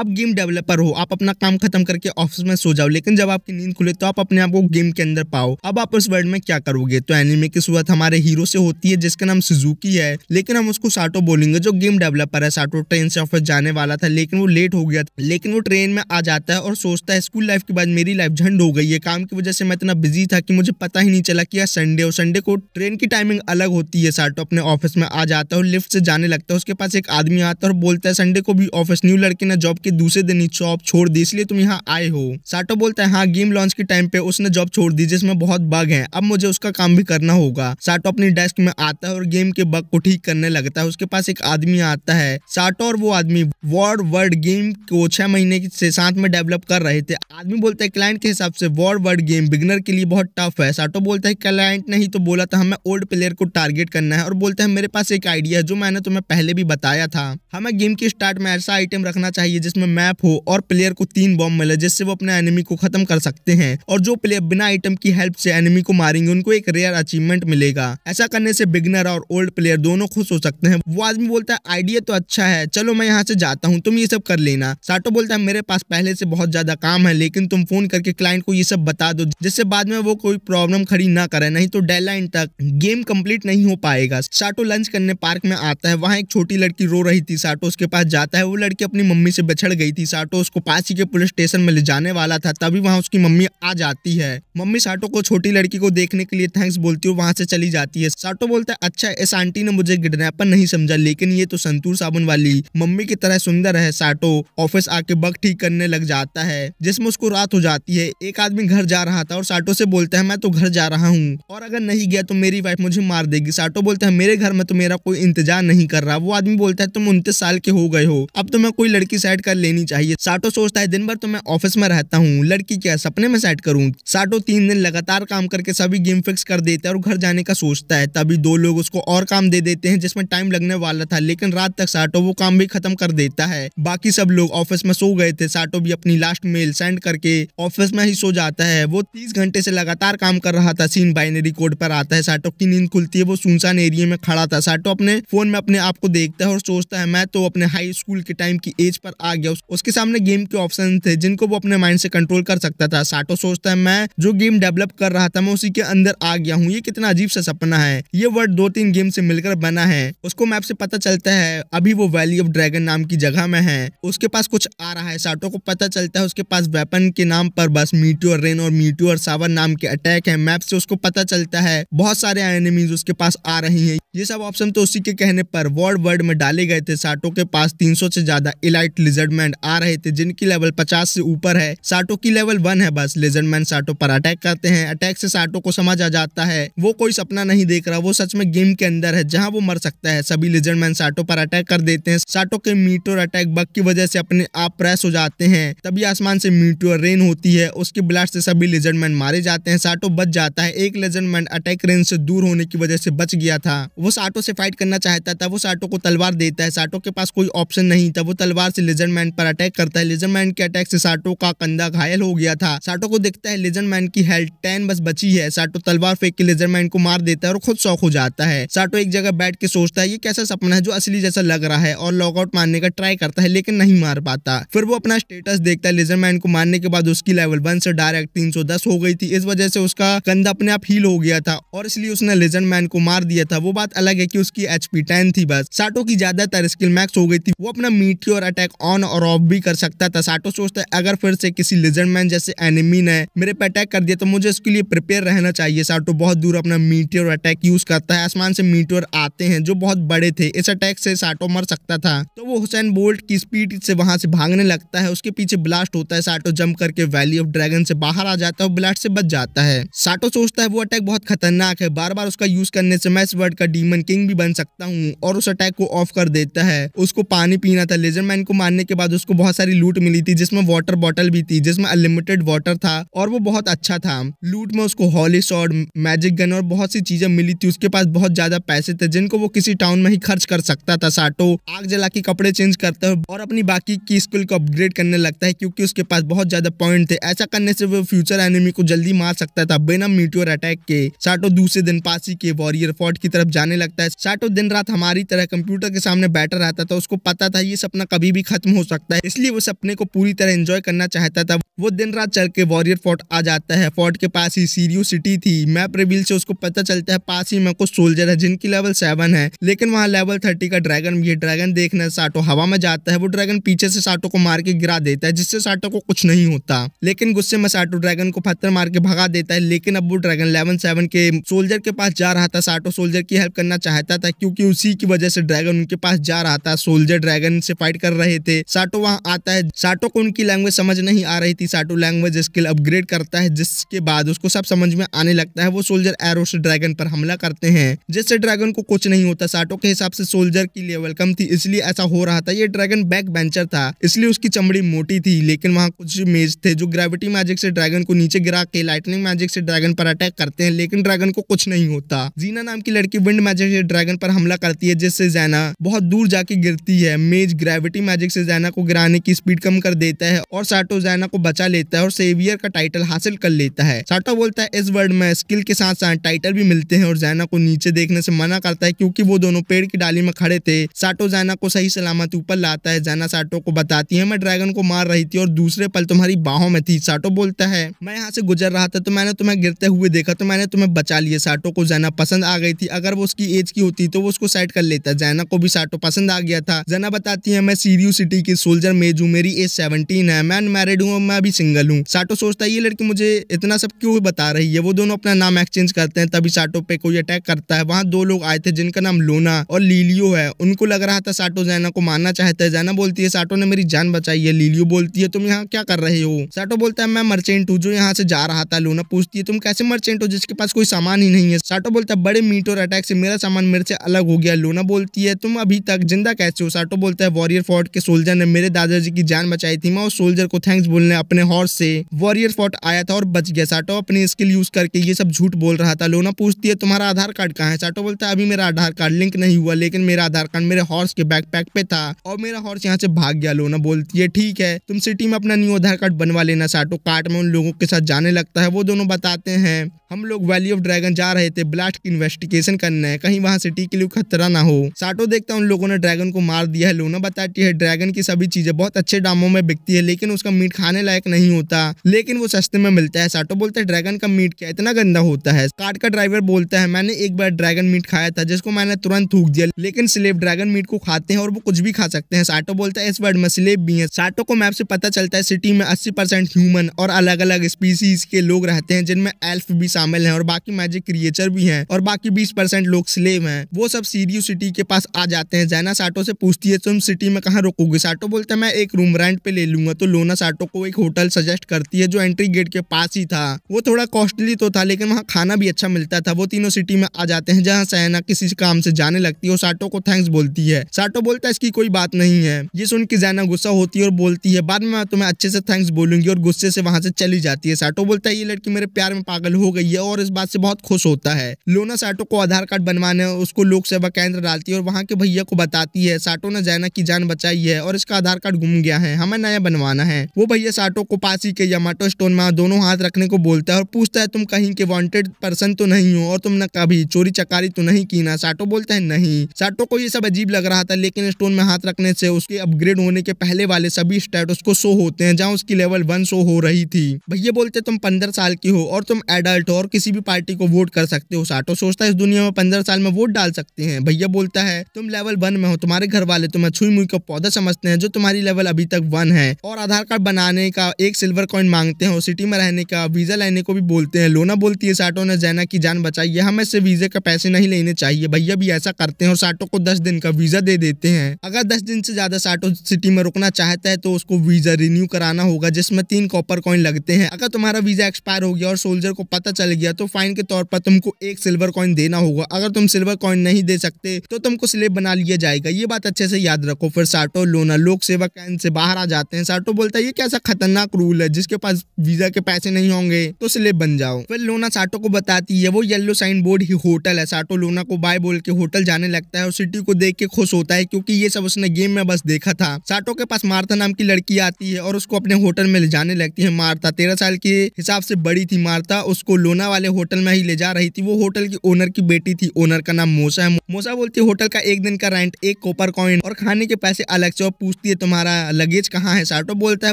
आप game developer हो आप अपना काम खत्म करके ऑफिस में सो जाओ लेकिन जब आपकी नींद खुले तो आप अपने आप को गेम के अंदर पाओ अब आप उस वर्ल्ड में क्या करोगे तो एनिमे की शुरुआत हमारे हीरो से होती है जिसका नाम सुजुकी है लेकिन हम उसको साटो बोलेंगे जो गेम डेवलपर है साटो ट्रेन से ऑफिस जाने वाला था लेकिन वो लेट हो गया था लेकिन वो ट्रेन में आ जाता है और सोचता है स्कूल लाइफ के बाद मेरी लाइफ झंड हो गई है काम की वजह से मैं इतना बिजी था कि मुझे पता ही नहीं चला कि यार संडे और संडे को ट्रेन की टाइमिंग अलग होती है साटो अपने ऑफिस में आ जाता है और लिफ्ट से जाने लगता है उसके पास एक आदमी आता है और बोलता है संडे को भी ऑफिस न्यू लड़के ने जॉब के दूसरे दिन ही जॉब छोड़ दी इसलिए तुम यहाँ आए हो साटो बोलता है हाँ गेम लॉन्च के टाइम पे उसने जॉब छोड़ दी जिसमें बहुत बग है अब मुझे उसका काम भी करना होगा साटो अपनी डेस्क में आता है और गेम के बग को ठीक करने लगता है उसके पास एक आदमी आता है साटो और वो आदमी वर्ड वर्ड गेम को छह महीने से साथ में डेवलप कर रहे थे आदमी बोलते है क्लाइंट के हिसाब से वर्ड वर्ड गेम बिगनर के लिए बहुत टफ है साटो बोलता है क्लाइंट ने ही तो बोला था हमें ओल्ड प्लेयर को टारगेट करना है और बोलते हैं मेरे पास एक आइडिया है जो मैंने तुम्हें पहले भी बताया था हमें गेम के स्टार्ट में ऐसा आइटम रखना चाहिए जिस जिसमें मैप हो और प्लेयर को तीन बॉम्ब मिले जिससे वो अपने एनिमी को खत्म कर सकते हैं और जो प्लेयर बिना आइटम की हेल्प से एनिमी को मारेंगे उनको एक रेयर अचीवमेंट मिलेगा ऐसा करने से बिगनर और ओल्ड प्लेयर दोनों खुश हो सकते हैं वो आदमी बोलता है आइडिया तो अच्छा है चलो मैं यहाँ से जाता हूँ तुम ये सब कर लेना साटो बोलता है मेरे पास पहले से बहुत ज्यादा काम है लेकिन तुम फोन करके क्लाइंट को ये सब बता दो जिससे बाद में वो कोई प्रॉब्लम खड़ी ना करे नहीं तो डेडलाइन तक गेम कम्प्लीट नहीं हो पाएगा साटो लंच करने पार्क में आता है वहाँ एक छोटी लड़की रो रही थी साटो उसके पास जाता है वो लड़की अपनी मम्मी से बचा पिछड़ गई थी साटो उसको पास ही के पुलिस स्टेशन में ले जाने वाला था तभी वहाँ उसकी मम्मी आ जाती है मम्मी साटो को छोटी लड़की को देखने के लिए थैंक्स बोलती हुई वहाँ से चली जाती है साटो बोलता है अच्छा इस आंटी ने मुझे किडनेपर नहीं समझा लेकिन ये तो संतूर साबुन वाली मम्मी की तरह सुंदर है साटो ऑफिस आके बग ठीक करने लग जाता है जिसमे उसको रात हो जाती है एक आदमी घर जा रहा था और साटो से बोलता है मैं तो घर जा रहा हूँ और अगर नहीं गया तो मेरी वाइफ मुझे मार देगी साटो बोलता है मेरे घर में तो मेरा कोई इंतजार नहीं कर रहा वो आदमी बोलता है तुम उन्तीस साल के हो गए हो अब तो मैं कोई लड़की साइड कर कर लेनी चाहिए साटो सोचता है दिन भर तो मैं ऑफिस में रहता हूँ लड़की क्या सपने में सेट करूँ साटो तीन दिन लगातार काम करके सभी गेम फिक्स कर देता है और घर जाने का सोचता है तभी दो लोग उसको और काम दे देते हैं जिसमें टाइम लगने वाला था लेकिन रात तक साटो वो काम भी खत्म कर देता है बाकी सब लोग ऑफिस में सो गए थे साटो भी अपनी लास्ट मेल सेंड करके ऑफिस में ही सो जाता है वो तीस घंटे से लगातार काम कर रहा था सीन बाइनरी कोड पर आता है साटो की नींद खुलती है वो सुनसान एरिया में खड़ा था साटो अपने फोन में अपने आप को देखता है और सोचता है मैं तो अपने हाई स्कूल के टाइम की एज पर आ गया गया उसके सामने गेम के ऑप्शन थे जिनको वो अपने माइंड से कंट्रोल कर सकता था साटो सोचता है मैं जो गेम डेवलप कर रहा था मैं उसी के अंदर आ गया हूँ ये कितना अजीब सा सपना है ये वर्ड दो तीन गेम से मिलकर बना है उसको मैप से पता चलता है अभी वो वैली ऑफ ड्रैगन नाम की जगह में है उसके पास कुछ आ रहा है साटो को पता चलता है उसके पास वेपन के नाम पर बस मीटियोर रेन और मीटियोर सावर नाम के अटैक है मैप से उसको पता चलता है बहुत सारे एनिमीज उसके पास आ रही है ये सब ऑप्शन तो उसी के कहने पर वर्ड वर्ड में डाले गए थे साटो के पास 300 से ज्यादा इलाइट लिजर्ड लेजरमैन आ रहे थे जिनकी लेवल पचास से ऊपर है साटो की लेवल वन है बस लेजरमैन साटो पर अटैक करते हैं अटैक से साटो को समझ आ जाता है वो कोई सपना नहीं देख रहा वो सच में गेम के अंदर है जहाँ वो मर सकता है सभी लेजरमैन साटो पर अटैक कर देते हैं साटो के मीटोर अटैक बग की वजह से अपने आप प्रेस हो जाते हैं तभी आसमान से मीटोर रेन होती है उसके ब्लास्ट से सभी लेजरमैन मारे जाते हैं साटो बच जाता है एक लेजरमैन अटैक रेन से दूर होने की वजह से बच गया था वो साटो से फाइट करना चाहता था वो साटो को तलवार देता है साटो के पास कोई ऑप्शन नहीं था वो तलवार से लेजरमैन मैन पर अटैक करता है लेजर मैन के अटैक से साटो का कंधा घायल हो गया था साटो को देखता है लेजर मैन की हेल्थ टेन बस बची है साटो तलवार फेंक के लेजर मैन को मार देता है और खुद शौक हो जाता है साटो एक जगह बैठ के सोचता है ये कैसा सपना है जो असली जैसा लग रहा है और लॉकआउट मारने का ट्राई करता है लेकिन नहीं मार पाता फिर वो अपना स्टेटस देखता है लेजर मैन को मारने के बाद उसकी लेवल वन से डायरेक्ट तीन हो गई थी इस वजह से उसका कंधा अपने आप हील हो गया था और इसलिए उसने लेजर मैन को मार दिया था वो बात अलग है की उसकी एच पी थी बस साटो की ज्यादातर स्किल मैक्स हो गई थी वो अपना मीठी और अटैक ऑन ऑन और ऑफ भी कर सकता था साटो सोचता है अगर फिर से किसी लिजन मैन जैसे एनिमी ने मेरे पे अटैक कर दिया तो मुझे इसके लिए प्रिपेयर रहना चाहिए साटो बहुत दूर अपना मीटियर अटैक यूज करता है आसमान से मीटियर आते हैं जो बहुत बड़े थे इस अटैक से साटो मर सकता था तो वो हुसैन बोल्ट की स्पीड से वहां से भागने लगता है उसके पीछे ब्लास्ट होता है साटो जम करके वैली ऑफ ड्रैगन से बाहर आ जाता है और ब्लास्ट से बच जाता है साटो सोचता है वो अटैक बहुत खतरनाक है बार बार उसका यूज करने से मैं इस वर्ड का डीमन किंग भी बन सकता हूँ और उस अटैक को ऑफ कर देता है उसको पानी पीना था लेजर मैन को मारने के उसके बाद उसको बहुत सारी लूट मिली थी जिसमें वाटर बॉटल भी थी जिसमें अनलिमिटेड वाटर था और वो बहुत अच्छा था लूट में उसको हॉली शॉर्ड मैजिक गन और बहुत सी चीजें मिली थी उसके पास बहुत ज्यादा पैसे थे जिनको वो किसी टाउन में ही खर्च कर सकता था साटो आग जला के कपड़े चेंज करते है और अपनी बाकी की स्किल को अपग्रेड करने लगता है क्योंकि उसके पास बहुत ज्यादा पॉइंट थे ऐसा करने से वो फ्यूचर एनिमी को जल्दी मार सकता था बिना मीटियोर अटैक के साटो दूसरे दिन पासी के वॉरियर फोर्ट की तरफ जाने लगता है साटो दिन रात हमारी तरह कंप्यूटर के सामने बैठा रहता था उसको पता था ये सपना कभी भी खत्म हो सकता है इसलिए वो सपने को पूरी तरह एंजॉय करना चाहता था वो दिन रात चल के वॉरियर फोर्ट आ जाता है फोर्ट के पास ही सीरियो सिटी थी मैप रिवील से उसको पता चलता है पास ही में कुछ सोल्जर है जिनकी लेवल सेवन है लेकिन वहाँ लेवल थर्टी का ड्रैगन है ड्रैगन देखने साटो हवा में जाता है वो ड्रैगन पीछे से साटो को मार के गिरा देता है जिससे साटो को कुछ नहीं होता लेकिन गुस्से में साटो ड्रैगन को पत्थर मार के भगा देता है लेकिन अब वो ड्रैगन लेवल सेवन के सोल्जर के पास जा रहा था साटो सोल्जर की हेल्प करना चाहता था क्योंकि उसी की वजह से ड्रैगन उनके पास जा रहा था सोल्जर ड्रैगन से फाइट कर रहे थे साटो वहाँ आता है साटो को उनकी लैंग्वेज समझ नहीं आ रही थी साटो लैंग्वेज स्किल अपग्रेड करता है जिसके बाद उसको सब समझ में आने लगता है वो सोल्जर एरो से ड्रैगन पर हमला करते हैं जिससे ड्रैगन को कुछ नहीं होता साटो के हिसाब से सोल्जर की लेवल कम थी इसलिए ऐसा हो रहा था ये ड्रैगन बैक बेंचर था इसलिए उसकी चमड़ी मोटी थी लेकिन वहाँ कुछ मेज थे जो ग्रेविटी मैजिक से ड्रैगन को नीचे गिरा के लाइटनिंग मैजिक से ड्रैगन पर अटैक करते हैं लेकिन ड्रैगन को कुछ नहीं होता जीना नाम की लड़की विंड मैजिक से ड्रैगन पर हमला करती है जिससे जैना बहुत दूर जाके गिरती है मेज ग्रेविटी मैजिक से जैना जैना को गिराने की स्पीड कम कर देता है और साटो जैना को बचा लेता है और सेवियर का टाइटल हासिल कर लेता है साटो बोलता है इस वर्ल्ड में स्किल के साथ साथ टाइटल भी मिलते हैं और जैना को नीचे देखने से मना करता है क्योंकि वो दोनों पेड़ की डाली में खड़े थे साटो जैना को सही सलामत ऊपर लाता है जैना साटो को बताती है मैं ड्रैगन को मार रही थी और दूसरे पल तुम्हारी बाहों में थी साटो बोलता है मैं यहाँ से गुजर रहा था तो मैंने तुम्हें गिरते हुए देखा तो मैंने तुम्हें बचा लिया साटो को जैना पसंद आ गई थी अगर वो उसकी एज की होती तो वो उसको सेट कर लेता जैना को भी साटो पसंद आ गया था जैना बताती है मैं सीरियो सिटी के लेकिन सोल्जर मेजू मेरी एज सेवनटीन है मैं अनमेरिड हूँ मैं अभी सिंगल हूँ साटो सोचता है ये लड़की मुझे इतना सब क्यों बता रही है वो दोनों अपना नाम एक्सचेंज करते हैं तभी साटो पे कोई अटैक करता है वहाँ दो लोग आए थे जिनका नाम लोना और लीलियो है उनको लग रहा था साटो जैना को मारना चाहता है जैना बोलती है साटो ने मेरी जान बचाई है लीलियो बोलती है तुम यहाँ क्या कर रहे हो साटो बोलता है मैं मर्चेंट हूँ जो यहाँ से जा रहा था लोना पूछती है तुम कैसे मर्चेंट हो जिसके पास कोई सामान ही नहीं है साटो बोलता है बड़े मीट और अटैक से मेरा सामान मेरे से अलग हो गया लोना बोलती है तुम अभी तक जिंदा कैसे हो साटो बोलता है वॉरियर फोर्ट के सोल्जर ने जिन्होंने मेरे दादाजी की जान बचाई थी मैं उस सोल्जर को थैंक्स बोलने अपने हॉर्स से वॉरियर फोर्ट आया था और बच गया साटो अपनी स्किल यूज करके ये सब झूठ बोल रहा था लोना पूछती है तुम्हारा आधार कार्ड कहाँ है साटो बोलता है अभी मेरा आधार कार्ड लिंक नहीं हुआ लेकिन मेरा आधार कार्ड मेरे हॉर्स के बैकपैक पे था और मेरा हॉर्स यहाँ से भाग गया लोना बोलती है ठीक है तुम सिटी में अपना न्यू आधार कार्ड बनवा लेना साटो कार्ड में उन लोगों के साथ जाने लगता है वो दोनों बताते हैं हम लोग वैली ऑफ ड्रैगन जा रहे थे ब्लास्ट की इन्वेस्टिगेशन करने है कहीं वहाँ सिटी के लिए खतरा ना हो साटो देखता उन लोगों ने ड्रैगन को मार दिया है लोना बताती है ड्रैगन की सभी चीजें बहुत अच्छे दामों में बिकती है लेकिन उसका मीट खाने लायक नहीं होता लेकिन वो सस्ते में मिलता है साटो बोलता है ड्रैगन का मीट क्या इतना गंदा होता है कार्ड का ड्राइवर बोलता है मैंने एक बार ड्रैगन मीट खाया था जिसको मैंने तुरंत थूक दिया लेकिन स्लेब ड्रैगन मीट को खाते हैं और वो कुछ भी खा सकते हैं साटो बोलता है इस वर्ड में स्लेब भी है साटो को मैप से पता चलता है सिटी में अस्सी ह्यूमन और अलग अलग स्पीसीज के लोग रहते हैं जिनमें एल्फ भी शामिल शामिल हैं और बाकी मैजिक क्रिएचर भी हैं और बाकी बीस परसेंट लोग स्लेव हैं वो सब सीरियो सिटी के पास आ जाते हैं जैना साटो से पूछती है तुम सिटी में कहाँ रुकोगे साटो बोलता है मैं एक रूम रेंट पे ले लूंगा तो लोना साटो को एक होटल सजेस्ट करती है जो एंट्री गेट के पास ही था वो थोड़ा कॉस्टली तो था लेकिन वहाँ खाना भी अच्छा मिलता था वो तीनों सिटी में आ जाते हैं जहाँ सैना किसी काम से जाने लगती है और साटो को थैंक्स बोलती है साटो बोलता है इसकी कोई बात नहीं है ये सुन के जैना गुस्सा होती है और बोलती है बाद में मैं तुम्हें अच्छे से थैंक्स बोलूंगी और गुस्से से वहां से चली जाती है साटो बोलता है ये लड़की मेरे प्यार में पागल हो गई गई है और इस बात से बहुत खुश होता है लोना साटो को आधार कार्ड बनवाने उसको लोक सेवा केंद्र डालती है और वहाँ के भैया को बताती है साटो ने जैना की जान बचाई है और इसका आधार कार्ड गुम गया है हमें नया बनवाना है वो भैया साटो को ही के यमाटो स्टोन में दोनों हाथ रखने को बोलता है और पूछता है तुम कहीं के वॉन्टेड पर्सन तो नहीं हो और तुमने कभी चोरी चकारी तो नहीं की ना साटो बोलता है नहीं साटो को ये सब अजीब लग रहा था लेकिन स्टोन में हाथ रखने से उसके अपग्रेड होने के पहले वाले सभी स्टेटस को शो होते हैं जहाँ उसकी लेवल वन शो हो रही थी भैया बोलते तुम पंद्रह साल की हो और तुम एडल्ट हो तो और किसी भी पार्टी को वोट कर सकते हो साटो सोचता है इस दुनिया में पंद्रह साल में वोट डाल सकते हैं भैया बोलता है तुम लेवल वन में हो तुम्हारे घर वाले तुम्हें छुई मुई का पौधा समझते हैं जो तुम्हारी लेवल अभी तक वन है और आधार कार्ड बनाने का एक सिल्वर कॉइन मांगते हैं सिटी में रहने का वीजा लेने को भी बोलते हैं लोना बोलती है साटो ने जैना की जान बचाई है हमें इससे वीजे का पैसे नहीं लेने चाहिए भैया भी ऐसा करते हैं और साटो को दस दिन का वीजा दे देते हैं अगर दस दिन से ज्यादा साटो सिटी में रुकना चाहता है तो उसको वीजा रिन्यू कराना होगा जिसमें तीन कॉपर कॉइन लगते हैं अगर तुम्हारा वीजा एक्सपायर हो गया और सोल्जर को पता चल चल गया तो फाइन के तौर पर तुमको एक सिल्वर कॉइन देना होगा अगर तुम सिल्वर कॉइन नहीं दे सकते तो तुमको स्लेब बना लिया जाएगा ये बात अच्छे से याद रखो फिर साटो लोना लोक सेवा कैन से बाहर आ जाते हैं साटो बोलता है ये कैसा खतरनाक रूल है जिसके पास वीजा के पैसे नहीं होंगे तो स्लेब बन जाओ फिर लोना साटो को बताती है वो येलो साइन बोर्ड ही होटल है साटो लोना को बाय बोल के होटल जाने लगता है और सिटी को देख के खुश होता है क्योंकि ये सब उसने गेम में बस देखा था साटो के पास मार्था नाम की लड़की आती है और उसको अपने होटल में ले जाने लगती है मार्था तेरह साल के हिसाब से बड़ी थी मार्था उसको लोना लोना वाले होटल में ही ले जा रही थी वो होटल की ओनर की बेटी थी ओनर का नाम मोसा है मोसा बोलती है होटल का एक दिन का रेंट एक कोपर कॉइन और खाने के पैसे अलग से और पूछती है तुम्हारा लगेज कहाँ है साटो बोलता है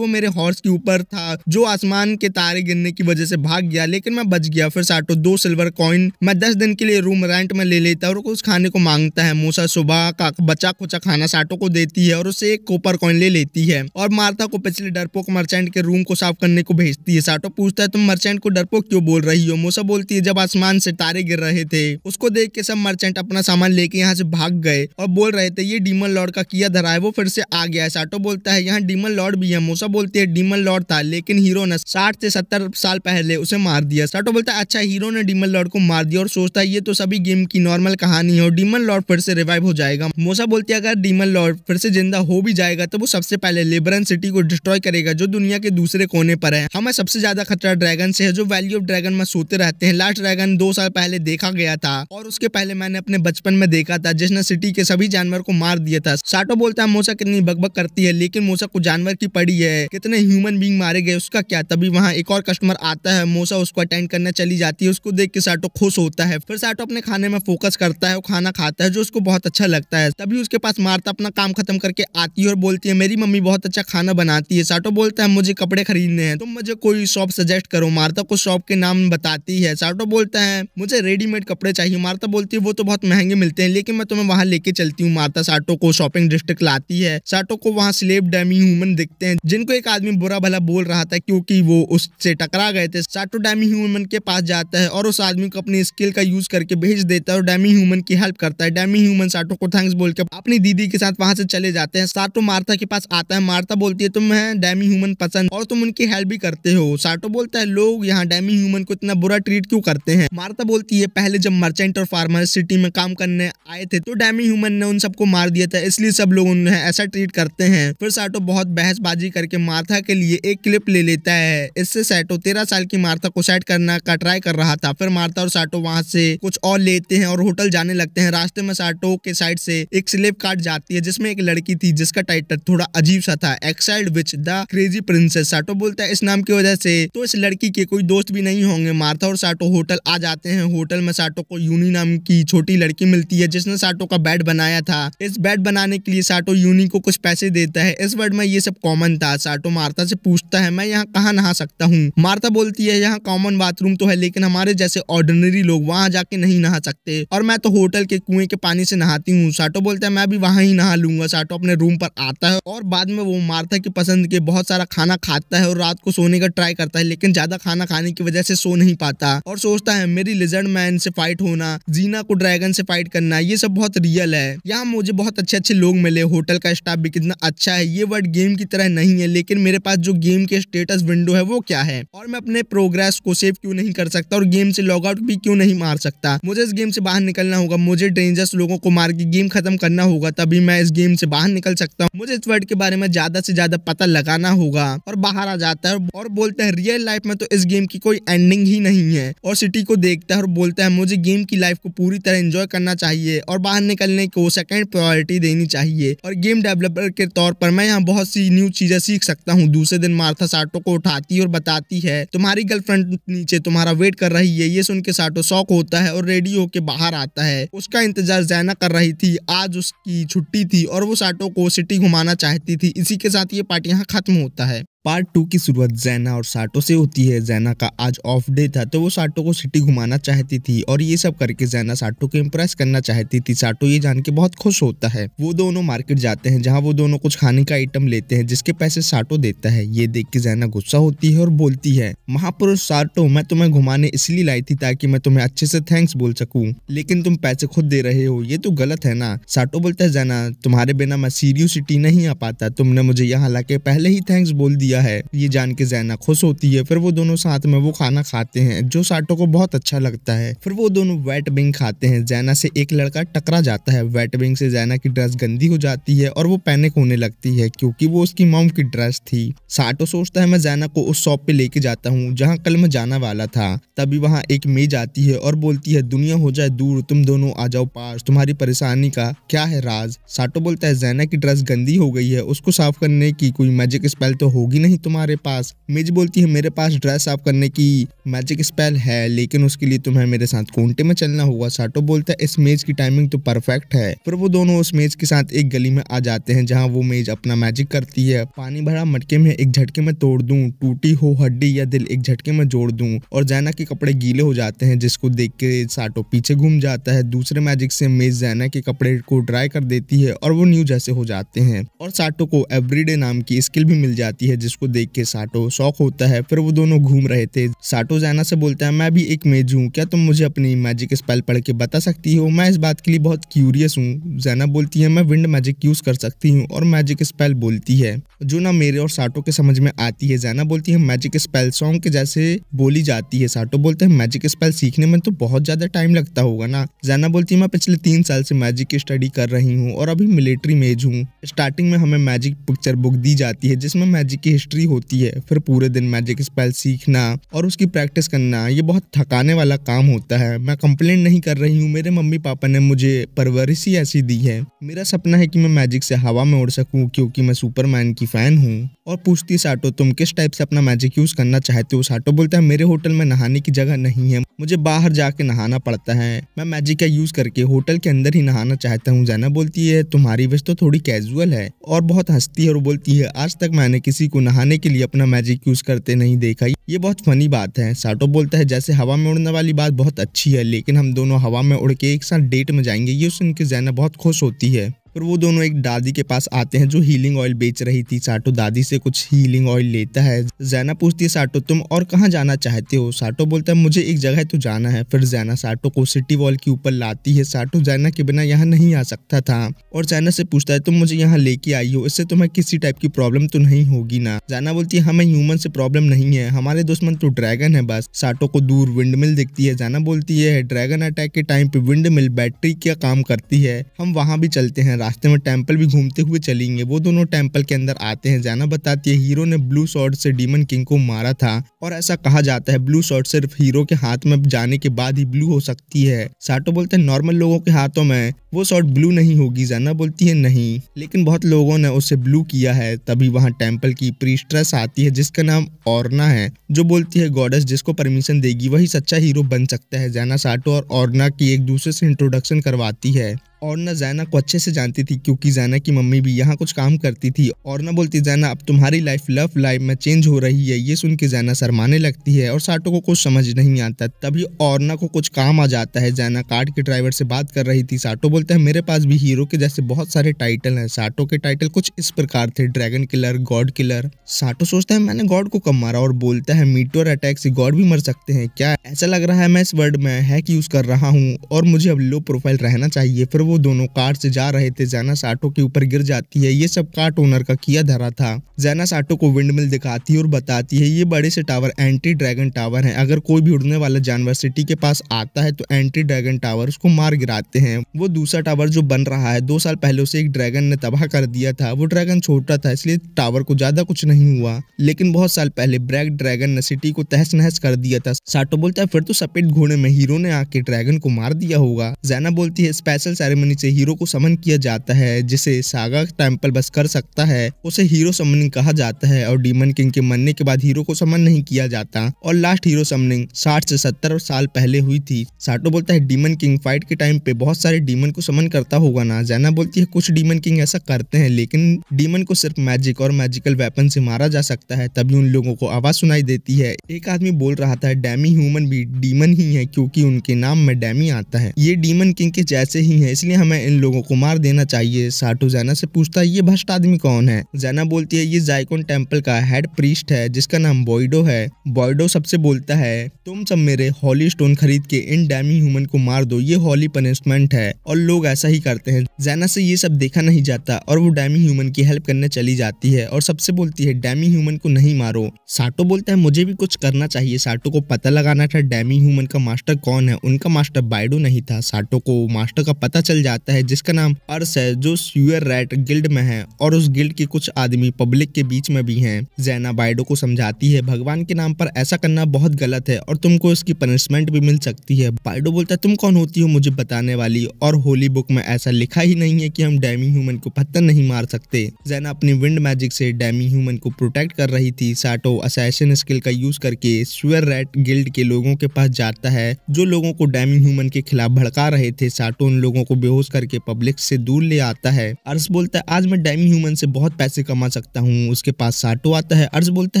वो मेरे हॉर्स के ऊपर था जो आसमान के तारे गिरने की वजह से भाग गया लेकिन मैं बच गया फिर साटो दो सिल्वर कॉइन मैं दस दिन के लिए रूम रेंट में ले लेता और उस खाने को मांगता है मोसा सुबह का बचा खुचा खाना साटो को देती है और उसे एक कोपर कॉइन ले लेती है और मार्था को पिछले डरपोक मर्चेंट के रूम को साफ करने को भेजती है साटो पूछता है तुम मर्चेंट को डरपोक क्यों बोल रही सीईओ मोसा बोलती है जब आसमान से तारे गिर रहे थे उसको देख के सब मर्चेंट अपना सामान लेके यहाँ से भाग गए और बोल रहे थे ये डीमन लॉर्ड का किया धरा है वो फिर से आ गया है साटो बोलता है यहाँ डीमन लॉर्ड भी है मोसा बोलती है डीमन लॉर्ड था लेकिन हीरो ने साठ से सत्तर साल पहले उसे मार दिया साटो बोलता है अच्छा हीरो ने डीमन लॉर्ड को मार दिया और सोचता है ये तो सभी गेम की नॉर्मल कहानी है डीमन लॉर्ड फिर से रिवाइव हो जाएगा मोसा बोलती है अगर डीमन लॉर्ड फिर से जिंदा हो भी जाएगा तो वो सबसे पहले लेबरन सिटी को डिस्ट्रॉय करेगा जो दुनिया के दूसरे कोने पर है हमें सबसे ज्यादा खतरा ड्रैगन से है जो वैल्यू ऑफ ड्रैगन में सोते रहते हैं लास्ट ड्रैगन दो साल पहले देखा गया था और उसके पहले मैंने अपने बचपन में देखा था जिसने सिटी के सभी जानवर को मार दिया था साटो बोलता है मोसा कितनी बकबक करती है लेकिन मोसा को जानवर की पड़ी है कितने ह्यूमन बींग मारे गए उसका क्या तभी वहाँ एक और कस्टमर आता है मोसा उसको अटेंड करने चली जाती है उसको देख के साटो खुश होता है फिर साटो अपने खाने में फोकस करता है खाना खाता है जो उसको बहुत अच्छा लगता है तभी उसके पास मारता अपना काम खत्म करके आती है और बोलती है मेरी मम्मी बहुत अच्छा खाना बनाती है साटो बोलता है मुझे कपड़े खरीदने हैं तुम मुझे कोई शॉप सजेस्ट करो मारता को शॉप के नाम बता बताती है साटो बोलता है मुझे रेडीमेड कपड़े चाहिए मारता बोलती है वो तो बहुत महंगे मिलते हैं लेकिन मैं तुम्हें वहाँ लेके चलती हूँ मारता साटो को शॉपिंग डिस्ट्रिक्ट लाती है साटो को वहाँ स्लेब डैमी ह्यूमन दिखते हैं जिनको एक आदमी बुरा भला बोल रहा था क्योंकि वो उससे टकरा गए थे सार्टो डैमी ह्यूमन के पास जाता है और उस आदमी को अपनी स्किल का यूज करके भेज देता है और डैमी ह्यूमन की हेल्प करता है डैमी ह्यूमन साटो को थैंक्स बोल के अपनी दीदी के साथ वहाँ से चले जाते हैं सार्टो मार्था के पास आता है मार्था बोलती है तुम्हें डैमी ह्यूमन पसंद और तुम उनकी हेल्प भी करते हो साटो बोलता है लोग यहाँ डैमी ह्यूमन को इतना बुरा ट्रीट क्यों करते हैं मार्ता बोलती है पहले जब मर्चेंट और फार्मर सिटी में काम करने आए थे तो डैमी ह्यूमन ने उन सबको मार दिया था इसलिए सब लोग उन्हें ऐसा ट्रीट करते हैं फिर सैटो बहुत बहसबाजी करके मार्था के लिए एक क्लिप ले लेता है इससे सैटो तेरह साल की मार्था को सेट करना का ट्राई कर रहा था फिर मार्था और सैटो वहाँ से कुछ और लेते हैं और होटल जाने लगते हैं रास्ते में सैटो के साइड से एक स्लिप काट जाती है जिसमें एक लड़की थी जिसका टाइटल थोड़ा अजीब सा था excite witch the crazy princess Sato बोलता है इस नाम की वजह से तो इस लड़की के कोई दोस्त भी नहीं होंगे मारता और साटो होटल आ जाते हैं होटल में साटो को यूनी नाम की छोटी लड़की मिलती है जिसने साटो का बेड बनाया था इस बेड बनाने के लिए साटो यूनी को कुछ पैसे देता है इस वर्ड में ये सब कॉमन था साटो मारता से पूछता है मैं यहाँ कहाँ नहा सकता हूँ मारता बोलती है यहाँ कॉमन बाथरूम तो है लेकिन हमारे जैसे ऑर्डिनरी लोग वहाँ जाके नहीं नहा सकते और मैं तो होटल के कुएं के पानी से नहाती हूँ साटो बोलता है मैं भी वहाँ ही नहा लूंगा साटो अपने रूम पर आता है और बाद में वो मारता की पसंद के बहुत सारा खाना खाता है और रात को सोने का ट्राई करता है लेकिन ज्यादा खाना खाने की वजह से सो नहीं नहीं पाता और सोचता है मेरी लिजर्ड मैन से फाइट होना जीना को ड्रैगन से फाइट करना ये सब बहुत रियल है यहाँ मुझे बहुत अच्छे अच्छे लोग मिले होटल का स्टाफ भी कितना अच्छा है ये वर्ड गेम की तरह नहीं है लेकिन मेरे पास जो गेम के स्टेटस विंडो है वो क्या है और मैं अपने प्रोग्रेस को सेव क्यों नहीं कर सकता और गेम से लॉग आउट भी क्यों नहीं मार सकता मुझे इस गेम से बाहर निकलना होगा मुझे डेंजरस लोगों को मार के गेम खत्म करना होगा तभी मैं इस गेम से बाहर निकल सकता हूँ मुझे इस वर्ड के बारे में ज्यादा से ज्यादा पता लगाना होगा और बाहर आ जाता है और बोलते हैं रियल लाइफ में तो इस गेम की कोई एंडिंग ही ही नहीं है और सिटी को देखता है और बोलता है मुझे गेम की लाइफ को पूरी तरह एंजॉय करना चाहिए और बाहर निकलने को सेकेंड प्रायोरिटी देनी चाहिए और गेम डेवलपर के तौर पर मैं यहाँ बहुत सी न्यू चीजें सीख सकता हूँ दूसरे दिन मार्था साटो को उठाती है और बताती है तुम्हारी गर्लफ्रेंड नीचे तुम्हारा वेट कर रही है ये सुन के साटो शौक होता है और रेडी होके बाहर आता है उसका इंतजार जैना कर रही थी आज उसकी छुट्टी थी और वो साटो को सिटी घुमाना चाहती थी इसी के साथ ये पार्टी यहाँ खत्म होता है पार्ट टू की शुरुआत जैना और साटो से होती है जैना का आज ऑफ डे था तो वो साटो को सिटी घुमाना चाहती थी और ये सब करके जैना साटो को इम्प्रेस करना चाहती थी साटो ये जान के बहुत खुश होता है वो दोनों मार्केट जाते हैं जहाँ वो दोनों कुछ खाने का आइटम लेते हैं जिसके पैसे साटो देता है ये देख के जैना गुस्सा होती है और बोलती है महापुरुष साटो मैं तुम्हें घुमाने इसलिए लाई थी ताकि मैं तुम्हें अच्छे से थैंक्स बोल सकूँ लेकिन तुम पैसे खुद दे रहे हो ये तो गलत है ना साटो बोलता है जैना तुम्हारे बिना मैं सीरियो सिटी नहीं आ पाता तुमने मुझे यहाँ लाके पहले ही थैंक्स बोल दिया दिया है ये जान के जैना खुश होती है फिर वो दोनों साथ में वो खाना खाते हैं जो साटो को बहुत अच्छा लगता है फिर वो दोनों वेट विंग खाते हैं जैना से एक लड़का टकरा जाता है वेट विंग से जैना की ड्रेस गंदी हो जाती है और वो पैनिक होने लगती है क्योंकि वो उसकी मोम की ड्रेस थी साटो सोचता है मैं जैना को उस शॉप पे लेके जाता हूँ जहाँ कल मैं जाना वाला था तभी वहाँ एक मेज आती है और बोलती है दुनिया हो जाए दूर तुम दोनों आ जाओ पास तुम्हारी परेशानी का क्या है राज साटो बोलता है जैना की ड्रेस गंदी हो गई है उसको साफ करने की कोई मैजिक स्पेल तो होगी नहीं तुम्हारे पास मिज बोलती है मेरे पास ड्रेस साफ करने की मैजिक स्पेल है लेकिन उसके लिए तुम्हें मेरे साथ कोंटे में चलना होगा साटो बोलता है इस मेज की टाइमिंग तो परफेक्ट है फिर वो दोनों उस मेज के साथ एक गली में आ जाते हैं जहाँ वो मेज अपना मैजिक करती है पानी भरा मटके में एक झटके में तोड़ दू टूटी हो हड्डी या दिल एक झटके में जोड़ दू और जैना के कपड़े गीले हो जाते हैं जिसको देख के साटो पीछे घूम जाता है दूसरे मैजिक से मेज जैना के कपड़े को ड्राई कर देती है और वो न्यू जैसे हो जाते हैं और साटो को एवरीडे नाम की स्किल भी मिल जाती है जिस उसको देख के साटो शौक होता है फिर वो दोनों घूम रहे थे साटो जैना से बोलता है मैं भी एक मेज हूँ क्या तुम मुझे अपनी मैजिक स्पेल पढ़ के बता सकती हो मैं इस बात के लिए बहुत क्यूरियस हूँ जैना बोलती है मैं विंड मैजिक यूज कर सकती हूँ और मैजिक स्पेल बोलती है जो ना मेरे और साटो के समझ में आती है जैना बोलती है मैजिक स्पेल सॉन्ग के जैसे बोली जाती है साटो बोलते हैं मैजिक स्पेल सीखने में तो बहुत ज्यादा टाइम लगता होगा ना जैना बोलती है मैं पिछले तीन साल से मैजिक की स्टडी कर रही हूँ और अभी मिलिट्री मेज हूँ स्टार्टिंग में हमें मैजिक पिक्चर बुक दी जाती है जिसमें मैजिक की हिस्ट्री होती है फिर पूरे दिन मैजिक स्पेल सीखना और उसकी प्रैक्टिस करना ये बहुत थकाने वाला काम होता है मैं कंप्लेन नहीं कर रही हूँ मेरे मम्मी पापा ने मुझे परवरिश ही ऐसी दी है मेरा सपना है कि मैं मैजिक से हवा में उड़ सकूँ क्योंकि मैं सुपरमैन की फ़ैन हूँ और पूछती साटो तुम किस टाइप से अपना मैजिक यूज़ करना चाहते हो साटो बोलता है मेरे होटल में नहाने की जगह नहीं है मुझे बाहर जाके नहाना पड़ता है मैं मैजिक का यूज़ करके होटल के अंदर ही नहाना चाहता हूँ जाना बोलती है तुम्हारी विश तो थोड़ी कैजुअल है और बहुत हंसती है और बोलती है आज तक मैंने किसी को नहाने के लिए अपना मैजिक यूज करते नहीं देखा ये बहुत फनी बात है साटो बोलता है जैसे हवा में उड़ने वाली बात बहुत अच्छी है लेकिन हम दोनों हवा में उड़ के एक साथ डेट में जाएंगे ये सुन के जैना बहुत खुश होती है पर वो दोनों एक दादी के पास आते हैं जो हीलिंग ऑयल बेच रही थी साटो दादी से कुछ हीलिंग ऑयल लेता है जैना पूछती है साटो तुम और कहाँ जाना चाहते हो साटो बोलता है मुझे एक जगह तो जाना है फिर जैना साटो को सिटी वॉल के ऊपर लाती है साटो जैना के बिना यहाँ नहीं आ सकता था और जैना से पूछता है तुम मुझे यहाँ लेके आई हो इससे तुम्हें किसी टाइप की प्रॉब्लम तो नहीं होगी ना जैना बोलती है हमें हाँ, ह्यूमन से प्रॉब्लम नहीं है हमारे दुश्मन तो ड्रैगन है बस साटो को दूर विंड मिल दिखती है जैना बोलती है ड्रैगन अटैक के टाइम पे विंड मिल बैटरी का काम करती है हम वहाँ भी चलते हैं रास्ते में टेम्पल भी घूमते हुए चलेंगे वो दोनों टेम्पल के अंदर आते हैं जाना बताती है हीरो ने ब्लू शॉर्ट से डीमन किंग को मारा था और ऐसा कहा जाता है ब्लू शॉर्ट सिर्फ हीरो के हाथ में जाने के बाद ही ब्लू हो सकती है साटो बोलते हैं नॉर्मल लोगों के हाथों में वो शॉर्ट ब्लू नहीं होगी जाना बोलती है नहीं लेकिन बहुत लोगों ने उसे ब्लू किया है तभी वहाँ टेम्पल की प्रीस्ट्रेस आती है जिसका नाम औरना है जो बोलती है गॉडेस जिसको परमिशन देगी वही सच्चा हीरो बन सकता है जाना साटो और औरना की एक दूसरे से इंट्रोडक्शन करवाती है और ना जैना को अच्छे से जानती थी क्योंकि जैना की मम्मी भी यहाँ कुछ काम करती थी और ना बोलती जैना अब तुम्हारी लाइफ लव लाइफ में चेंज हो रही है ये सुन के जैना शरमाने लगती है और साटो को कुछ समझ नहीं आता तभी औरना को कुछ काम आ जाता है जैना कार्ड के ड्राइवर से बात कर रही थी साटो बोलते हैं मेरे पास भी हीरो के जैसे बहुत सारे टाइटल हैं साटो के टाइटल कुछ इस प्रकार थे ड्रैगन किलर गॉड किलर साटो सोचता है मैंने गॉड को कम मारा और बोलता है मीटोर अटैक से गॉड भी मर सकते हैं क्या ऐसा लग रहा है मैं इस वर्ड में है कि यूज कर रहा हूँ और मुझे अब लो प्रोफाइल रहना चाहिए फिर वो दोनों कार से जा रहे थे जैनस ऑटो के ऊपर गिर जाती है ये सब कार्ट ओनर का किया धरा था जैनस ऑटो को विंड मिल दिखाती है और बताती है ये बड़े से टावर एंटी ड्रैगन टावर है अगर कोई भी उड़ने वाला जानवर सिटी के पास आता है तो एंटी ड्रैगन टावर उसको मार गिराते हैं वो दूसरा टावर जो बन रहा है दो साल पहले उसे एक ड्रैगन ने तबाह कर दिया था वो ड्रैगन छोटा था इसलिए टावर को ज्यादा कुछ नहीं हुआ लेकिन बहुत साल पहले ब्रैक ड्रैगन ने सिटी को तहस नहस कर दिया था साटो बोलता है फिर तो सपेट घोड़े में हीरो ने आके ड्रैगन को मार दिया होगा जैना बोलती है स्पेशल सेरेमनी से हीरो को समन किया जाता है जिसे सागा टेम्पल बस कर सकता है उसे हीरो समनिंग कहा जाता है और डीमन किंग के मरने के बाद हीरो को समन नहीं किया जाता और लास्ट हीरो समनिंग साठ से सत्तर साल पहले हुई थी साटो बोलता है डीमन किंग फाइट के टाइम पे बहुत सारे डीमन को समन करता होगा ना जैना बोलती है कुछ डीमन किंग ऐसा करते हैं लेकिन डीमन को सिर्फ मैजिक और मैजिकल वेपन से मारा जा सकता है तभी उन लोगों को आवाज सुनाई देती है एक आदमी बोल रहा था डेमी ह्यूमन भी डीमन ही है क्योंकि उनके नाम में डैमी आता है ये डीमन किंग के जैसे ही है इसलिए इसलिए हमें इन लोगों को मार देना चाहिए साटू जैना से पूछता है ये भ्रष्ट आदमी कौन है जैना बोलती है ये जायकोन टेम्पल का हेड प्रीस्ट है जिसका नाम बॉयडो है बॉयडो सबसे बोलता है तुम सब मेरे हॉली स्टोन खरीद के इन डैमी ह्यूमन को मार दो ये हॉली पनिशमेंट है और लोग ऐसा ही करते हैं जैना से ये सब देखा नहीं जाता और वो डैमी ह्यूमन की हेल्प करने चली जाती है और सबसे बोलती है डैमी ह्यूमन को नहीं मारो साटो बोलता है मुझे भी कुछ करना चाहिए साटो को पता लगाना था डैमी ह्यूमन का मास्टर कौन है उनका मास्टर बाइडो नहीं था साटो को मास्टर का पता चल चल जाता है जिसका नाम अर्स है जो स्यूअर रैट गिल्ड में है और उस गिल्ड के कुछ आदमी पब्लिक के बीच में भी हैं जैना बाइडो को समझाती है भगवान के नाम पर ऐसा करना बहुत गलत है और तुमको इसकी पनिशमेंट भी मिल सकती है बाइडो बोलता है तुम कौन होती हो मुझे बताने वाली और होली बुक में ऐसा लिखा ही नहीं है की हम डैमी ह्यूमन को पत्थर नहीं मार सकते जैना अपनी विंड मैजिक से डैमी ह्यूमन को प्रोटेक्ट कर रही थी साटो असैशन स्किल का यूज करके स्वेयर रेट गिल्ड के लोगों के पास जाता है जो लोगों को डैमी ह्यूमन के खिलाफ भड़का रहे थे साटो उन लोगों को बेहोश करके पब्लिक से दूर ले आता है अर्श बोलता है आज मैं डैमी ह्यूमन से बहुत पैसे कमा सकता हूँ उसके पास साटो आता है अर्श बोलता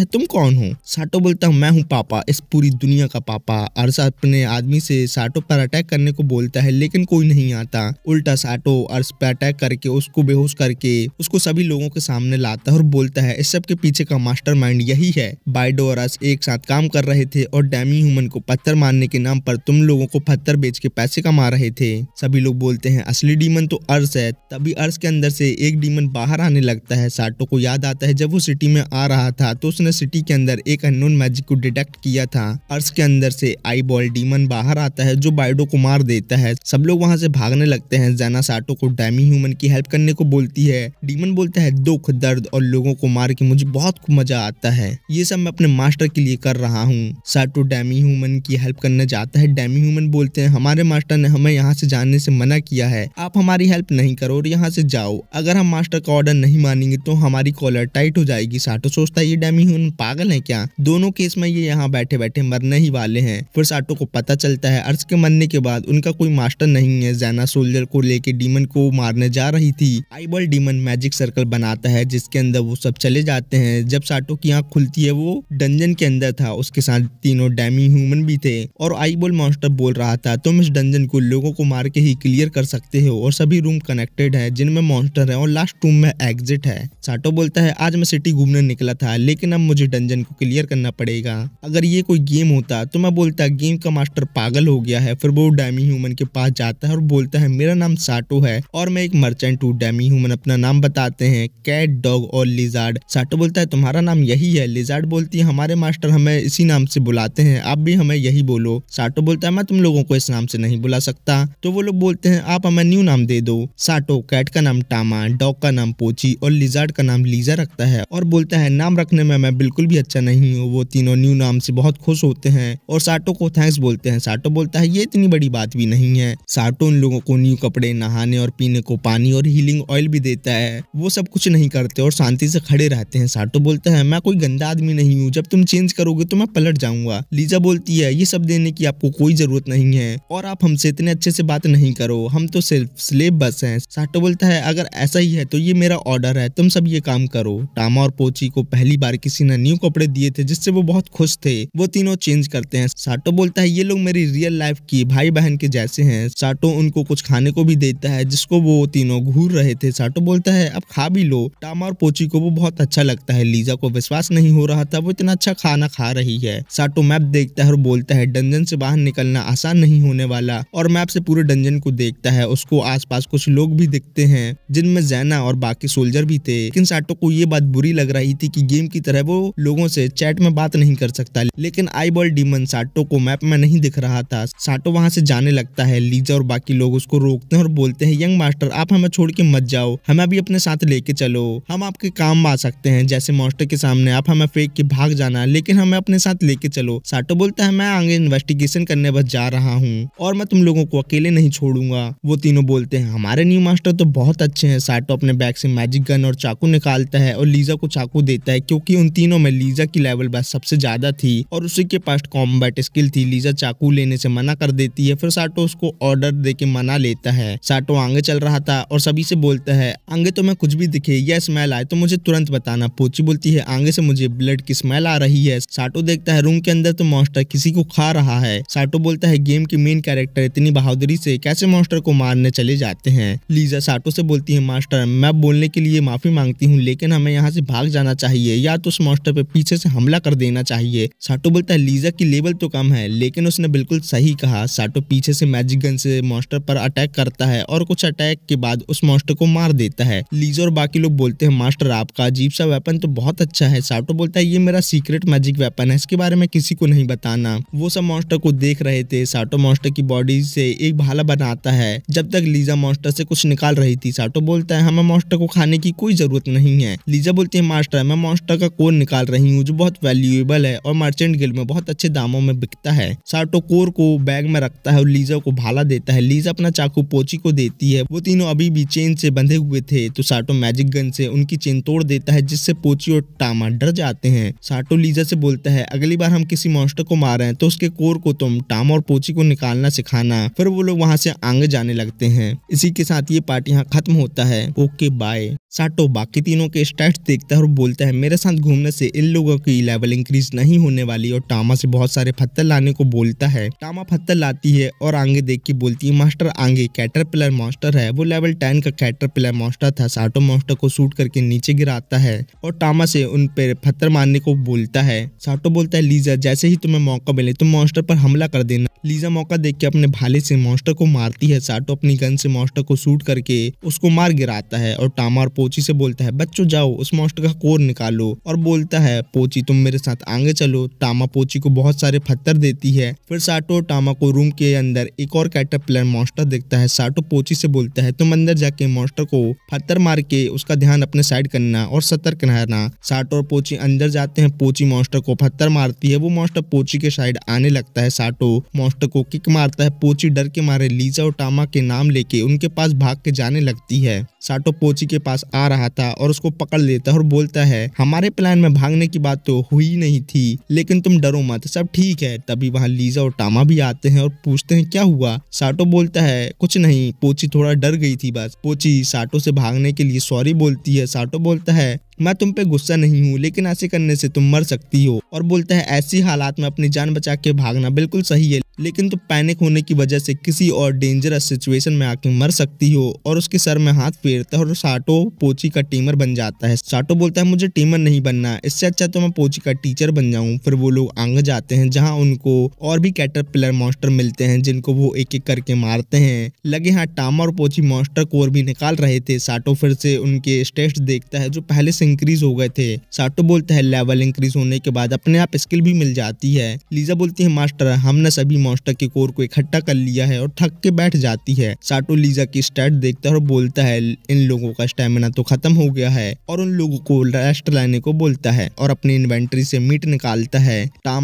है तुम कौन हो साटो बोलता हूँ मैं हूँ पापा इस पूरी दुनिया का पापा अर्श अपने आदमी से साटो पर अटैक करने को बोलता है लेकिन कोई नहीं आता उल्टा साटो अर्श पर अटैक करके उसको बेहोश करके उसको सभी लोगों के सामने लाता है और बोलता है इस सब के पीछे का माइंड यही है बाइडो और अर्श एक साथ काम कर रहे थे और डैमी ह्यूमन को पत्थर मारने के नाम पर तुम लोगों को पत्थर बेच के पैसे कमा रहे थे सभी लोग बोलते हैं हैं असली डीमन तो अर्स है तभी अर्स के अंदर से एक डीमन बाहर आने लगता है साटो को याद आता है जब वो सिटी में आ रहा था तो उसने सिटी के अंदर एक अनोन मैजिक को डिटेक्ट किया था अर्स के अंदर से आई बॉल डीमन बाहर आता है जो बाइडो को मार देता है सब लोग वहां से भागने लगते हैं जैना साटो को डैमी ह्यूमन की हेल्प करने को बोलती है डीमन बोलता है दुख दर्द और लोगों को मार के मुझे बहुत मजा आता है ये सब मैं अपने मास्टर के लिए कर रहा हूँ साटो डैमी ह्यूमन की हेल्प करने जाता है डैमी ह्यूमन बोलते हैं हमारे मास्टर ने हमें यहाँ से जाने से मना किया दिया है आप हमारी हेल्प नहीं करो और यहाँ से जाओ अगर हम मास्टर का ऑर्डर नहीं मानेंगे तो हमारी कॉलर टाइट हो जाएगी साटो सोचता है ये डेमी ह्यून पागल है क्या दोनों केस में ये यहाँ बैठे बैठे मरने ही वाले हैं फिर साटो को पता चलता है अर्ज के मरने के बाद उनका कोई मास्टर नहीं है जैना सोल्जर को लेके डीमन को मारने जा रही थी आईबॉल डीमन मैजिक सर्कल बनाता है जिसके अंदर वो सब चले जाते हैं जब साटो की आँख खुलती है वो डंजन के अंदर था उसके साथ तीनों डेमी ह्यूमन भी थे और आईबॉल मॉन्स्टर बोल रहा था तुम इस डंजन को लोगों को मार के ही क्लियर कर सकते सकते हो और सभी रूम कनेक्टेड है जिनमें मॉन्स्टर है और लास्ट रूम में एग्जिट है साटो बोलता है आज मैं सिटी घूमने निकला था लेकिन अब मुझे डंजन को क्लियर करना पड़ेगा अगर ये कोई गेम होता तो मैं बोलता गेम का मास्टर पागल हो गया है फिर वो डैमी ह्यूमन के पास जाता है और बोलता है मेरा नाम साटो है और मैं एक मर्चेंट हूँ डैमी ह्यूमन अपना नाम बताते हैं कैट डॉग और लिजार्ड साटो बोलता है तुम्हारा नाम यही है लिजार्ड बोलती है हमारे मास्टर हमें इसी नाम से बुलाते हैं आप भी हमें यही बोलो साटो बोलता है मैं तुम लोगों को इस नाम से नहीं बुला सकता तो वो लोग बोलते हैं आप हमें न्यू नाम दे दो साटो कैट का नाम टामा डॉग का नाम पोची और लिजार्ड का नाम लीजा रखता है और बोलता है नाम रखने में मैं बिल्कुल भी अच्छा नहीं हूँ वो तीनों न्यू नाम से बहुत खुश होते हैं और साटो को थैंक्स बोलते हैं साटो बोलता है ये इतनी बड़ी बात भी नहीं है साटो उन लोगों को न्यू कपड़े नहाने और पीने को पानी और हीलिंग ऑयल भी देता है वो सब कुछ नहीं करते और शांति से खड़े रहते हैं साटो बोलता है मैं कोई गंदा आदमी नहीं हूँ जब तुम चेंज करोगे तो मैं पलट जाऊंगा लीजा बोलती है ये सब देने की आपको कोई जरूरत नहीं है और आप हमसे इतने अच्छे से बात नहीं करो हम तो सिर्फ स्लेब बस हैं साटो बोलता है अगर ऐसा ही है तो ये मेरा ऑर्डर है तुम सब ये काम करो टामा और पोची को पहली बार किसी ने न्यू कपड़े दिए थे जिससे वो बहुत खुश थे वो तीनों चेंज करते हैं साटो बोलता है ये लोग मेरी रियल लाइफ की भाई बहन के जैसे है साटो उनको कुछ खाने को भी देता है जिसको वो तीनों घूर रहे थे साटो बोलता है अब खा भी लो टामा और पोची को वो बहुत अच्छा लगता है लीजा को विश्वास नहीं हो रहा था वो इतना अच्छा खाना खा रही है साटो मैप देखता है और बोलता है डंजन से बाहर निकलना आसान नहीं होने वाला और मैप से पूरे डंजन को देखता है है उसको आसपास कुछ लोग भी दिखते हैं जिनमें जैना और बाकी सोल्जर भी थे लेकिन साटो को ये बात बुरी लग रही थी कि गेम की तरह वो लोगों से चैट में बात नहीं कर सकता लेकिन बॉल डीमन साटो को मैप में नहीं दिख रहा था साटो वहाँ से जाने लगता है लीजा और बाकी लोग उसको रोकते हैं और बोलते हैं यंग मास्टर आप हमें छोड़ के मत जाओ हमें भी अपने साथ लेके चलो हम आपके काम आ सकते हैं जैसे मास्टर के सामने आप हमें फेंक के भाग जाना लेकिन हमें अपने साथ लेके चलो साटो बोलता है मैं आगे इन्वेस्टिगेशन करने बस जा रहा हूँ और मैं तुम लोगों को अकेले नहीं छोड़ूंगा वो तीनों बोलते हैं हमारे न्यू मास्टर तो बहुत अच्छे हैं साटो अपने बैग से मैजिक गन और चाकू निकालता है और लीजा को चाकू देता है क्योंकि उन तीनों में लीजा की लेवल बस सबसे ज्यादा थी और उसी के पास कॉम्बैट स्किल थी लीजा चाकू लेने से मना कर देती है फिर साटो उसको ऑर्डर दे के मना लेता है साटो आगे चल रहा था और सभी से बोलता है आगे तो मैं कुछ भी दिखे या स्मेल आए तो मुझे तुरंत बताना पोची बोलती है आगे से मुझे ब्लड की स्मेल आ रही है साटो देखता है रूम के अंदर तो मॉन्स्टर किसी को खा रहा है साटो बोलता है गेम की मेन कैरेक्टर इतनी बहादुरी से कैसे मॉन्स्टर को मारने चले जाते हैं लीजा साटो से बोलती है मास्टर मैं बोलने के लिए माफी मांगती हूँ लेकिन हमें यहाँ से भाग जाना चाहिए या तो उस मास्टर पे पीछे से हमला कर देना चाहिए साटो बोलता है लीजा की लेवल तो कम है लेकिन उसने बिल्कुल सही कहा साटो पीछे से मैजिक गन से मास्टर पर अटैक करता है और कुछ अटैक के बाद उस मास्टर को मार देता है लीजा और बाकी लोग बोलते हैं मास्टर आपका अजीब सा वेपन तो बहुत अच्छा है साटो बोलता है ये मेरा सीक्रेट मैजिक वेपन है इसके बारे में किसी को नहीं बताना वो सब मॉन्स्टर को देख रहे थे साटो मॉन्स्टर की बॉडी से एक भाला बनाता है जब तक लीजा मॉन्स्टर से कुछ निकाल रही थी साटो बोलता है हमें मॉन्स्टर को खाने की कोई जरूरत नहीं है लीजा बोलती है मास्टर मैं मॉन्स्टर का कोर निकाल रही हूँ जो बहुत वैल्यूएबल है और मर्चेंट गिल्ड में बहुत अच्छे दामों में बिकता है साटो कोर को बैग में रखता है और लीजा को भाला देता है लीजा अपना चाकू पोची को देती है वो तीनों अभी भी चेन से बंधे हुए थे तो साटो मैजिक गन से उनकी चेन तोड़ देता है जिससे पोची और टामा डर जाते हैं साटो लीजा से बोलता है अगली बार हम किसी मॉन्स्टर को मारे तो उसके कोर को तुम टामा और पोची को निकालना सिखाना फिर वो लोग वहाँ से आगे जाने लगते हैं इसी के साथ ये पार्ट यहाँ खत्म होता है ओके बाय साटो बाकी तीनों के स्टैट्स देखता है और बोलता है मेरे साथ घूमने से इन लोगों की लेवल इंक्रीज नहीं होने वाली और टामा से बहुत सारे पत्थर लाने को बोलता है टामा पत्थर लाती है और आगे देख के बोलती है मास्टर आगे कैटर पिलर मास्टर है वो लेवल टेन का कैटर पिलर मास्टर था साटो मास्टर को शूट करके नीचे गिराता है और टामा से उन पर पत्थर मारने को बोलता है साटो बोलता है लीजा जैसे ही तुम्हें मौका मिले तुम मास्टर पर हमला कर देना लीजा मौका देख के अपने भाले से मास्टर को मारती है साटो अपनी गन से मास्टर को शूट करके उसको मार गिराता है और टामा और पोची से बोलता है बच्चों जाओ उस मॉन्स्टर का कोर निकालो और बोलता है पोची तुम मेरे साथ आगे चलो टामा पोची को बहुत सारे पत्थर देती है फिर साटो टामा को रूम के अंदर एक और कैटरपिलर मॉन्स्टर देखता है साटो पोची से बोलता है तुम अंदर जाके मॉन्स्टर को पत्थर मार के उसका ध्यान अपने साइड करना और सतर्क रहना साटो और पोची अंदर जाते हैं पोची मॉन्स्टर को पत्थर मारती है वो मॉन्स्टर पोची के साइड आने लगता है साटो मॉन्स्टर को किक मारता है पोची डर के मारे लीजा और टामा के नाम लेके उनके पास भाग के जाने लगती है साटो पोची के पास आ रहा था और उसको पकड़ लेता है और बोलता है हमारे प्लान में भागने की बात तो हुई नहीं थी लेकिन तुम डरो मत सब ठीक है तभी वहाँ लीजा और टामा भी आते हैं और पूछते हैं क्या हुआ साटो बोलता है कुछ नहीं पोची थोड़ा डर गई थी बस पोची साटो से भागने के लिए सॉरी बोलती है साटो बोलता है मैं तुम पे गुस्सा नहीं हूँ लेकिन ऐसे करने से तुम मर सकती हो और बोलता है ऐसी हालात में अपनी जान बचा के भागना बिल्कुल सही है लेकिन तुम पैनिक होने की वजह से किसी और डेंजरस सिचुएशन में आके मर सकती हो और उसके सर में हाथ फेरता है और साटो पोची का टीमर बन जाता है साटो बोलता है मुझे टीमर नहीं बनना इससे अच्छा तो मैं पोची का टीचर बन जाऊँ फिर वो लोग आंग जाते हैं जहाँ उनको और भी कैटर कैटरपिलर मॉन्स्टर मिलते हैं जिनको वो एक एक करके मारते हैं लगे हाथ टामा और पोची मॉन्स्टर को भी निकाल रहे थे साटो फिर से उनके स्टेस्ट देखता है जो पहले से इंक्रीज हो गए थे साटो बोलता है लेवल इंक्रीज होने के बाद अपने आप स्किल भी मिल जाती है लीजा बोलती है मास्टर हमने सभी मॉन्स्टर के कोर को इकट्ठा कर लिया है और थक के बैठ जाती है साटो लीजा की स्टैट देखता है और बोलता है इन लोगों का स्टेमिना तो खत्म हो गया है और उन लोगों को रेस्ट लेने को बोलता है और अपनी इन्वेंट्री से मीट निकालता है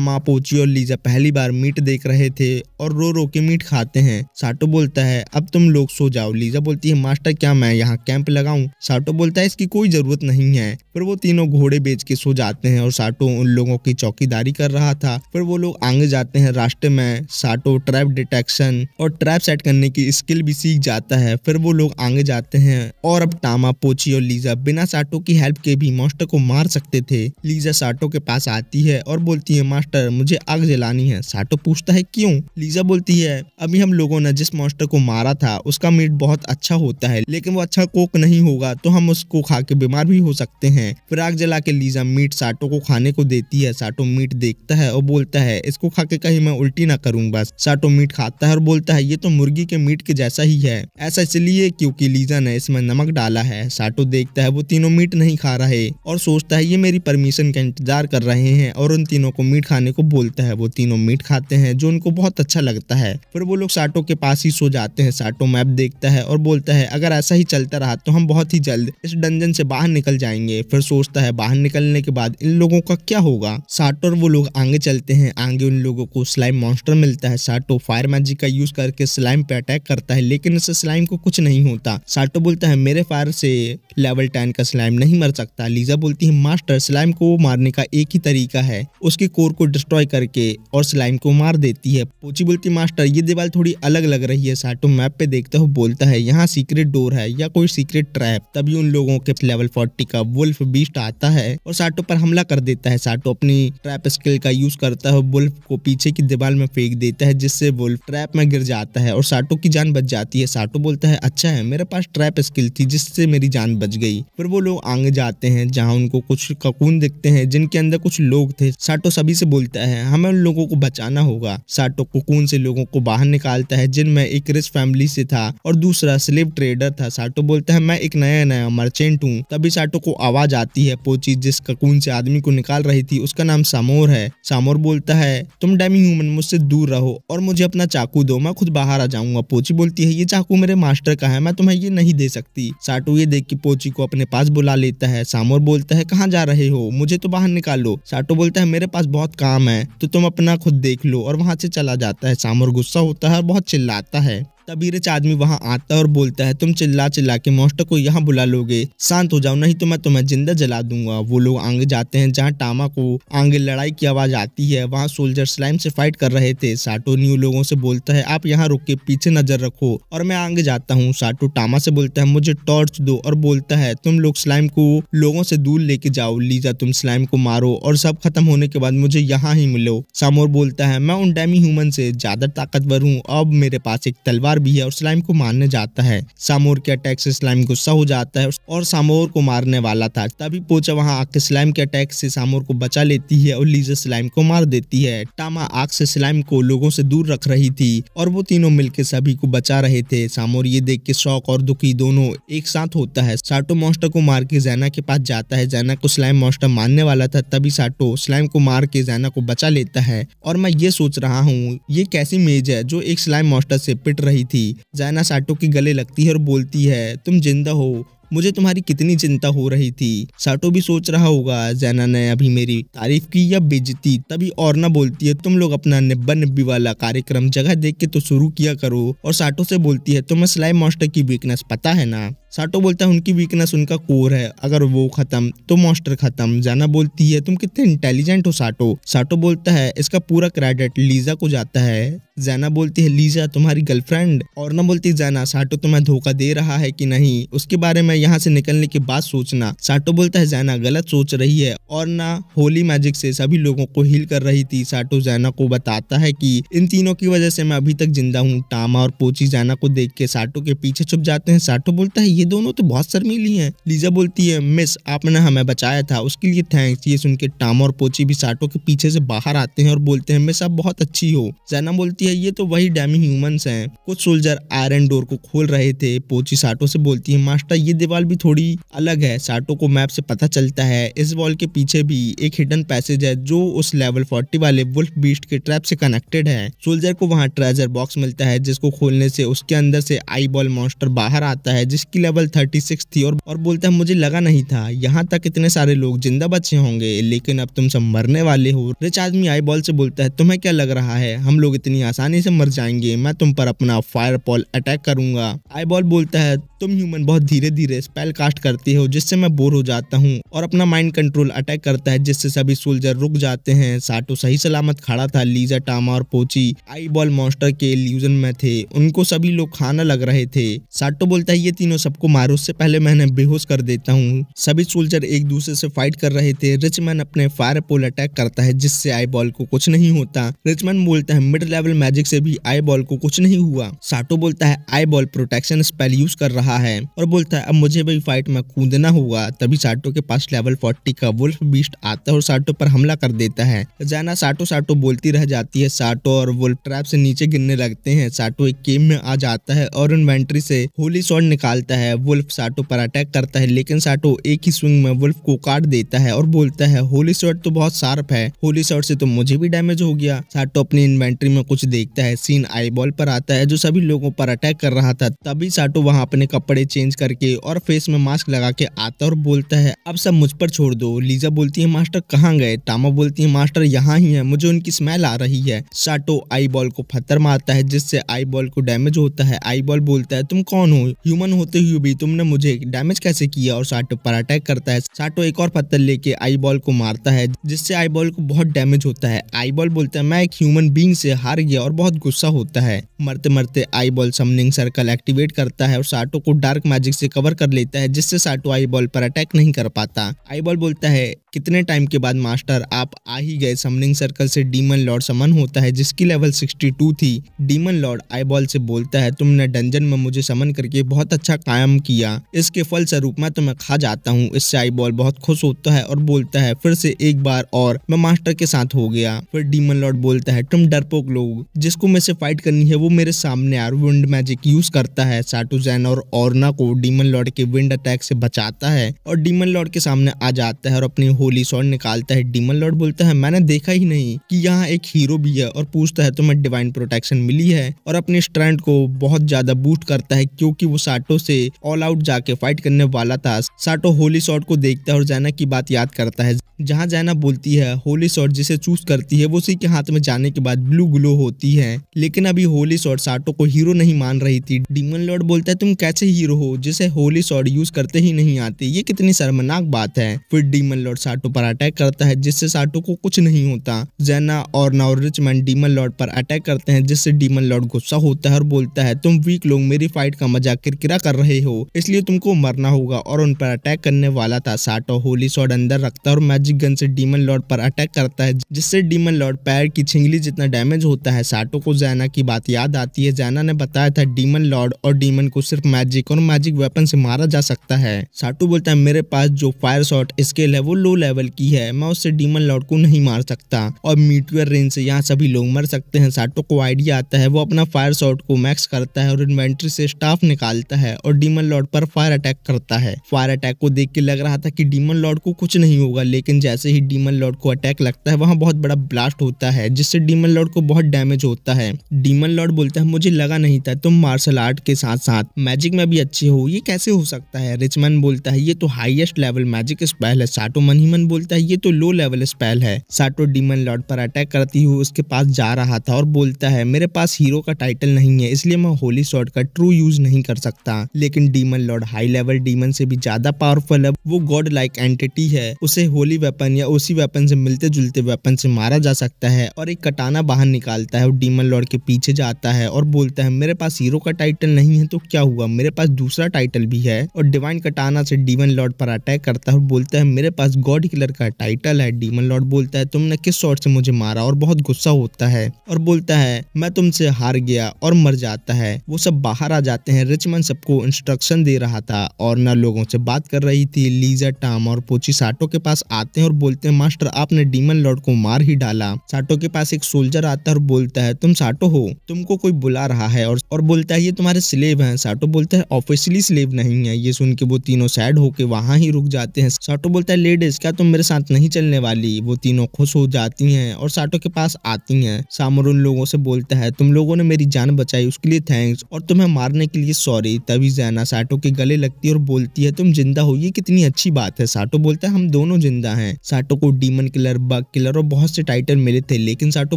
माँ पोची और लीजा पहली बार मीट देख रहे थे और रो रो के मीट खाते हैं साटो बोलता है अब तुम लोग सो जाओ लीजा बोलती है मास्टर क्या मैं यहाँ कैंप लगाऊं साटो बोलता है इसकी कोई जरूरत नहीं है हैं पर वो तीनों घोड़े बेच के सो जाते हैं और साटो उन लोगों की चौकीदारी कर रहा था पर वो लोग आगे जाते हैं रास्ते में साटो ट्रैप डिटेक्शन और ट्रैप सेट करने की स्किल भी सीख जाता है फिर वो लोग आगे जाते हैं और अब टामा पोची और लीजा बिना साटो की हेल्प के भी मास्टर को मार सकते थे लीजा साटो के पास आती है और बोलती है मास्टर मुझे आग जलानी है साटो पूछता है क्यों लीजा बोलती है अभी हम लोगों ने जिस मास्टर को मारा था उसका मीट बहुत अच्छा होता है लेकिन वो अच्छा कोक नहीं होगा तो हम उसको खा के बीमार भी हो सकते सकते हैं फिर आग जला के लीजा मीट साटो को खाने को देती है साटो मीट देखता है और बोलता है इसको खा के कहीं मैं उल्टी ना करूँ बस साटो मीट खाता है और बोलता है ये तो मुर्गी के मीट के जैसा ही है ऐसा इसलिए क्योंकि लीजा ने इसमें नमक डाला है साटो देखता है वो तीनों मीट नहीं खा रहे और सोचता है ये मेरी परमिशन का इंतजार कर रहे हैं और उन तीनों को मीट खाने को बोलता है वो तीनों मीट खाते हैं जो उनको बहुत अच्छा लगता है फिर वो लोग साटो के पास ही सो जाते हैं साटो मैप देखता है और बोलता है अगर ऐसा ही चलता रहा तो हम बहुत ही जल्द इस डंजन से बाहर निकल जाएंगे जाएंगे फिर सोचता है बाहर निकलने के बाद इन लोगों का क्या होगा साटो और वो लोग आगे चलते हैं आगे उन लोगों को स्लाइम मॉन्स्टर मिलता है साटो फायर मैजिक का यूज करके स्लाइम पे अटैक करता है लेकिन इससे स्लाइम को कुछ नहीं होता साटो बोलता है मेरे फायर से लेवल टेन का स्लाइम नहीं मर सकता लीजा बोलती है मास्टर स्लाइम को मारने का एक ही तरीका है उसके कोर को डिस्ट्रॉय करके और स्लाइम को मार देती है पोची बोलती मास्टर ये दीवार थोड़ी अलग लग रही है साटो मैप पे देखते हुए बोलता है यहाँ सीक्रेट डोर है या कोई सीक्रेट ट्रैप तभी उन लोगों के लेवल फोर्टी का वो वुल्फ बीस्ट आता है और साटो पर हमला कर देता है साटो अपनी ट्रैप स्किल का यूज करता है वुल्फ को पीछे की दीवार में फेंक देता है जिससे वुल्फ ट्रैप में गिर जाता है और साटो की जान बच जाती है साटो बोलता है अच्छा है मेरे पास ट्रैप स्किल थी जिससे मेरी जान बच गई फिर वो लोग आगे जाते हैं जहाँ उनको कुछ ककून दिखते हैं जिनके अंदर कुछ लोग थे साटो सभी से बोलता है हमें उन लोगों को बचाना होगा साटो ककून से लोगों को बाहर निकालता है जिनमें एक रिच फैमिली से था और दूसरा स्लेव ट्रेडर था साटो बोलता है मैं एक नया नया मर्चेंट हूँ तभी साटो को आवाज आती है पोची जिस ककून से आदमी को निकाल रही थी उसका नाम सामोर है सामोर बोलता है तुम डेमी ह्यूमन मुझसे दूर रहो और मुझे अपना चाकू दो मैं खुद बाहर आ जाऊंगा पोची बोलती है ये चाकू मेरे मास्टर का है मैं तुम्हें ये नहीं दे सकती साटू ये देख के पोची को अपने पास बुला लेता है सामोर बोलता है कहाँ जा रहे हो मुझे तो बाहर निकालो साटू बोलता है मेरे पास बहुत काम है तो तुम अपना खुद देख लो और वहां से चला जाता है सामोर गुस्सा होता है और बहुत चिल्लाता है तभी रिच आदमी वहाँ आता है और बोलता है तुम चिल्ला चिल्ला के मोस्टर तो को यहाँ बुला लोगे शांत हो जाओ नहीं तो मैं तुम्हें जिंदा जला दूंगा वो लोग आगे जाते हैं जहाँ टामा को आगे लड़ाई की आवाज आती है वहाँ सोल्जर स्लाइम से फाइट कर रहे थे साटो न्यू लोगों से बोलता है आप यहाँ रुक के पीछे नजर रखो और मैं आगे जाता हूँ साटो टामा से बोलता है मुझे टॉर्च दो और बोलता है तुम लोग स्लाइम को लोगों से दूर लेके जाओ लीजा तुम स्लाइम को मारो और सब खत्म होने के बाद मुझे यहाँ ही मिलो सामोर बोलता है मैं उन डेमी ह्यूमन से ज्यादा ताकतवर हूँ अब मेरे पास एक तलवार तलवार भी है और स्लाइम को मारने जाता है सामोर के अटैक से स्लाइम गुस्सा हो जाता है और सामोर को मारने वाला था तभी पोचा वहाँ आके स्लाइम के अटैक से सामोर को बचा लेती है और लीजा स्लाइम को मार देती है टामा आग से स्लाइम को लोगों से दूर रख रही थी और वो तीनों मिलकर सभी को बचा रहे थे सामोर ये देख के शौक और दुखी दोनों एक साथ होता है साटो मोस्टर को मार के जैना के पास जाता है जैना को स्लाइम मोस्टर मारने वाला था तभी साटो स्लाइम को मार के जैना को बचा लेता है और मैं ये सोच रहा हूँ ये कैसी मेज है जो एक स्लाइम मोस्टर से पिट रही रही थी जायना साटो के गले लगती है और बोलती है तुम जिंदा हो मुझे तुम्हारी कितनी चिंता हो रही थी साटो भी सोच रहा होगा जैना ने अभी मेरी तारीफ की या बेजती तभी और ना बोलती है तुम लोग अपना निब्बा निब्बी वाला कार्यक्रम जगह देख के तो शुरू किया करो और साटो से बोलती है तुम्हें सिलाई मास्टर की वीकनेस पता है ना साटो बोलता है उनकी वीकनेस उनका कोर है अगर वो खत्म तो मॉन्स्टर खत्म जाना बोलती है तुम कितने इंटेलिजेंट हो साटो साटो बोलता है इसका पूरा क्रेडिट लीजा को जाता है जैना बोलती है लीजा तुम्हारी गर्लफ्रेंड और ना बोलती जैना साटो तुम्हें धोखा दे रहा है कि नहीं उसके बारे में यहाँ से निकलने के बाद सोचना साटो बोलता है जैना गलत सोच रही है और ना होली मैजिक से सभी लोगों को हील कर रही थी साटो जैना को बताता है कि इन तीनों की वजह से मैं अभी तक जिंदा हूँ टामा और पोची जैना को देख के साटो के पीछे छुप जाते हैं साटो बोलता है ये ये दोनों तो बहुत शर्मीली हैं लीजा बोलती है मिस आपने हमें बचाया था उसके लिए थैंक्स ये सुन के टाम और पोची भी साटो के पीछे से बाहर आते हैं और बोलते हैं मिस आप बहुत अच्छी हो जैना बोलती है ये तो वही डैमी ह्यूमंस हैं कुछ सोल्जर आयरन डोर को खोल रहे थे पोची साटो से बोलती है मास्टर ये दीवार भी थोड़ी अलग है साटो को मैप से पता चलता है इस वॉल के पीछे भी एक हिडन पैसेज है जो उस लेवल फोर्टी वाले वुल्फ बीस्ट के ट्रैप से कनेक्टेड है सोल्जर को वहाँ ट्रेजर बॉक्स मिलता है जिसको खोलने से उसके अंदर से आई बॉल मॉन्स्टर बाहर आता है जिसकी लेवल थर्टी सिक्स थी और, और बोलता है मुझे लगा नहीं था यहाँ तक इतने सारे लोग जिंदा बचे होंगे लेकिन अब तुम सब मरने वाले हो रिच आदमी आई बॉल से बोलता है तुम्हें क्या लग रहा है हम लोग इतनी आसानी से मर जाएंगे मैं तुम पर अपना फायर पॉल अटैक करूंगा आई बॉल बोलता है तुम ह्यूमन बहुत धीरे धीरे स्पेल कास्ट करती हो जिससे मैं बोर हो जाता हूँ और अपना माइंड कंट्रोल अटैक करता है जिससे सभी सोल्जर रुक जाते हैं साटो सही सलामत खड़ा था लीजा टामा और पोची आई बॉल मॉन्स्टर के इल्यूजन में थे उनको सभी लोग खाना लग रहे थे साटो बोलता है ये तीनों सब आपको मारो उससे पहले मैंने बेहोश कर देता हूँ सभी सोल्जर एक दूसरे से फाइट कर रहे थे रिचमैन अपने फायर पोल अटैक करता है जिससे आई बॉल को कुछ नहीं होता रिचमैन बोलता है मिड लेवल मैजिक से भी आई बॉल को कुछ नहीं हुआ साटो बोलता है eyeball protection spell use कर रहा है और बोलता है अब मुझे भी फाइट में कूदना होगा तभी साटो के पास लेवल फोर्टी का वुल्फ बीस्ट आता है और साटो पर हमला कर देता है जाना साटो साटो बोलती रह जाती है साटो और वुल्फ ट्रैप से नीचे गिरने लगते हैं साटो एक केम में आ जाता है और इन्वेंट्री से होली शॉट निकालता है है वुल्फ साटो पर अटैक करता है लेकिन साटो एक ही स्विंग में वुल्फ को काट देता है और बोलता है होली शर्ट तो बहुत शार्प है होली शर्ट से तो मुझे भी डैमेज हो गया साटो अपनी इन्वेंट्री में कुछ देखता है सीन आई बॉल पर आता है जो सभी लोगों पर अटैक कर रहा था तभी साटो वहाँ अपने कपड़े चेंज करके और फेस में मास्क लगा के आता और बोलता है अब सब मुझ पर छोड़ दो लीजा बोलती है मास्टर कहाँ गए टामा बोलती है मास्टर यहाँ ही है मुझे उनकी स्मेल आ रही है साटो आई बॉल को पत्थर मारता है जिससे आई बॉल को डैमेज होता है आई बॉल बोलता है तुम कौन हो ह्यूमन होते हुए यूबी तुमने मुझे डैमेज कैसे किया और साटो पर अटैक करता है साटो एक और पत्थर लेके आई बॉल को मारता है जिससे आई बॉल को बहुत डैमेज होता है आई बॉल बोलता है मैं एक ह्यूमन बींग से हार गया और बहुत गुस्सा होता है मरते मरते eyeball summoning circle activate करता है और साटो को डार्क मैजिक से कवर कर लेता है जिससे साटो आई बॉल पर अटैक नहीं कर पाता आई बॉल बोलता है कितने टाइम के बाद मास्टर आप आ ही गए समनिंग सर्कल से डीमन लॉर्ड समन होता है जिसकी लेवल 62 थी डीमन लॉर्ड आई बॉल से बोलता है तुमने डंजन में मुझे समन करके बहुत अच्छा काम व्यायाम किया इसके फल स्वरूप मैं तुम्हें खा जाता हूँ इससे आई बॉल बहुत खुश होता है और बोलता है फिर से एक बार और मैं मास्टर के साथ हो गया फिर डीमन लॉर्ड बोलता है तुम डरपोक लोग जिसको से फाइट करनी है वो मेरे सामने आ विंड मैजिक यूज करता है साटूजैन और औरना को डीमन लॉर्ड के विंड अटैक से बचाता है और डीमन लॉर्ड के सामने आ जाता है और अपनी होली शॉट निकालता है डीमन लॉर्ड बोलता है मैंने देखा ही नहीं कि यहाँ एक हीरो भी है और पूछता है तुम्हें डिवाइन प्रोटेक्शन मिली है और अपने स्ट्रेंथ को बहुत ज्यादा बूस्ट करता है क्योंकि वो साटो से ऑल आउट जाके फाइट करने वाला था साटो होली शॉट को देखता है और जैना की बात याद करता है जहाँ जैना बोलती है होली शॉट जिसे चूज करती है वो उसी के हाथ में जाने के बाद ब्लू ग्लो होती है लेकिन अभी होली शॉट साटो को हीरो नहीं मान रही थी डीमन लॉर्ड बोलता है तुम कैसे हीरो हो जिसे होली शॉट यूज करते ही नहीं आती ये कितनी शर्मनाक बात है फिर डीमन लॉर्ड साटो पर अटैक करता है जिससे साटो को कुछ नहीं होता जैना और नाउ मैन डीमन लॉर्ड पर अटैक करते हैं जिससे डीमन लॉर्ड गुस्सा होता है और बोलता है तुम वीक लोग मेरी फाइट का मजाक किरकिरा कर रहे हो इसलिए तुमको मरना होगा और उन पर अटैक करने वाला था साटो होली शॉट अंदर रखता है और मैजिक गन से डीमन लॉर्ड पर अटैक करता है जिससे डीमन लॉर्ड पैर की छिंगली जितना डैमेज होता है साटो को जैना की बात याद आती है जैना ने बताया था डीमन लॉर्ड और डीमन को सिर्फ मैजिक और मैजिक वेपन से मारा जा सकता है साटो बोलता है मेरे पास जो फायर शॉट स्केल है वो लो लेवल की है मैं उससे डीमन लॉर्ड को नहीं मार सकता और मीटर रेंज से यहाँ सभी लोग मर सकते हैं साटो को आइडिया आता है वो अपना फायर शॉट को मैक्स करता है और इन्वेंट्री से स्टाफ निकालता है और डीमन डीमन लॉर्ड पर फायर अटैक करता है फायर अटैक को देख के लग रहा था कि डीमन लॉर्ड को कुछ नहीं होगा लेकिन जैसे ही डीमन लॉर्ड को अटैक लगता है वहाँ बहुत बड़ा ब्लास्ट होता है जिससे डीमन लॉर्ड को बहुत डैमेज होता है डीमन लॉर्ड बोलता है मुझे लगा नहीं था तुम मार्शल आर्ट के साथ साथ मैजिक में भी अच्छे हो ये कैसे हो सकता है रिचमन बोलता है ये तो हाइएस्ट लेवल मैजिक स्पेल है साटो मनीमन बोलता है ये तो लो लेवल स्पेल है साटो डीमन लॉर्ड पर अटैक करती हुई उसके पास जा रहा था और बोलता है मेरे पास हीरो का टाइटल नहीं है इसलिए मैं होली शॉर्ट का ट्रू यूज नहीं कर सकता लेकिन लेकिन demon lord high level demon से भी ज्यादा पावरफुल है वो गॉड लाइक एंटिटी है उसे होली वेपन या उसी वेपन से मिलते जुलते वेपन से मारा जा सकता है और एक कटाना बाहर निकालता है और डीमन लॉर्ड के पीछे जाता है और बोलता है मेरे पास हीरो का टाइटल नहीं है तो क्या हुआ मेरे पास दूसरा टाइटल भी है और डिवाइन कटाना से डीमन लॉर्ड पर अटैक करता है और बोलता है मेरे पास गॉड किलर का टाइटल है डीमन लॉर्ड बोलता है तुमने किस शॉर्ट से मुझे मारा और बहुत गुस्सा होता है और बोलता है मैं तुमसे हार गया और मर जाता है वो सब बाहर आ जाते हैं रिचमन सबको इंस्टा इंस्ट्रक्शन दे रहा था और न लोगों से बात कर रही थी लीजा टाम और पोची साटो के पास आते हैं और बोलते हैं मास्टर आपने डीमन लॉर्ड को मार ही डाला साटो के पास एक सोल्जर आता है और बोलता है तुम साटो हो तुमको कोई बुला रहा है और, और बोलता है ये तुम्हारे स्लेव है साटो बोलता है ऑफिशियली स्लेव नहीं है ये सुन के वो तीनों सैड होके वहाँ ही रुक जाते हैं साटो बोलता है लेडीज क्या तुम मेरे साथ नहीं चलने वाली वो तीनों खुश हो जाती है और साटो के पास आती है सामर उन लोगों से बोलता है तुम लोगों ने मेरी जान बचाई उसके लिए थैंक्स और तुम्हें मारने के लिए सॉरी तभी जैना जाना साटो के गले लगती है और बोलती है तुम जिंदा हो ये कितनी अच्छी बात है साटो बोलता है हम दोनों जिंदा हैं साटो को डीमन किलर बग किलर और बहुत से टाइटल मिले थे लेकिन साटो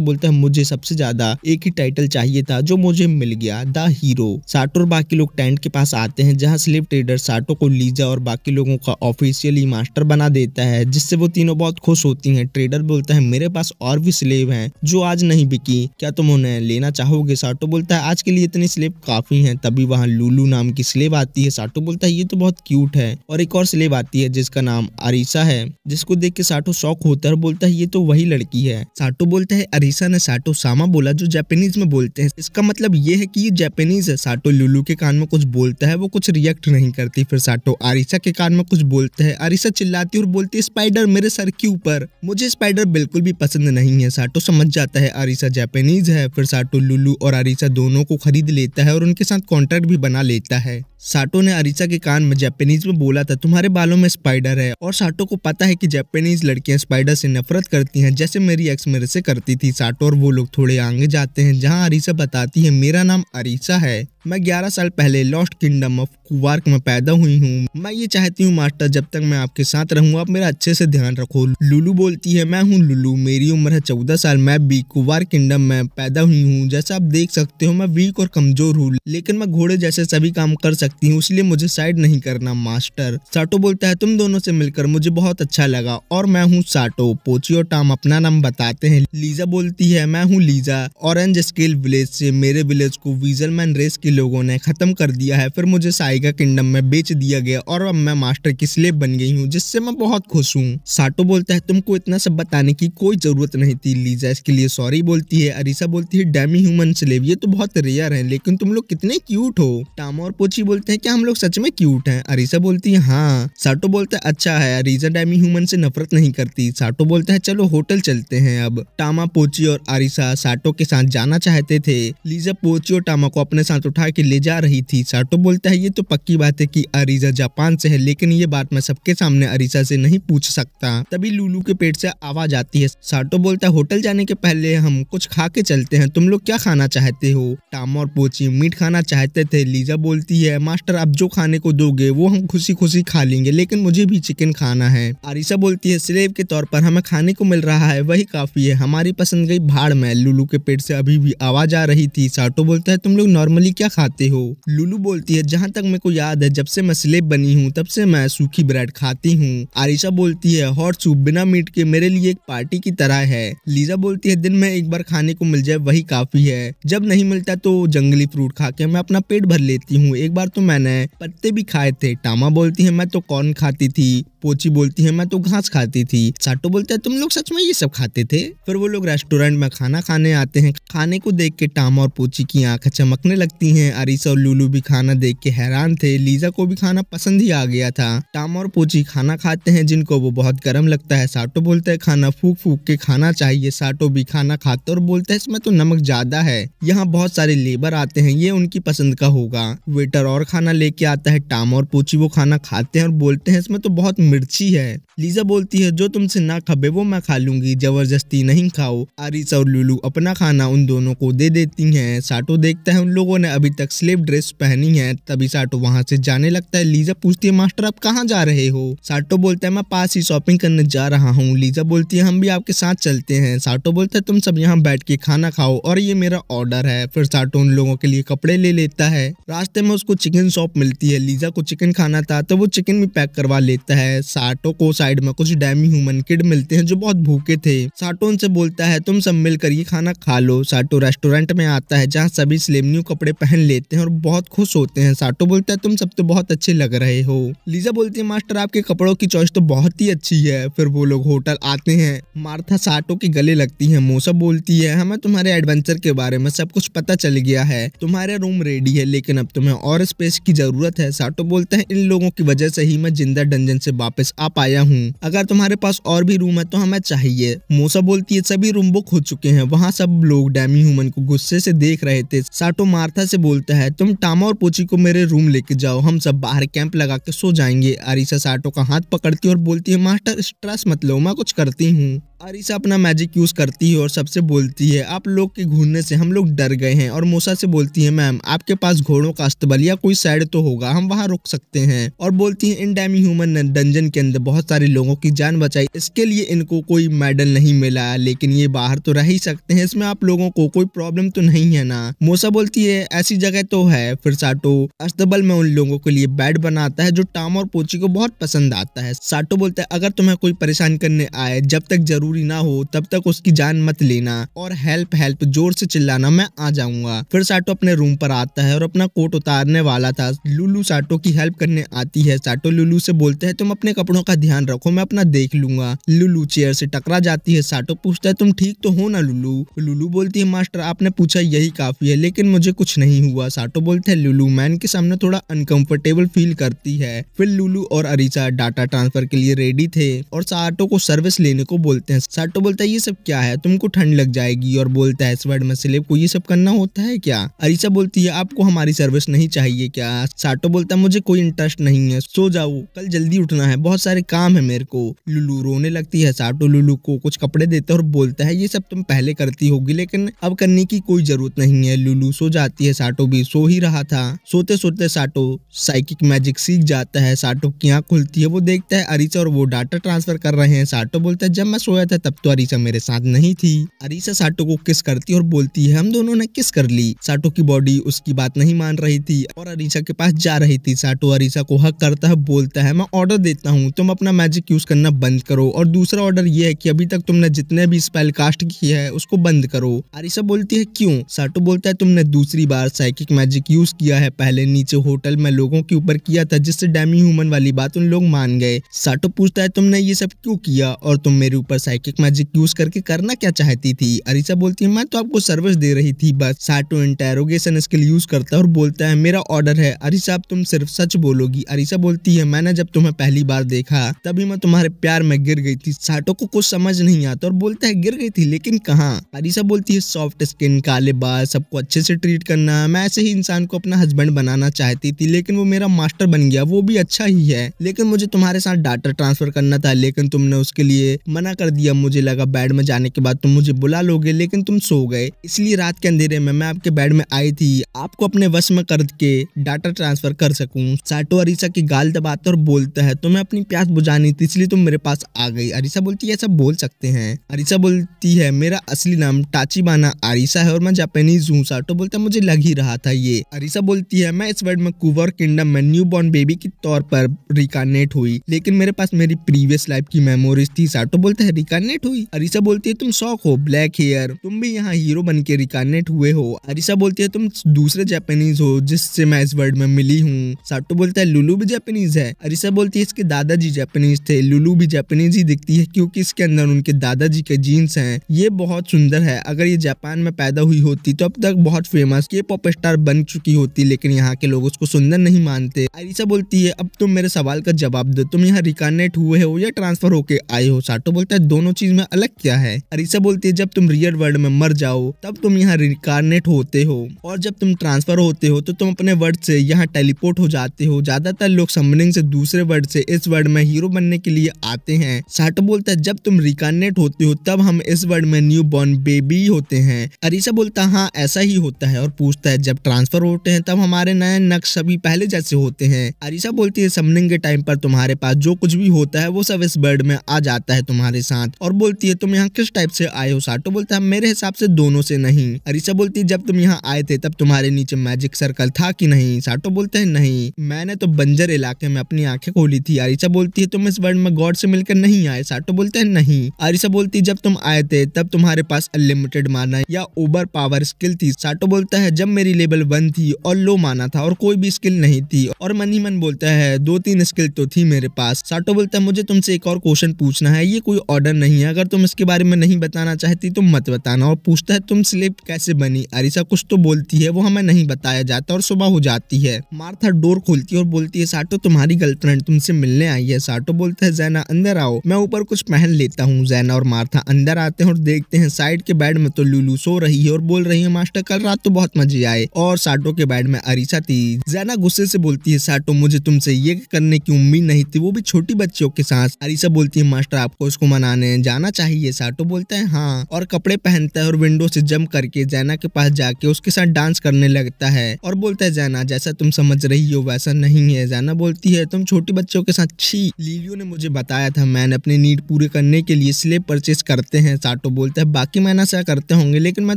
बोलता है मुझे सबसे ज्यादा एक ही टाइटल चाहिए था जो मुझे मिल गया द हीरो साटो और बाकी लोग टेंट के पास आते हैं जहाँ स्लिप ट्रेडर साटो को लीजा और बाकी लोगों का ऑफिशियली मास्टर बना देता है जिससे वो तीनों बहुत खुश होती है ट्रेडर बोलता है मेरे पास और भी स्लेब है जो आज नहीं बिकी क्या तुम उन्हें लेना चाहोगे साटो बोलता है आज के लिए इतनी स्लेब काफी है तभी वहाँ लूलू नाम की स्लेब स्लेब आती है साटो बोलता है ये तो बहुत क्यूट है और एक और स्लेब आती है जिसका नाम अरीसा है जिसको देख के साटो शौक होता है और बोलता है ये तो वही लड़की है साटो बोलता है अरीसा ने साटो सामा बोला जो जापानीज में बोलते हैं इसका मतलब ये है की ये जापानीज है साटो लुलू के कान में कुछ बोलता है वो कुछ रिएक्ट नहीं करती फिर साटो आरिसा के कान में कुछ बोलता है आरिसा चिल्लाती और बोलती है स्पाइडर मेरे सर के ऊपर मुझे स्पाइडर बिल्कुल भी पसंद नहीं है साटो समझ जाता है आरिसा जापानीज है फिर साटो लुलू और आरिसा दोनों को खरीद लेता है और उनके साथ कॉन्ट्रैक्ट भी बना लेता है साटो ने अरिचा के कान में जैपनीज में बोला था तुम्हारे बालों में स्पाइडर है और साटो को पता है कि जैपनीज लड़कियां स्पाइडर से नफरत करती हैं जैसे मेरी एक्स मेरे से करती थी साटो और वो लोग थोड़े आगे जाते हैं जहां अरिसा बताती है मेरा नाम अरिसा है मैं 11 साल पहले लॉस्ट किंगडम ऑफ कुवार्क में पैदा हुई हूँ मैं ये चाहती हूँ मास्टर जब तक मैं आपके साथ रहूँ आप मेरा अच्छे से ध्यान रखो लुलू बोलती है मैं हूँ लुलू मेरी उम्र है चौदह साल मैं भी कुवार किंगडम में पैदा हुई हूँ जैसा आप देख सकते हो मैं वीक और कमजोर हूँ लेकिन मैं घोड़े जैसे सभी काम कर सकती हूँ इसलिए मुझे साइड नहीं करना मास्टर साटो बोलता है तुम दोनों से मिलकर मुझे बहुत अच्छा लगा और मैं हूँ साटो पोची और टाम अपना नाम बताते हैं लीजा बोलती है मैं हूँ लीजा ऑरेंज स्केल विलेज से मेरे विलेज को वीजल मैन रेस के लोगों ने ख़त्म कर दिया है फिर मुझे साइगा किंगडम में बेच दिया गया और अब मैं मास्टर की स्लेब बन गई हूँ जिससे मैं बहुत खुश हूँ साटो बोलता है तुमको इतना सब बताने की कोई ज़रूरत नहीं थी लीजा इसके लिए सॉरी बोलती है अरिसा बोलती है डेमी ह्यूमन स्लेब ये तो बहुत रेयर है लेकिन तुम लोग कितने क्यूट हो टामो और पोची बोलते हैं क्या हम लोग सच में क्यूट है अरिसा बोलती है हाँ साटो बोलता है अच्छा है अरिसा डेमी ह्यूमन से नफरत नहीं करती साटो बोलता है चलो होटल चलते हैं अब टामा पोची और अरिसा साटो के साथ जाना चाहते थे लीजा पोची और टामा को अपने साथ उठा उठा के ले जा रही थी साटो बोलता है ये तो पक्की बात है कि अरीजा जापान से है लेकिन ये बात मैं सबके सामने अरीजा से नहीं पूछ सकता तभी लूलू के पेट से आवाज आती है साटो बोलता है होटल जाने के पहले हम कुछ खा के चलते हैं तुम लोग क्या खाना चाहते हो टाम और पोची मीट खाना चाहते थे लीजा बोलती है मास्टर आप जो खाने को दोगे वो हम खुशी खुशी खा लेंगे लेकिन मुझे भी चिकन खाना है अरीसा बोलती है स्लेब के तौर पर हमें खाने को मिल रहा है वही काफी है हमारी पसंद गई भाड़ में लुलू के पेट से अभी भी आवाज आ रही थी साटो बोलता है तुम लोग नॉर्मली क्या क्या खाते हो लुलू बोलती है जहाँ तक मेरे को याद है जब से मैं स्लेब बनी हूँ तब से मैं सूखी ब्रेड खाती हूँ आरिशा बोलती है हॉट सूप बिना मीट के मेरे लिए एक पार्टी की तरह है लीजा बोलती है दिन में एक बार खाने को मिल जाए वही काफी है जब नहीं मिलता तो जंगली फ्रूट खा के मैं अपना पेट भर लेती हूँ एक बार तो मैंने पत्ते भी खाए थे टामा बोलती है मैं तो कॉर्न खाती थी पोची बोलती है मैं तो घास खाती थी साटो बोलते है तुम लोग सच में ये सब खाते थे फिर वो लोग रेस्टोरेंट में खाना खाने आते हैं खाने को देख के टामा और पोची की आंखें चमकने लगती हैं हैं अरिसा और लुलू भी खाना देख के हैरान थे लीजा को भी खाना पसंद ही आ गया था टाम और पोची खाना खाते हैं जिनको वो बहुत गर्म लगता है साटो बोलता है खाना फूक फूक के खाना चाहिए साटो भी खाना खाते और बोलते है इसमें तो नमक ज्यादा है यहाँ बहुत सारे लेबर आते हैं ये उनकी पसंद का होगा वेटर और खाना लेके आता है टाम और पोची वो खाना खाते हैं और बोलते हैं इसमें तो बहुत मिर्ची है लीजा बोलती है जो तुमसे ना खबे वो मैं खा लूंगी जबरदस्ती नहीं खाओ आरिसा और लुलू अपना खाना उन दोनों को दे देती हैं साटो देखता है उन लोगों ने अभी अभी तक स्लेव ड्रेस पहनी है तभी साटो वहाँ से जाने लगता है लीजा पूछती है मास्टर आप कहाँ जा रहे हो साटो बोलता है मैं पास ही शॉपिंग करने जा रहा हूँ लीजा बोलती है हम भी आपके साथ चलते हैं साटो बोलता है तुम सब यहाँ बैठ के खाना खाओ और ये मेरा ऑर्डर है फिर साटो उन लोगों के लिए कपड़े ले लेता है रास्ते में उसको चिकन शॉप मिलती है लीजा को चिकन खाना था तो वो चिकन भी पैक करवा लेता है साटो को साइड में कुछ डैमी ह्यूमन किड मिलते हैं जो बहुत भूखे थे साटो उनसे बोलता है तुम सब मिलकर ये खाना खा लो साटो रेस्टोरेंट में आता है जहाँ सभी स्लेम न्यू कपड़े पहन पहन लेते हैं और बहुत खुश होते हैं साटो बोलता है तुम सब तो बहुत अच्छे लग रहे हो लीजा बोलती है मास्टर आपके कपड़ों की चॉइस तो बहुत ही अच्छी है फिर वो लोग होटल आते हैं मार्था साटो के गले लगती है मोसा बोलती है हमें तुम्हारे एडवेंचर के बारे में सब कुछ पता चल गया है तुम्हारा रूम रेडी है लेकिन अब तुम्हें और स्पेस की जरूरत है साटो बोलते हैं इन लोगों की वजह से ही मैं जिंदा डंजन से वापस आ पाया हूँ अगर तुम्हारे पास और भी रूम है तो हमें चाहिए मोसा बोलती है सभी रूम बुक हो चुके हैं वहाँ सब लोग डैमी ह्यूमन को गुस्से से देख रहे थे साटो मार्था से बोलता है तुम टामा और पोची को मेरे रूम लेके जाओ हम सब बाहर कैंप लगा के सो जाएंगे आरिशा साटो का हाथ पकड़ती और बोलती है मास्टर स्ट्रेस मत लो मैं कुछ करती हूँ अरिसा अपना मैजिक यूज़ करती है और सबसे बोलती है आप लोग के घूरने से हम लोग डर गए हैं और मोसा से बोलती है मैम आपके पास घोड़ों का अस्तबल या कोई साइड तो होगा हम वहाँ रुक सकते हैं और बोलती है इन डैमी ह्यूमन ने डंजन के अंदर बहुत सारे लोगों की जान बचाई इसके लिए इनको कोई मेडल नहीं मिला लेकिन ये बाहर तो रह ही सकते हैं इसमें आप लोगों को कोई प्रॉब्लम तो नहीं है ना मोसा बोलती है ऐसी जगह तो है फिर साटो अस्तबल में उन लोगों के लिए बेड बनाता है जो टाम और पोची को बहुत पसंद आता है साटो बोलता है अगर तुम्हें कोई परेशान करने आए जब तक जरूर जरूरी ना हो तब तक उसकी जान मत लेना और हेल्प हेल्प जोर से चिल्लाना मैं आ जाऊंगा फिर साटो अपने रूम पर आता है और अपना कोट उतारने वाला था लुलू साटो की हेल्प करने आती है साटो लुलू से बोलते है तुम अपने कपड़ों का ध्यान रखो मैं अपना देख लूंगा लुलू चेयर से टकरा जाती है साटो पूछता है तुम ठीक तो हो ना लुलू लुलू बोलती है मास्टर आपने पूछा यही काफी है लेकिन मुझे कुछ नहीं हुआ साटो बोलते है लुलू मैन के सामने थोड़ा अनकंफर्टेबल फील करती है फिर लुलू और अरीसा डाटा ट्रांसफर के लिए रेडी थे और साटो को सर्विस लेने को बोलते हैं हैं साटो तो बोलता है ये सब क्या है तुमको ठंड लग जाएगी और बोलता है स्वर्ड मसलेब को ये सब करना होता है क्या अरिसा बोलती है आपको हमारी सर्विस नहीं चाहिए क्या साटो तो बोलता है मुझे कोई इंटरेस्ट नहीं है सो जाओ कल जल्दी उठना है बहुत सारे काम है मेरे को लुलू रोने लगती है साटो तो लुलू को कुछ कपड़े देते और बोलता है ये सब तुम पहले करती होगी लेकिन अब करने की कोई जरूरत नहीं है लुलू सो जाती है साटो भी सो ही रहा था सोते सोते साटो साइकिक मैजिक सीख जाता है साटो की आँख खुलती है वो देखता है अरिसा और वो डाटा ट्रांसफर कर रहे हैं साटो बोलता है जब मैं सोया था तब तो अरीसा मेरे साथ नहीं थी अरीसा साटो को किस करती और बोलती है हम दोनों ने किस कर ली साटो की बॉडी उसकी बात नहीं मान रही थी और अरीसा के पास जा रही थी साटो अरीसा को हक करता है बोलता है मैं ऑर्डर देता हूँ तुम अपना मैजिक यूज करना बंद करो और दूसरा ऑर्डर ये है की अभी तक तुमने जितने भी स्पेल कास्ट किए है उसको बंद करो अरीसा बोलती है क्यूँ साटो बोलता है तुमने दूसरी बार साइकिक मैजिक यूज किया है पहले नीचे होटल में लोगों के ऊपर किया था जिससे डेमी ह्यूमन वाली बात उन लोग मान गए साटो पूछता है तुमने ये सब क्यों किया और तुम मेरे ऊपर साइकिक मैजिक यूज करके करना क्या चाहती थी अरिसा बोलती है मैं तो आपको सर्विस दे रही थी बस साटो इंटेरोगेशन स्किल यूज करता है और बोलता है मेरा ऑर्डर है अरिसा अब तुम सिर्फ सच बोलोगी अरिसा बोलती है मैंने जब तुम्हें पहली बार देखा तभी मैं तुम्हारे प्यार में गिर गई थी साटो को कुछ समझ नहीं आता और बोलता है गिर गई थी लेकिन कहाँ अरिसा बोलती है सॉफ्ट स्किन काले बाल सबको अच्छे से ट्रीट करना मैं ऐसे ही इंसान को अपना हस्बैंड बनाना चाहती थी लेकिन वो मेरा मास्टर बन गया वो भी अच्छा ही है लेकिन मुझे तुम्हारे साथ डाटा ट्रांसफर करना था लेकिन तुमने उसके लिए मना कर दिया दिया मुझे लगा बेड में जाने के बाद तुम मुझे बुला लोगे लेकिन तुम सो गए इसलिए रात के अंधेरे में मैं आपके बेड में आई थी आपको अपने वश में कर के डाटा ट्रांसफर कर सकूं साटो अरीसा की गाल दबाता और बोलता है तुम्हें अपनी प्यास बुझानी थी इसलिए तुम मेरे पास आ गई अरीसा बोलती है सब बोल सकते हैं अरीसा बोलती है मेरा असली नाम टाचीबाना अरीसा है और मैं जापानीज हूँ साटो बोलता मुझे लग ही रहा था ये अरीसा बोलती है मैं इस वर्ल्ड में कुवर किंगडम में न्यू बॉर्न बेबी के तौर पर रिकानेट हुई लेकिन मेरे पास मेरी प्रीवियस लाइफ की मेमोरीज थी साटो बोलता है रिका रिकार्नेट हुई अरिसा बोलती है तुम शौक हो ब्लैक हेयर तुम भी यहाँ हीरो बन के रिकानेट हुए हो अरिसा बोलती है तुम दूसरे जापानीज हो जिससे मैं इस वर्ल्ड में मिली हूँ साटो बोलता है लुलू भी जापानीज है अरिसा बोलती है इसके दादाजी जापानीज थे लुलू भी जापानीज ही दिखती है क्योंकि इसके अंदर उनके दादाजी के जीन्स है ये बहुत सुंदर है अगर ये जापान में पैदा हुई होती तो अब तक बहुत फेमस के पॉप स्टार बन चुकी होती लेकिन यहाँ के लोग उसको सुंदर नहीं मानते अरिसा बोलती है अब तुम मेरे सवाल का जवाब दो तुम यहाँ रिकानेट हुए हो या ट्रांसफर होके आए हो साटो बोलता है दोनों दोनों चीज में अलग क्या है अरिसा बोलती है जब तुम रियल वर्ल्ड में मर जाओ तब तुम यहाँ रिकार्नेट होते हो और जब तुम ट्रांसफर होते हो तो तुम अपने वर्ड से यहाँ टेलीपोर्ट हो जाते हो ज्यादातर लोग सम्बनिंग से दूसरे वर्ड से इस वर्ड में हीरो बनने के लिए आते हैं साटो बोलता है जब तुम रिकार्नेट होते हो तब हम इस वर्ड में न्यू बॉर्न बेबी होते हैं अरिसा बोलता हाँ ऐसा ही होता है और पूछता है जब ट्रांसफर होते हैं तब हमारे नए नक्श सभी पहले जैसे होते हैं अरिसा बोलती है सम्बनिंग के टाइम पर तुम्हारे पास जो कुछ भी होता है वो सब इस वर्ड में आ जाता है तुम्हारे साथ और बोलती है तुम यहाँ किस टाइप से आए हो साटो बोलता है मेरे हिसाब से दोनों से नहीं अरिशा बोलती है जब तुम यहाँ आए थे तब तुम्हारे नीचे मैजिक सर्कल था कि नहीं साटो बोलते हैं नहीं मैंने तो बंजर इलाके में अपनी आंखें खोली थी अरिशा बोलती है तुम इस वर्ल्ड में गॉड से मिलकर नहीं आए साटो बोलते हैं नहीं अरिशा बोलती जब तुम आए थे तब तुम्हारे पास अनलिमिटेड माना या ओवर पावर स्किल थी साटो बोलता है जब मेरी लेवल वन थी और लो माना था और कोई भी स्किल नहीं थी और मन ही मन बोलता है दो तीन स्किल तो थी मेरे पास साटो बोलता है मुझे तुमसे एक और क्वेश्चन पूछना है ये कोई ऑर्डर मतलब नहीं है अगर तुम इसके बारे में नहीं बताना चाहती तो मत बताना और पूछता है तुम स्लिप कैसे बनी अरिसा कुछ तो बोलती है वो हमें नहीं बताया जाता और सुबह हो जाती है मार्था डोर खोलती है और बोलती है साटो तुम्हारी गर्लफ्रेंड तुमसे मिलने आई है साटो बोलता है जैना अंदर आओ मैं ऊपर कुछ पहन लेता हूँ जैना और मार्था अंदर आते हैं और देखते हैं साइड के बेड में तो लुलू सो रही है और बोल रही है मास्टर कल रात तो बहुत मजे आए और साटो के बेड में अरिसा थी जैना गुस्से से बोलती है साटो मुझे तुमसे ये करने की उम्मीद नहीं थी वो भी छोटी बच्चियों के साथ अरिसा बोलती है मास्टर आपको उसको मनाने करने जाना चाहिए सर तो बोलता है हाँ और कपड़े पहनता है और विंडो से जम करके जैना के पास जाके उसके साथ डांस करने लगता है और बोलता है जैना जैसा तुम समझ रही हो वैसा नहीं है जैना बोलती है तुम छोटे बच्चों के साथ छी लीलियो ने मुझे बताया था मैंने अपने नीड पूरे करने के लिए स्लेब परचेज करते हैं साटो तो बोलता है बाकी मैंने ऐसा करते होंगे लेकिन मैं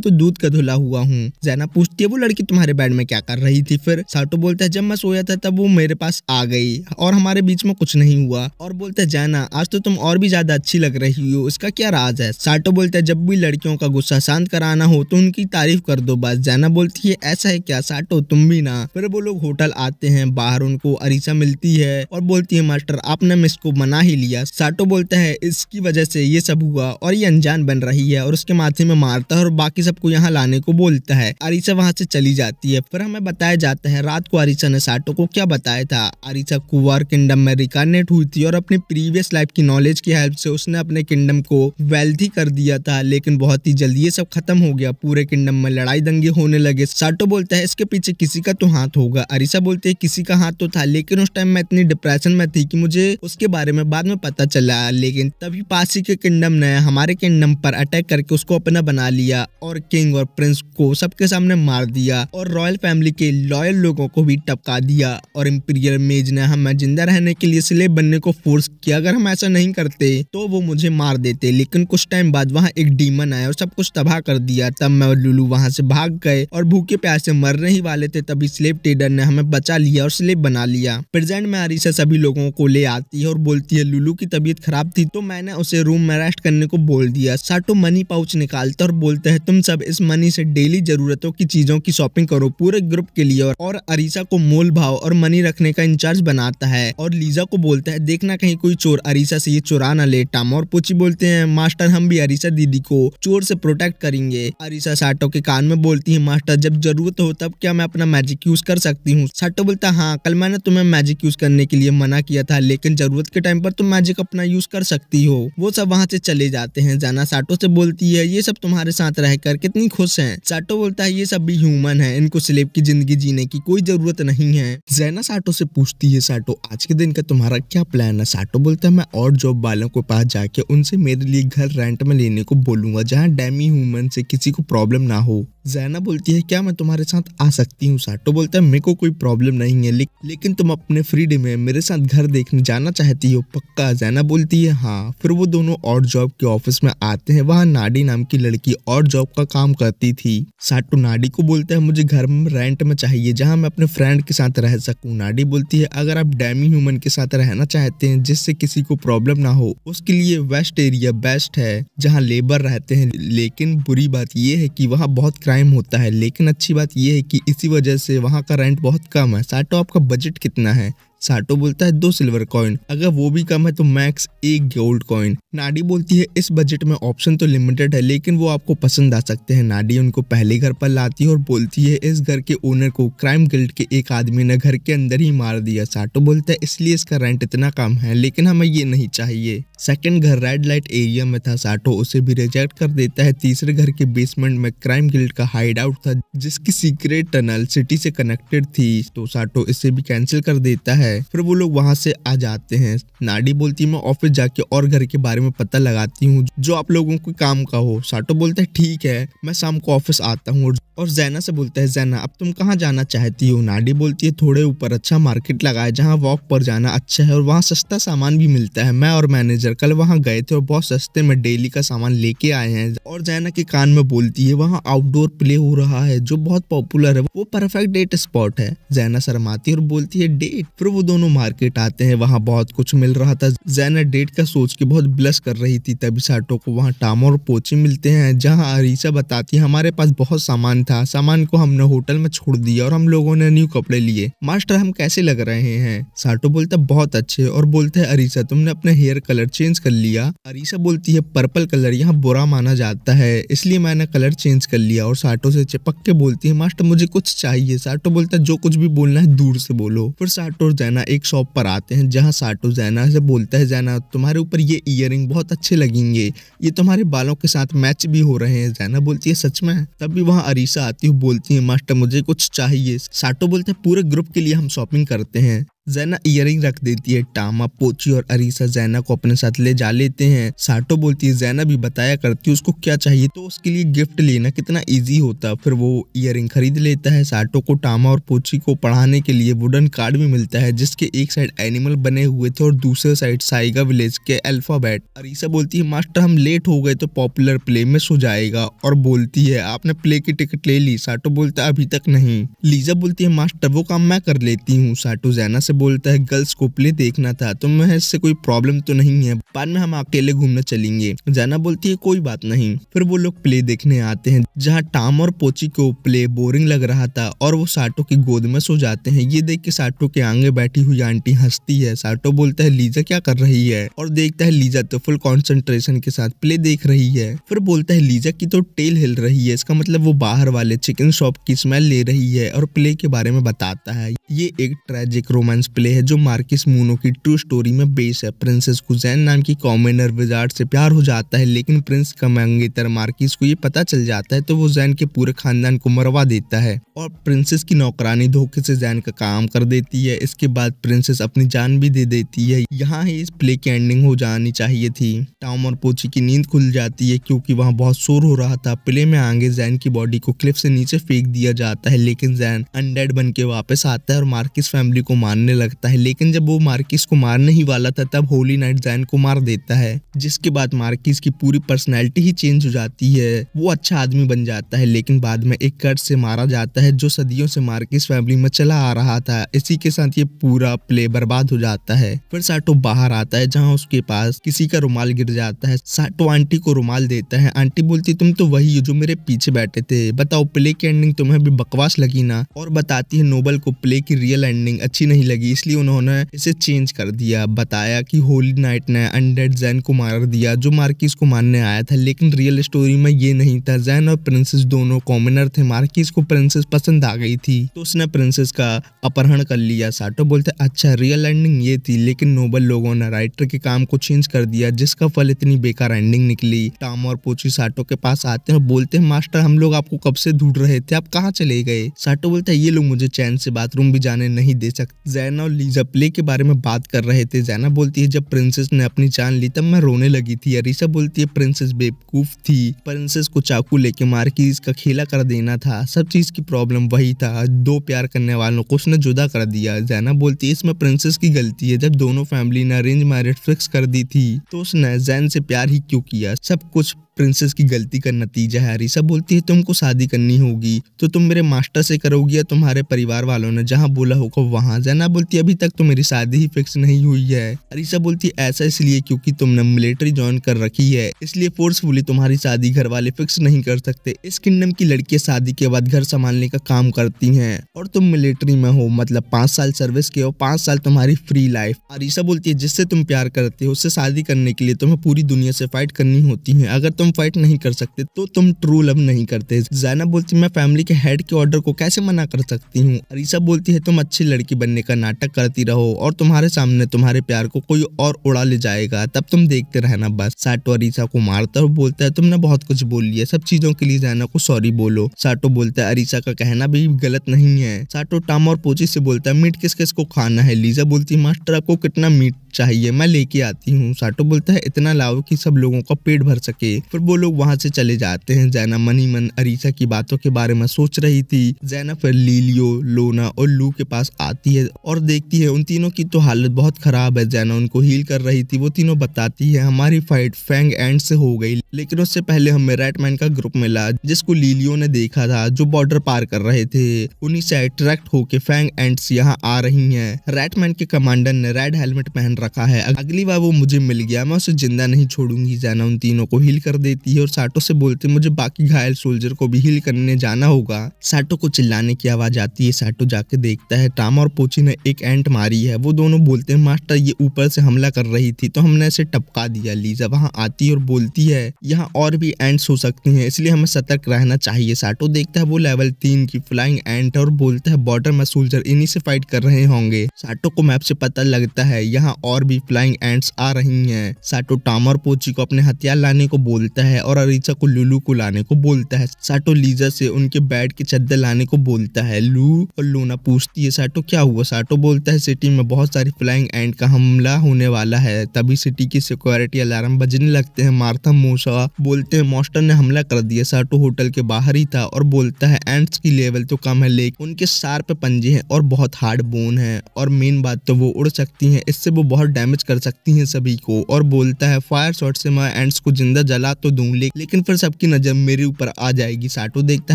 तो दूध का धुला हुआ हूँ जैना पूछती है वो लड़की तुम्हारे बेड में क्या कर रही थी फिर साटो तो बोलता है जब मैं सोया था तब वो मेरे पास आ गई और हमारे बीच में कुछ नहीं हुआ और बोलता है जैना आज तो तुम और भी ज्यादा अच्छी लग रही हो इसका क्या राज है साटो बोलता है जब भी लड़कियों का गुस्सा शांत कराना हो तो उनकी तारीफ कर दो बस जैना बोलती है ऐसा है क्या साटो तुम भी ना फिर वो लोग होटल आते हैं बाहर उनको अरीसा मिलती है और बोलती है मास्टर आपने मिस को मना ही लिया साटो बोलता है इसकी वजह से ये सब हुआ और ये अनजान बन रही है और उसके माथे में मारता है और बाकी सबको यहाँ लाने को बोलता है अरीसा वहाँ से चली जाती है फिर हमें बताया जाता है रात को अरीसा ने साटो को क्या बताया था अरीसा कुवार किंगडम में रिकार्नेट हुई थी और अपनी प्रीवियस लाइफ की नॉलेज की हेल्प से उसने अपने किंगडम को वेल्थी कर दिया था लेकिन बहुत ही जल्दी ये सब खत्म हो गया पूरे किंगडम में लड़ाई दंगे होने लगे साटो बोलता है इसके पीछे किसी का तो हाथ होगा अरिसा बोलते है किसी का हाथ तो था लेकिन उस टाइम मैं इतनी डिप्रेशन में थी की मुझे उसके बारे में बाद में पता चला लेकिन तभी पासी के किंगडम ने हमारे किंगडम पर अटैक करके उसको अपना बना लिया और किंग और प्रिंस को सबके सामने मार दिया और रॉयल फैमिली के लॉयल लोगों को भी टपका दिया और इम्पीरियर मेज ने हमें जिंदा रहने के लिए स्लेब बनने को फोर्स किया अगर हम ऐसा नहीं करते तो वो मुझे मार देते लेकिन कुछ टाइम बाद वहाँ एक डीमन आया और सब कुछ तबाह कर दिया तब मैं और लुलू वहाँ से भाग गए और भूखे प्यासे मरने ही वाले थे तभी स्लेब टेडर ने हमें बचा लिया और स्लेब बना लिया प्रेजेंट में आरिशा सभी लोगों को ले आती है और बोलती है लुलू की तबीयत खराब थी तो मैंने उसे रूम में रेस्ट करने को बोल दिया साटो मनी पाउच निकालता और बोलते है तुम सब इस मनी से डेली जरूरतों की चीजों की शॉपिंग करो पूरे ग्रुप के लिए और अरीसा को मोल भाव और मनी रखने का इंचार्ज बनाता है और लीजा को बोलता है देखना कहीं कोई चोर अरीसा से ये चुरा ना ले टाम और पूछ बच्ची बोलते हैं मास्टर हम भी अरिशा दीदी को चोर से प्रोटेक्ट करेंगे अरिशा साटो के कान में बोलती है मास्टर जब जरूरत हो तब क्या मैं अपना मैजिक यूज कर सकती हूँ साटो बोलता हाँ कल मैंने तुम्हें मैजिक यूज करने के लिए मना किया था लेकिन जरूरत के टाइम पर तुम मैजिक अपना यूज कर सकती हो वो सब वहाँ से चले जाते हैं जाना साटो से बोलती है ये सब तुम्हारे साथ रहकर कितनी खुश है साटो बोलता है ये सब भी ह्यूमन है इनको स्लेब की जिंदगी जीने की कोई जरूरत नहीं है जैना साटो से पूछती है साटो आज के दिन का तुम्हारा क्या प्लान है साटो बोलता है मैं और जॉब वालों के पास जाके उन उनसे मेरे लिए घर रेंट में लेने को बोलूंगा जहाँ डैमी ह्यूमन से किसी को प्रॉब्लम ना हो जैना बोलती है क्या मैं तुम्हारे साथ आ सकती हूँ साटो तो बोलता है मेरे को कोई प्रॉब्लम नहीं है लेकिन तुम अपने फ्री डे में मेरे साथ घर देखने जाना चाहती हो पक्का जैना बोलती है हाँ फिर वो दोनों और जॉब के ऑफिस में आते हैं वहाँ नाडी नाम की लड़की और जॉब का काम करती थी साटो तो नाडी को बोलता है मुझे घर में रेंट में चाहिए जहाँ मैं अपने फ्रेंड के साथ रह सकूँ नाडी बोलती है अगर आप डेमी ह्यूमन के साथ रहना चाहते हैं जिससे किसी को प्रॉब्लम ना हो उसके लिए वेस्ट एरिया बेस्ट है जहाँ लेबर रहते हैं लेकिन बुरी बात यह है कि वहाँ बहुत क्राइम टाइम होता है लेकिन अच्छी बात यह है कि इसी वजह से वहाँ का रेंट बहुत कम है साटो तो आपका बजट कितना है साटो बोलता है दो सिल्वर कॉइन अगर वो भी कम है तो मैक्स एक गोल्ड कॉइन नाडी बोलती है इस बजट में ऑप्शन तो लिमिटेड है लेकिन वो आपको पसंद आ सकते हैं नाडी उनको पहले घर पर लाती है और बोलती है इस घर के ओनर को क्राइम गिल्ड के एक आदमी ने घर के अंदर ही मार दिया साटो बोलता है इसलिए इसका रेंट इतना कम है लेकिन हमें ये नहीं चाहिए सेकेंड घर रेड लाइट एरिया में था साटो उसे भी रिजेक्ट कर देता है तीसरे घर के बेसमेंट में क्राइम गिल्ड का हाइड आउट था जिसकी सीक्रेट टनल सिटी से कनेक्टेड थी तो साटो इसे भी कैंसिल कर देता है है फिर वो लोग वहाँ से आ जाते हैं नाडी बोलती है मैं ऑफिस जाके और घर के बारे में पता लगाती हूँ जो आप लोगों के काम का हो साटो बोलते हैं ठीक है मैं शाम को ऑफिस आता हूँ और जैना से बोलते है जैना अब तुम कहाँ जाना चाहती हो नाडी बोलती है थोड़े ऊपर अच्छा मार्केट लगा है जहाँ वॉक पर जाना अच्छा है और वहाँ सस्ता सामान भी मिलता है मैं और मैनेजर कल वहाँ गए थे और बहुत सस्ते में डेली का सामान लेके आए हैं और जैना के कान में बोलती है वहाँ आउटडोर प्ले हो रहा है जो बहुत पॉपुलर है वो परफेक्ट डेट स्पॉट है जैना शर्माती है और बोलती है डेट फिर वो वो दोनों मार्केट आते हैं वहाँ बहुत कुछ मिल रहा था जैनर डेट का सोच के बहुत ब्लश कर रही थी तभी साटो को वहाँ टामो और पोची मिलते हैं जहाँ अरीसा बताती है हमारे पास बहुत सामान था सामान को हमने होटल में छोड़ दिया और हम लोगों ने न्यू कपड़े लिए मास्टर हम कैसे लग रहे हैं साटो बोलता बहुत अच्छे और बोलते है अरीसा तुमने अपना हेयर कलर चेंज कर लिया अरीसा बोलती है पर्पल कलर यहाँ बुरा माना जाता है इसलिए मैंने कलर चेंज कर लिया और साटो से चिपक के बोलती है मास्टर मुझे कुछ चाहिए साटो बोलता जो कुछ भी बोलना है दूर से बोलो फिर साटो और जैना एक शॉप पर आते हैं जहाँ साटू जैना से बोलता है जैना तुम्हारे ऊपर ये इयर बहुत अच्छे लगेंगे ये तुम्हारे बालों के साथ मैच भी हो रहे हैं जैना बोलती है सच में तब भी वहाँ अरीसा आती हुई बोलती है मास्टर मुझे कुछ चाहिए साटो बोलते हैं पूरे ग्रुप के लिए हम शॉपिंग करते हैं जैना इयरिंग रख देती है टामा पोची और अरीसा जैना को अपने साथ ले जा लेते हैं साटो बोलती है जैना भी बताया करती है उसको क्या चाहिए तो उसके लिए गिफ्ट लेना कितना इजी होता फिर वो इयरिंग खरीद लेता है साटो को टामा और पोची को पढ़ाने के लिए वुडन कार्ड भी मिलता है जिसके एक साइड एनिमल बने हुए थे और दूसरे साइड साइगा विलेज के अल्फाबेट अरीसा बोलती है मास्टर हम लेट हो गए तो पॉपुलर प्ले में सो जाएगा और बोलती है आपने प्ले की टिकट ले ली साटो बोलता अभी तक नहीं लीजा बोलती है मास्टर वो काम मैं कर लेती हूँ साटो जैना से बोलता है गर्ल्स को प्ले देखना था तो मैं इससे कोई प्रॉब्लम तो नहीं है बाद में हम अकेले घूमने चलेंगे जाना बोलती है कोई बात नहीं फिर वो लोग प्ले देखने आते हैं जहाँ टाम और पोची को प्ले बोरिंग लग रहा था और वो साटो की गोद में सो जाते हैं ये देख के साटो के आगे बैठी हुई आंटी हंसती है साटो बोलता है लीजा क्या कर रही है और देखता है लीजा तो फुल कॉन्सेंट्रेशन के साथ प्ले देख रही है फिर बोलता है लीजा की तो टेल हिल रही है इसका मतलब वो बाहर वाले चिकन शॉप की स्मेल ले रही है और प्ले के बारे में बताता है ये एक ट्रेजिक रोमांस रोमांस प्ले है जो मार्किस मूनो की ट्रू स्टोरी में बेस है प्रिंसेस कुजैन नाम की कॉमेनर विजार्ड से प्यार हो जाता है लेकिन प्रिंस का मंगेतर मार्किस को ये पता चल जाता है तो वो जैन के पूरे खानदान को मरवा देता है और प्रिंसेस की नौकरानी धोखे से जैन का काम कर देती है इसके बाद प्रिंसेस अपनी जान भी दे देती है यहाँ ही इस प्ले की एंडिंग हो जानी चाहिए थी टॉम और पोची की नींद खुल जाती है क्योंकि वहाँ बहुत शोर हो रहा था प्ले में आगे जैन की बॉडी को क्लिफ से नीचे फेंक दिया जाता है लेकिन जैन अनडेड बन के वापस आता है और मार्किस फैमिली को मारने करने लगता है लेकिन जब वो मार्किस को मारने ही वाला था तब होली नाइट जैन को मार देता है जिसके बाद मार्किस की पूरी पर्सनैलिटी ही चेंज हो जाती है वो अच्छा आदमी बन जाता है लेकिन बाद में एक कर्ज से मारा जाता है जो सदियों से मार्किस फैमिली में चला आ रहा था इसी के साथ ये पूरा प्ले बर्बाद हो जाता है फिर साटो बाहर आता है जहाँ उसके पास किसी का रुमाल गिर जाता है साटो आंटी को रुमाल देता है आंटी बोलती तुम तो वही हो जो मेरे पीछे बैठे थे बताओ प्ले की एंडिंग तुम्हें भी बकवास लगी ना और बताती है नोबल को प्ले की रियल एंडिंग अच्छी नहीं लगी जाएगी इसलिए उन्होंने इसे चेंज कर दिया बताया कि होली नाइट ने अंडेड जैन को मार दिया जो मार्किस को मारने आया था लेकिन रियल स्टोरी में ये नहीं था जैन और प्रिंसेस दोनों कॉमनर थे मार्किस को प्रिंसेस पसंद आ गई थी तो उसने प्रिंसेस का अपहरण कर लिया साटो बोलते अच्छा रियल एंडिंग ये थी लेकिन नोबल लोगों ने राइटर के काम को चेंज कर दिया जिसका फल इतनी बेकार एंडिंग निकली टाम और पोची साटो के पास आते हैं बोलते हैं मास्टर हम लोग आपको कब से ढूंढ रहे थे आप कहाँ चले गए साटो बोलते हैं ये लोग मुझे चैन से बाथरूम भी जाने नहीं दे सकते जैना और लीजा प्ले के बारे में बात कर रहे थे जैना बोलती है जब प्रिंसेस ने अपनी जान ली तब मैं रोने लगी थी अरीसा बोलती है प्रिंसेस बेवकूफ थी प्रिंसेस को चाकू लेके मार के इसका खेला कर देना था सब चीज की प्रॉब्लम वही था दो प्यार करने वालों को उसने जुदा कर दिया जैना बोलती है इसमें प्रिंसेस की गलती है जब दोनों फैमिली ने अरेंज मैरिज फिक्स कर दी थी तो उसने जैन से प्यार ही क्यों किया सब कुछ प्रिंसेस की गलती का नतीजा है अरीसा बोलती है तुमको शादी करनी होगी तो तुम मेरे मास्टर से करोगी या तुम्हारे परिवार वालों ने जहाँ बोला होगा वहाँ जाना बोलती है अभी तक तो मेरी शादी ही फिक्स नहीं हुई है अरीसा बोलती है ऐसा इसलिए क्योंकि तुमने मिलिट्री ज्वाइन कर रखी है इसलिए फोर्सफुली तुम्हारी शादी घर वाले फिक्स नहीं कर सकते इस किंगडम की लड़कियाँ शादी के बाद घर संभालने का काम करती है और तुम मिलिट्री में हो मतलब पाँच साल सर्विस के हो पाँच साल तुम्हारी फ्री लाइफ अरीसा बोलती है जिससे तुम प्यार करते हो उससे शादी करने के लिए तुम्हें पूरी दुनिया से फाइट करनी होती है अगर तुम तुम फाइट नहीं कर सकते तो तुम ट्रू लव नहीं करते जैनब बोलती मैं फैमिली के हेड के ऑर्डर को कैसे मना कर सकती हूँ अरीसा बोलती है तुम अच्छी लड़की बनने का नाटक करती रहो और तुम्हारे सामने तुम्हारे प्यार को कोई और उड़ा ले जाएगा तब तुम देखते रहना बस साटो अरीसा को मारता और बोलता है तुमने बहुत कुछ बोल लिया सब चीजों के लिए जैनब को सॉरी बोलो साटो बोलता है अरीसा का कहना भी गलत नहीं है साटो टाम और पोची से बोलता है मीट किस किस को खाना है लीजा बोलती है मास्टर आपको कितना मीट चाहिए मैं लेके आती हूँ साटो बोलता है इतना लाओ कि सब लोगों का पेट भर सके फिर वो लोग वहाँ से चले जाते हैं जैना मनी मन अरीसा की बातों के बारे में सोच रही थी जैना फिर लीलियो लोना और लू के पास आती है और देखती है उन तीनों की तो हालत बहुत खराब है जैना उनको हील कर रही थी वो तीनों बताती है हमारी फाइट फैंग एंड से हो गई लेकिन उससे पहले हमें रेडमैन का ग्रुप मिला जिसको लीलियो ने देखा था जो बॉर्डर पार कर रहे थे उन्हीं से अट्रैक्ट होके फैंग एंड्स यहाँ आ रही हैं रेडमैन के कमांडर ने रेड हेलमेट पहन रखा है अगली बार वो मुझे मिल गया मैं उसे जिंदा नहीं छोड़ूंगी जाना उन तीनों को हील कर देती है और साटो से बोलते मुझे बाकी घायल सोल्जर को भी हील करने जाना होगा साटो को चिल्लाने की आवाज आती है साटो जाके देखता है टामा और पोची ने एक एंट मारी है वो दोनों बोलते हैं मास्टर ये ऊपर से हमला कर रही थी तो हमने इसे टपका दिया लीजा वहाँ आती और बोलती है यहाँ और भी एंट्स हो सकती हैं इसलिए हमें सतर्क रहना चाहिए साटो देखता है वो लेवल तीन की फ्लाइंग एंट और बोलता है बॉर्डर में सोल्जर इन्हीं से फाइट कर रहे होंगे साटो को मैप से पता लगता है यहाँ और भी फ्लाइंग एंड्स आ रही हैं साटो टामर पोची को अपने हथियार लाने को बोलता है और अरीचा को लुलू को लाने को बोलता है साटो लीजा से उनके बेड की चद्दर लाने को बोलता है लू और लोना पूछती है साटो क्या हुआ साटो बोलता है सिटी में बहुत सारी फ्लाइंग एंड का हमला होने वाला है तभी सिटी की सिक्योरिटी अलार्म बजने लगते हैं मार्था मूसा बोलते हैं मोस्टर ने हमला कर दिया साटो होटल के बाहर ही था और बोलता है एंड्स की लेवल तो कम है लेकिन उनके सार पे पंजे हैं और बहुत हार्ड बोन है और मेन बात तो वो उड़ सकती है इससे वो बहुत बहुत डैमेज कर सकती हैं सभी को और बोलता है फायर शॉट से मैं एंड्स को जिंदा जला तो दूंगी लेकिन फिर सबकी नजर मेरे ऊपर आ जाएगी साटो देखता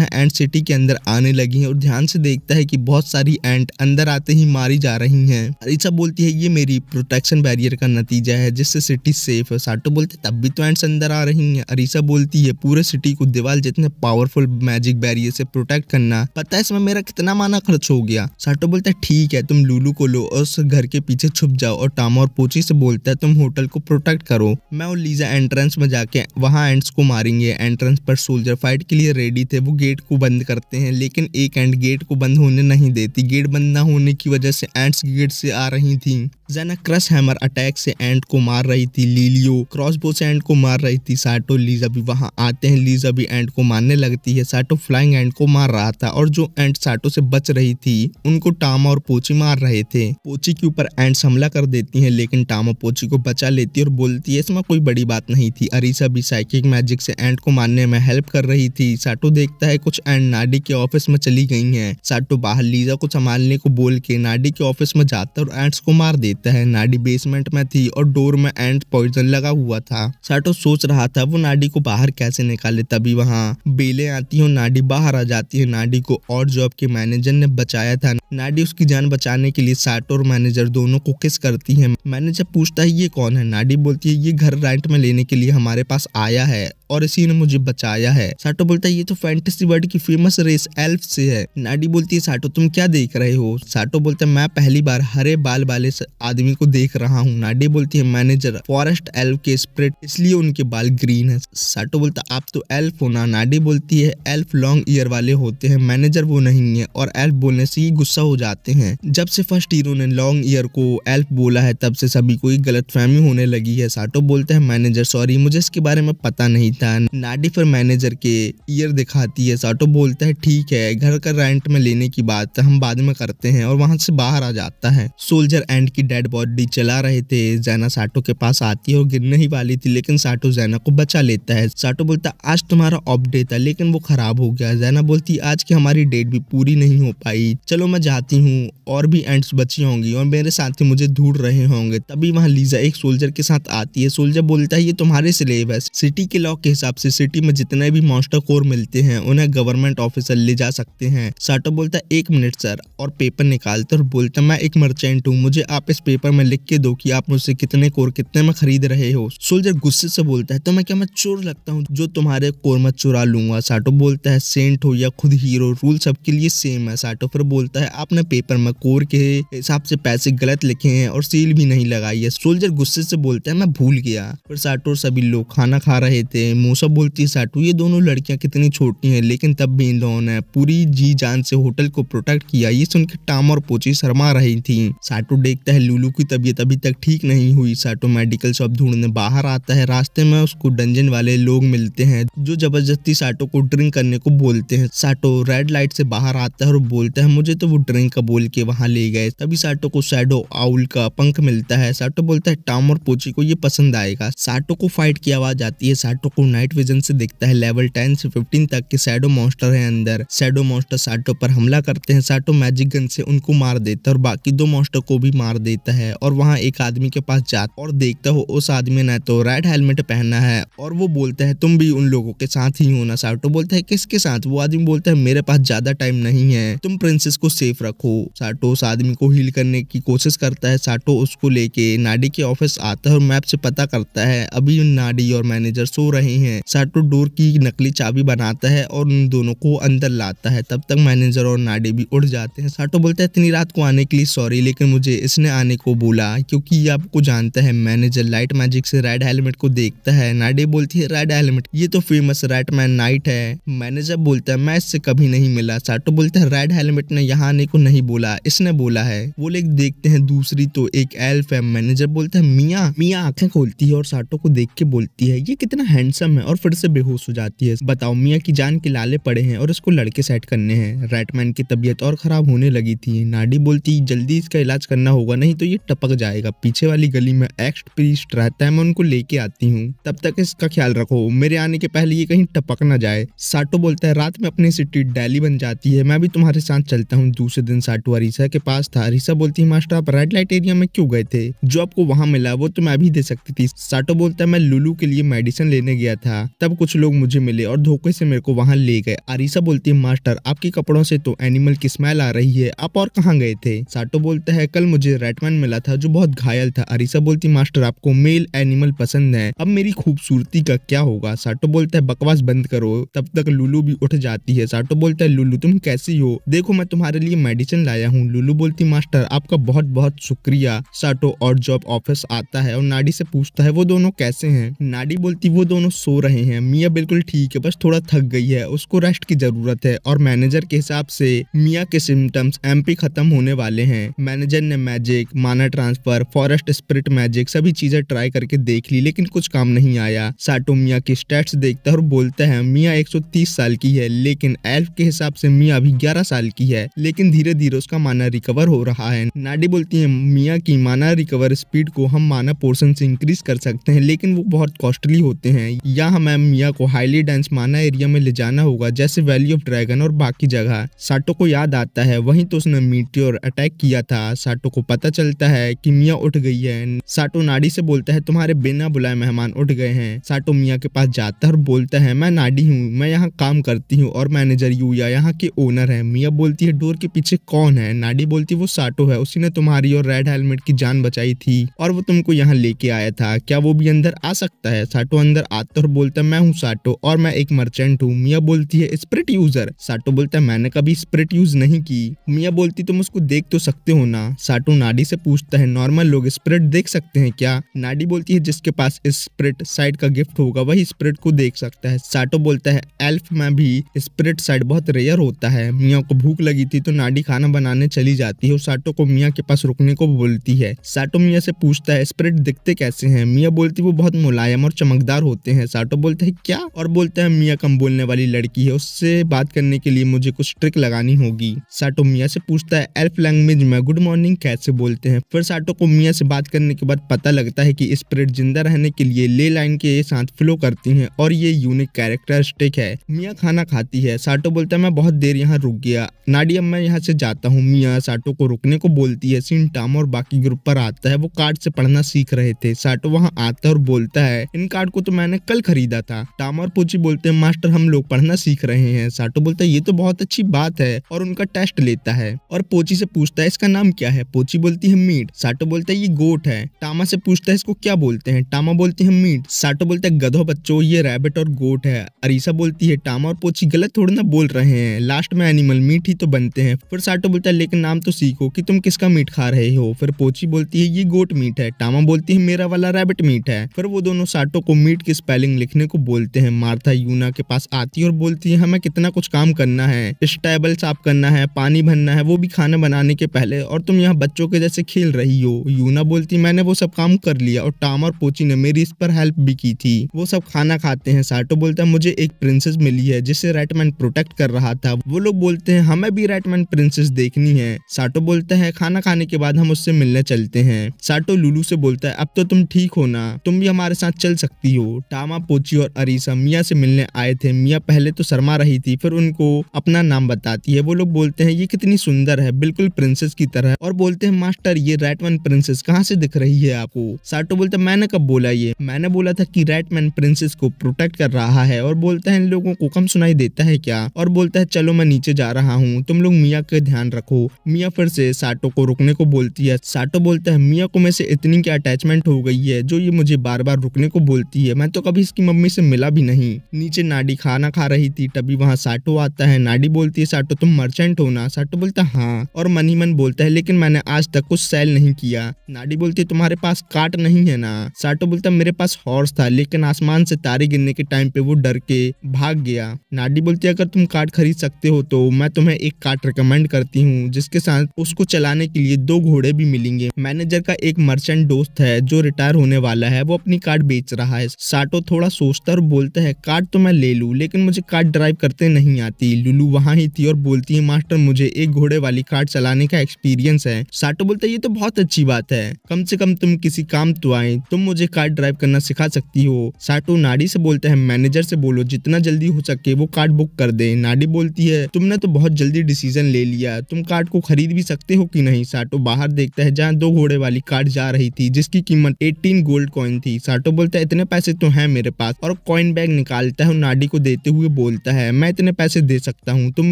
है एंड सिटी के अंदर आने लगी है और ध्यान से देखता है की बहुत सारी एंट अंदर आते ही मारी जा रही है अरिचा बोलती है ये मेरी प्रोटेक्शन बैरियर का नतीजा है जिससे सिटी सेफ है साटो बोलते तब भी तो एंड्स अंदर आ रही है अरिसा बोलती है पूरे सिटी को दीवार जितने पावरफुल मैजिक बैरियर से प्रोटेक्ट करना पता है इसमें मेरा कितना माना खर्च हो गया साटो बोलता है ठीक है तुम लूलू को लो और उस घर के पीछे छुप जाओ और टाम मामा और पोची से बोलता है तुम होटल को प्रोटेक्ट करो मैं और लीजा एंट्रेंस में जाके वहाँ एंड्स को मारेंगे एंट्रेंस पर सोल्जर फाइट के लिए रेडी थे वो गेट को बंद करते हैं लेकिन एक एंड गेट को बंद होने नहीं देती गेट बंद न होने की वजह से एंड्स गेट से आ रही थी जैना क्रश हैमर अटैक से एंड को मार रही थी लीलियो क्रॉसबो से एंड को मार रही थी साटो लीजा भी वहां आते हैं लीजा भी एंड को मारने लगती है साटो फ्लाइंग एंड को मार रहा था और जो एंड साटो से बच रही थी उनको टामा और पोची मार रहे थे पोची के ऊपर एंड हमला कर देती है है लेकिन पोची को बचा लेती है और बोलती है इसमें कोई बड़ी बात नहीं थी अरीसा भी साइकिक मैजिक से एंड को मारने में हेल्प कर रही थी साटो देखता है कुछ एंड नाडी के ऑफिस में चली गई है साटो बाहर लीजा को संभालने को बोल के नाडी के ऑफिस में जाता और एंड्स को मार देता है नाडी बेसमेंट में थी और डोर में एंड पॉइजन लगा हुआ था साटो सोच रहा था वो नाडी को बाहर कैसे निकाले तभी वहाँ बेले आती है नाडी बाहर आ जाती है नाडी को और जॉब के मैनेजर ने बचाया था नाडी उसकी जान बचाने के लिए साटो और मैनेजर दोनों को किस करती है मैंने जब पूछता है ये कौन है नाडी बोलती है ये घर रेंट में लेने के लिए हमारे पास आया है और इसी ने मुझे बचाया है साटो बोलता है ये तो फैंटेसी वर्ल्ड की फेमस रेस एल्फ से है नाडी बोलती है साटो तुम क्या देख रहे हो साटो बोलते मैं पहली बार हरे बाल वाले आदमी को देख रहा हूँ नाडी बोलती है मैनेजर फॉरेस्ट एल्फ के स्प्रेड इसलिए उनके बाल ग्रीन है साटो बोलता आप तो एल्फ हो ना नाडी बोलती है एल्फ लॉन्ग ईयर वाले होते हैं मैनेजर वो नहीं है और एल्फ बोलने से ही गुस्सा हो जाते हैं जब से फर्स्ट हीरो ने लॉन्ग ईयर को एल्फ बोला है तब से सभी को गलत फहमी होने लगी है साटो बोलता है मैनेजर सॉरी मुझे इसके बारे में पता नहीं था पाकिस्तान नाडी मैनेजर के ईयर दिखाती है साटो बोलता है ठीक है घर का रेंट में लेने की बात तो हम बाद में करते हैं और वहां से बाहर आ जाता है सोल्जर एंड की डेड बॉडी चला रहे थे जैना साटो के पास आती है और गिरने ही वाली थी लेकिन साटो जैना को बचा लेता है साटो बोलता आज तुम्हारा ऑफ डे था लेकिन वो खराब हो गया जैना बोलती आज की हमारी डेट भी पूरी नहीं हो पाई चलो मैं जाती हूँ और भी एंड्स बची होंगी और मेरे साथी मुझे ढूंढ रहे होंगे तभी वहाँ लीजा एक सोल्जर के साथ आती है सोल्जर बोलता है ये तुम्हारे सिलेबस सिटी के लॉक के हिसाब से सिटी में जितने भी मॉन्स्टर कोर मिलते हैं उन्हें गवर्नमेंट ऑफिसर ले जा सकते हैं साटो बोलता है एक मिनट सर और पेपर निकालते और बोलता मैं एक मर्चेंट हूँ मुझे आप इस पेपर में लिख के दो कि आप मुझसे कितने कोर कितने में खरीद रहे हो सोल्जर गुस्से से बोलता है तो मैं क्या मैं चोर लगता हूँ जो तुम्हारे कोर में चुरा लूंगा साटो बोलता है सेंट हो या खुद हीरो रूल सबके लिए सेम है साटो फिर बोलता है आपने पेपर में कोर के हिसाब से पैसे गलत लिखे हैं और सील भी नहीं लगाई है सोल्जर गुस्से से बोलता है मैं भूल गया फिर साटो सभी लोग खाना खा रहे थे मोसा बोलती है साटू ये दोनों लड़कियां कितनी छोटी हैं लेकिन तब भी इन दोनों ने पूरी जी जान से होटल को प्रोटेक्ट किया ये सुनकर टाम और पोची शर्मा रही थी साटू देखता है लुलू की तबीयत अभी तक ठीक नहीं हुई साटू मेडिकल शॉप ढूंढने बाहर आता है रास्ते में उसको डंजन वाले लोग मिलते हैं जो जबरदस्ती साटो को ड्रिंक करने को बोलते हैं साटो रेड लाइट से बाहर आता है और बोलता है मुझे तो वो ड्रिंक का बोल के वहां ले गए तभी साटो को सैडो आउल का पंख मिलता है साटो बोलता है टाम और पोची को ये पसंद आएगा साटो को फाइट की आवाज आती है साटो को नाइट विजन से दिखता है लेवल टेन से फिफ्टीन तक के सैडो मॉन्स्टर है अंदर सैडो मॉन्स्टर साटो पर हमला करते हैं साटो मैजिक गन से उनको मार देता है और बाकी दो मॉन्स्टर को भी मार देता है और वहाँ एक आदमी के पास जाता और देखता हो उस आदमी ने तो रेड हेलमेट पहना है और वो बोलता है तुम भी उन लोगों के साथ ही होना साटो बोलता है किसके साथ वो आदमी बोलता है मेरे पास ज्यादा टाइम नहीं है तुम प्रिंसेस को सेफ रखो साटो उस आदमी को हील करने की कोशिश करता है साटो उसको लेके नाडी के ऑफिस आता है और मैप से पता करता है अभी नाडी और मैनेजर सो रहे नहीं है साटो डोर की नकली चाबी बनाता है और उन दोनों को अंदर लाता है तब तक मैनेजर और नाडे भी उड़ जाते हैं साटो बोलता है इतनी रात को आने के लिए सॉरी लेकिन मुझे इसने आने को बोला क्योंकि ये आपको जानता है मैनेजर लाइट मैजिक से रेड हेलमेट को देखता है नाडे बोलती है रेड हेलमेट ये तो फेमस रेड मैन नाइट है मैनेजर बोलता है मैं इससे कभी नहीं मिला साटो बोलता है रेड हेलमेट ने यहाँ आने को नहीं बोला इसने बोला है वो लोग देखते हैं दूसरी तो एक एल्फ है मैनेजर बोलता है मिया मिया आंखें खोलती है और साटो को देख के बोलती है ये कितना हैंडसम सम है और फिर से बेहोश हो जाती है बताओ मियाँ की जान के लाले पड़े हैं और उसको लड़के सेट करने हैं रेटमैन की तबीयत और खराब होने लगी थी नाडी बोलती जल्दी इसका इलाज करना होगा नहीं तो ये टपक जाएगा पीछे वाली गली में एक्स्ट प्रीस्ट रहता है मैं उनको लेके आती हूँ तब तक इसका ख्याल रखो मेरे आने के पहले ये कहीं टपक ना जाए साटो बोलता है रात में अपनी सिटी डेली बन जाती है मैं भी तुम्हारे साथ चलता हूँ दूसरे दिन साटो अरीसा के पास था अरीसा बोलती है मास्टर आप रेड लाइट एरिया में क्यों गए थे जो आपको वहाँ मिला वो तो मैं भी दे सकती थी साटो बोलता है मैं लुलू के लिए मेडिसिन लेने गया गया था तब कुछ लोग मुझे मिले और धोखे से मेरे को वहाँ ले गए आरिसा बोलती है मास्टर आपके कपड़ों से तो एनिमल की स्मेल आ रही है आप और कहाँ गए थे साटो बोलता है कल मुझे रेटमैन मिला था जो बहुत घायल था आरिसा बोलती मास्टर आपको मेल एनिमल पसंद है अब मेरी खूबसूरती का क्या होगा साटो बोलता है बकवास बंद करो तब तक लुलू भी उठ जाती है साटो बोलता है लुलू तुम कैसी हो देखो मैं तुम्हारे लिए मेडिसिन लाया हूँ लुलू बोलती मास्टर आपका बहुत बहुत शुक्रिया साटो और जॉब ऑफिस आता है और नाडी से पूछता है वो दोनों कैसे है नाडी बोलती वो दोनों सो रहे हैं मियाँ बिल्कुल ठीक है बस थोड़ा थक गई है उसको रेस्ट की जरूरत है और मैनेजर के हिसाब से मियाँ के सिम्टम्स एमपी खत्म होने वाले हैं मैनेजर ने मैजिक माना ट्रांसफर फॉरेस्ट स्प्रिट मैजिक सभी चीजें ट्राई करके देख ली लेकिन कुछ काम नहीं आया साटो मिया की स्टेट्स देखता है और बोलता है मिया एक साल की है लेकिन एल्फ के हिसाब से मिया अभी ग्यारह साल की है लेकिन धीरे धीरे उसका माना रिकवर हो रहा है नाडी बोलती है मिया की माना रिकवर स्पीड को हम माना पोर्सन से इंक्रीज कर सकते हैं लेकिन वो बहुत कॉस्टली होते हैं या हमें मिया को हाईली डेंस माना एरिया में ले जाना होगा जैसे वैली ऑफ ड्रैगन और बाकी जगह साटो को याद आता है वहीं तो उसने मीटियोर अटैक किया था साटो को पता चलता है कि मिया उठ गई है साटो नाडी से बोलता है तुम्हारे बिना बुलाए मेहमान उठ गए हैं साटो मिया के पास जाता है और बोलता है मैं नाडी हूँ मैं यहाँ काम करती हूँ और मैनेजर यू या यहाँ के ओनर है मिया बोलती है डोर के पीछे कौन है नाडी बोलती वो साटो है उसी ने तुम्हारी और रेड हेलमेट की जान बचाई थी और वो तुमको यहाँ लेके आया था क्या वो भी अंदर आ सकता है साटो अंदर आता और बोलता है मैं हूँ साटो और मैं एक मर्चेंट हूँ मिया बोलती है स्प्रिट यूजर साटो बोलता है मैंने कभी स्प्रिट यूज नहीं की मिया बोलती तुम उसको देख तो सकते हो ना साटो नाडी से पूछता है नॉर्मल लोग स्प्रिट देख सकते हैं क्या नाडी बोलती है जिसके पास स्प्रिट साइड का गिफ्ट होगा वही स्प्रिट को देख सकता है साटो बोलता है एल्फ में भी स्प्रिट साइड बहुत रेयर होता है मिया को भूख लगी थी तो नाडी खाना बनाने चली जाती है और साटो को मिया के पास रुकने को बोलती है साटो मिया से पूछता है स्प्रिट दिखते कैसे है मिया बोलती वो बहुत मुलायम और चमकदार होते हैं है साटो तो बोलते हैं क्या और बोलते हैं मियाँ कम बोलने वाली लड़की है उससे बात करने के लिए मुझे कुछ ट्रिक लगानी होगी साटो तो मियाँ से पूछता है एल्फ लैंग्वेज में गुड मॉर्निंग कैसे बोलते हैं फिर साटो तो को मियाँ से बात करने के बाद पता लगता है की स्प्रिट जिंदा रहने के लिए ले लाइन के साथ फ्लो करती है और ये यूनिक कैरेक्टरिस्टिक है मियाँ खाना खाती है साटो बोलता है मैं बहुत देर यहाँ रुक गया नाडियम मैं यहाँ से जाता हूँ मियाँ साटो को रुकने को बोलती है सीन टाम और बाकी ग्रुप पर आता है वो कार्ड से पढ़ना सीख रहे थे साटो वहाँ आता है और बोलता है इन कार्ड को तो मैंने साइकिल खरीदा था टामर पोची बोलते हैं मास्टर हम लोग पढ़ना सीख रहे हैं साटो बोलता है ये तो बहुत अच्छी बात है और उनका टेस्ट लेता है और पोची से पूछता है इसका नाम क्या है पोची बोलती है मीट साटो बोलता है ये गोट है टामा से पूछता है इसको क्या बोलते हैं टामा बोलती है मीट साटो बोलता है गधो बच्चो ये रैबिट और गोट है अरीसा बोलती है टामा और पोची गलत थोड़ी ना बोल रहे हैं लास्ट में एनिमल मीट ही तो बनते हैं फिर साटो बोलता है लेकिन नाम तो सीखो कि तुम किसका मीट खा रहे हो फिर पोची बोलती है ये गोट मीट है टामा बोलती है मेरा वाला रैबिट मीट है फिर वो दोनों साटो को मीट की स्पेलिंग स्पेलिंग लिखने को बोलते हैं मार्था यूना के पास आती है और बोलती है हमें कितना कुछ काम करना है स्टेबल साफ करना है पानी भरना है वो भी खाना बनाने के पहले और तुम यहाँ बच्चों के जैसे खेल रही हो यूना बोलती मैंने वो सब काम कर लिया और टाम और पोची ने मेरी इस पर हेल्प भी की थी वो सब खाना खाते हैं साटो बोलता है मुझे एक प्रिंसेस मिली है जिसे रेटमैन प्रोटेक्ट कर रहा था वो लोग बोलते हैं हमें भी रेटमैन प्रिंसेस देखनी है साटो बोलता है खाना खाने के बाद हम उससे मिलने चलते हैं साटो लुलू से बोलता है अब तो तुम ठीक हो ना तुम भी हमारे साथ चल सकती हो टाम शर्मा पोची और अरीसा मियाँ से मिलने आए थे मियाँ पहले तो शर्मा रही थी फिर उनको अपना नाम बताती है वो लोग बोलते हैं ये कितनी सुंदर है बिल्कुल प्रिंसेस की तरह और बोलते हैं मास्टर ये रेटमैन प्रिंसेस कहाँ से दिख रही है आपको साटो हैं मैंने कब बोला ये मैंने बोला था की रेटमैन प्रिंसेस को प्रोटेक्ट कर रहा है और बोलता है इन लोगों को कम सुनाई देता है क्या और बोलता है चलो मैं नीचे जा रहा हूँ तुम लोग मियाँ का ध्यान रखो मियाँ फिर से साटो को रुकने को बोलती है साटो बोलता है मियाँ को मैं से इतनी क्या अटैचमेंट हो गई है जो ये मुझे बार बार रुकने को बोलती है मैं तो कभी इसकी मम्मी से मिला भी नहीं नीचे नाडी खाना खा रही थी तभी वहाँ साटो आता है नाडी बोलती है साटो तुम मर्चेंट हो ना साटो बोलता हाँ और मनी मन बोलता है लेकिन मैंने आज तक कुछ सेल नहीं किया नाडी बोलती तुम्हारे पास काट नहीं है ना साटो बोलता मेरे पास हॉर्स था लेकिन आसमान से तारे गिरने के टाइम पे वो डर के भाग गया नाडी बोलती अगर तुम कार्ड खरीद सकते हो तो मैं तुम्हें एक कार्ड रिकमेंड करती हूँ जिसके साथ उसको चलाने के लिए दो घोड़े भी मिलेंगे मैनेजर का एक मर्चेंट दोस्त है जो रिटायर होने वाला है वो अपनी कार्ड बेच रहा है साटो थोड़ा सोचता और बोलता है कार्ड तो मैं ले लूँ लेकिन मुझे कार्ड ड्राइव करते नहीं आती लुलू वहाँ ही थी और बोलती है मास्टर मुझे एक घोड़े वाली कार्ड चलाने का एक्सपीरियंस है साटो बोलता है ये तो बहुत अच्छी बात है कम से कम तुम किसी काम तो आए तुम मुझे कार ड्राइव करना सिखा सकती हो साटो नाड़ी से बोलते है मैनेजर से बोलो जितना जल्दी हो सके वो कार्ड बुक कर दे नाड़ी बोलती है तुमने तो बहुत जल्दी डिसीजन ले लिया तुम कार्ड को खरीद भी सकते हो कि नहीं साटो बाहर देखता है जहाँ दो घोड़े वाली कार्ड जा रही थी जिसकी कीमत एटीन गोल्ड कॉइन थी साटो बोलता है इतने पैसे तो है मेरे मेरे पास और कॉइन बैग निकालता है नाडी को देते हुए बोलता है मैं इतने पैसे दे सकता हूँ तुम